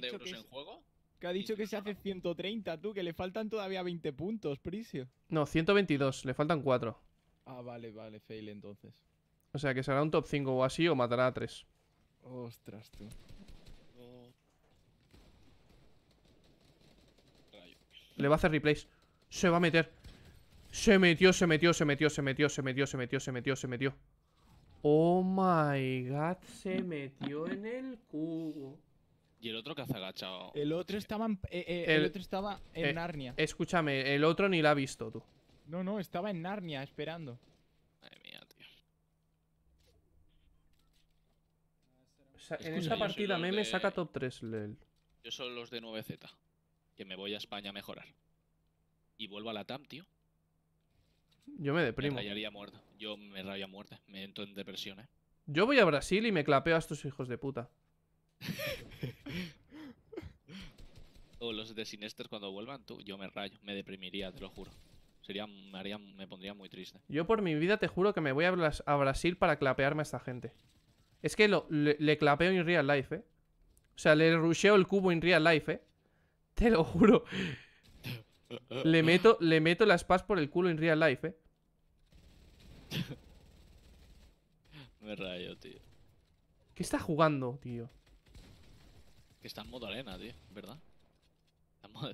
euros en juego. Que ha dicho que se hace 130, tú, que le faltan todavía 20 puntos, Prisio. No, 122, le faltan 4. Ah, vale, vale, fail entonces. O sea, que será un top 5 o así o matará a 3. Ostras, tú. Le va a hacer replays. Se va a meter. Se metió, se metió, se metió, se metió, se metió, se metió, se metió, se metió. Oh my god, se metió en el cubo. ¿Y el otro que has agachado? El otro estaba en, eh, eh, el, estaba en eh, Narnia. Escúchame, el otro ni la ha visto tú. No, no, estaba en Narnia esperando. Madre mía, tío. en esa partida meme saca top 3, Lel. Yo soy los de 9Z. Que me voy a España a mejorar. Y vuelvo a la TAM, tío. Yo me deprimo. Me rayaría muerto. Yo me rabia muerte. Me entro en depresión, eh. Yo voy a Brasil y me clapeo a estos hijos de puta o los de Sinester cuando vuelvan, tú, yo me rayo, me deprimiría, te lo juro. Sería, me, me pondría muy triste. Yo por mi vida te juro que me voy a, Brasil para clapearme a esta gente. Es que le, clapeo en real life, eh. O sea, le rusheo el cubo en real life, eh. Te lo juro. le meto, le meto las paz por el culo en real life, eh. me rayo, tío. ¿Qué está jugando, tío? Que está en modo arena, tío, ¿verdad?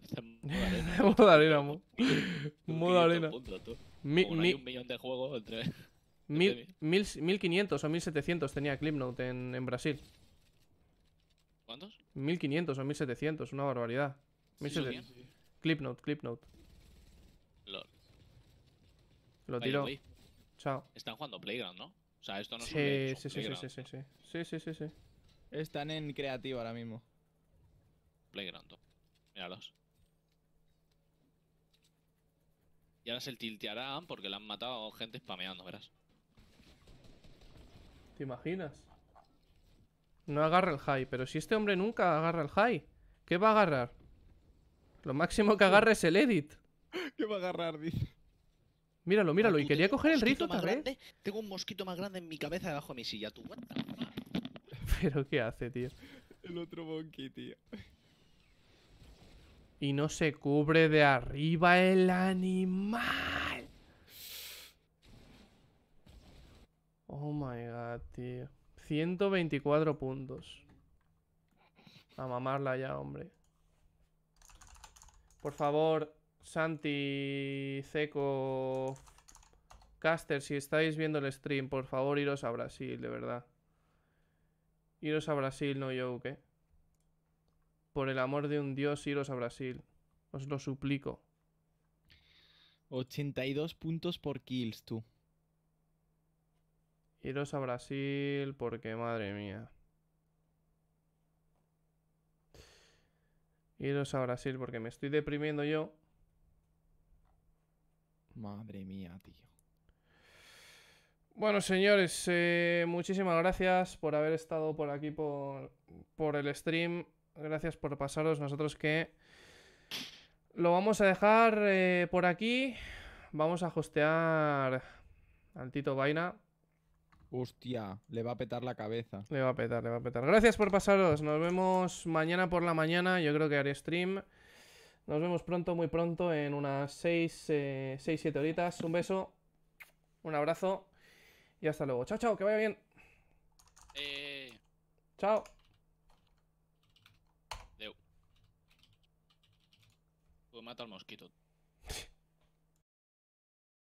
Está en modo, arena. modo arena, mo. modo arena. un millón de juegos entre. 1500 o 1700 tenía Clipnote en, Brasil. ¿Cuántos? 1500 o 1700, una barbaridad. Clipnote, Clipnote. Lo tiró. Chao. Están jugando Playground, ¿no? O sea, esto no es sí, sí, sí, sí, sí, sí, sí, sí, sí, sí. Están en creativo ahora mismo. Playground. Míralos. Y ahora se tiltearán porque le han matado gente spameando, verás. ¿Te imaginas? No agarra el high, pero si este hombre nunca agarra el high, ¿qué va a agarrar? Lo máximo que agarra es el edit. ¿Qué va a agarrar, dice? Míralo, míralo, y quería coger el rito más Tengo un mosquito más grande en mi cabeza debajo de mi silla, Pero qué hace, tío. El otro monkey, tío. Y no se cubre de arriba el animal. Oh my god, tío. 124 puntos. A mamarla ya, hombre. Por favor, Santi, Seco, Caster, si estáis viendo el stream, por favor, iros a Brasil, de verdad. Iros a Brasil, no yo, ¿qué? Por el amor de un dios, iros a Brasil. Os lo suplico. 82 puntos por kills, tú. Iros a Brasil porque, madre mía. Iros a Brasil porque me estoy deprimiendo yo. Madre mía, tío. Bueno, señores, eh, muchísimas gracias por haber estado por aquí por, por el stream. Gracias por pasaros. Nosotros que lo vamos a dejar eh, por aquí. Vamos a hostear al Tito Vaina. Hostia, le va a petar la cabeza. Le va a petar, le va a petar. Gracias por pasaros. Nos vemos mañana por la mañana. Yo creo que haré stream. Nos vemos pronto, muy pronto, en unas 6, 7 eh, horitas. Un beso, un abrazo y hasta luego. Chao, chao, que vaya bien. Eh. Chao. mata el mosquito.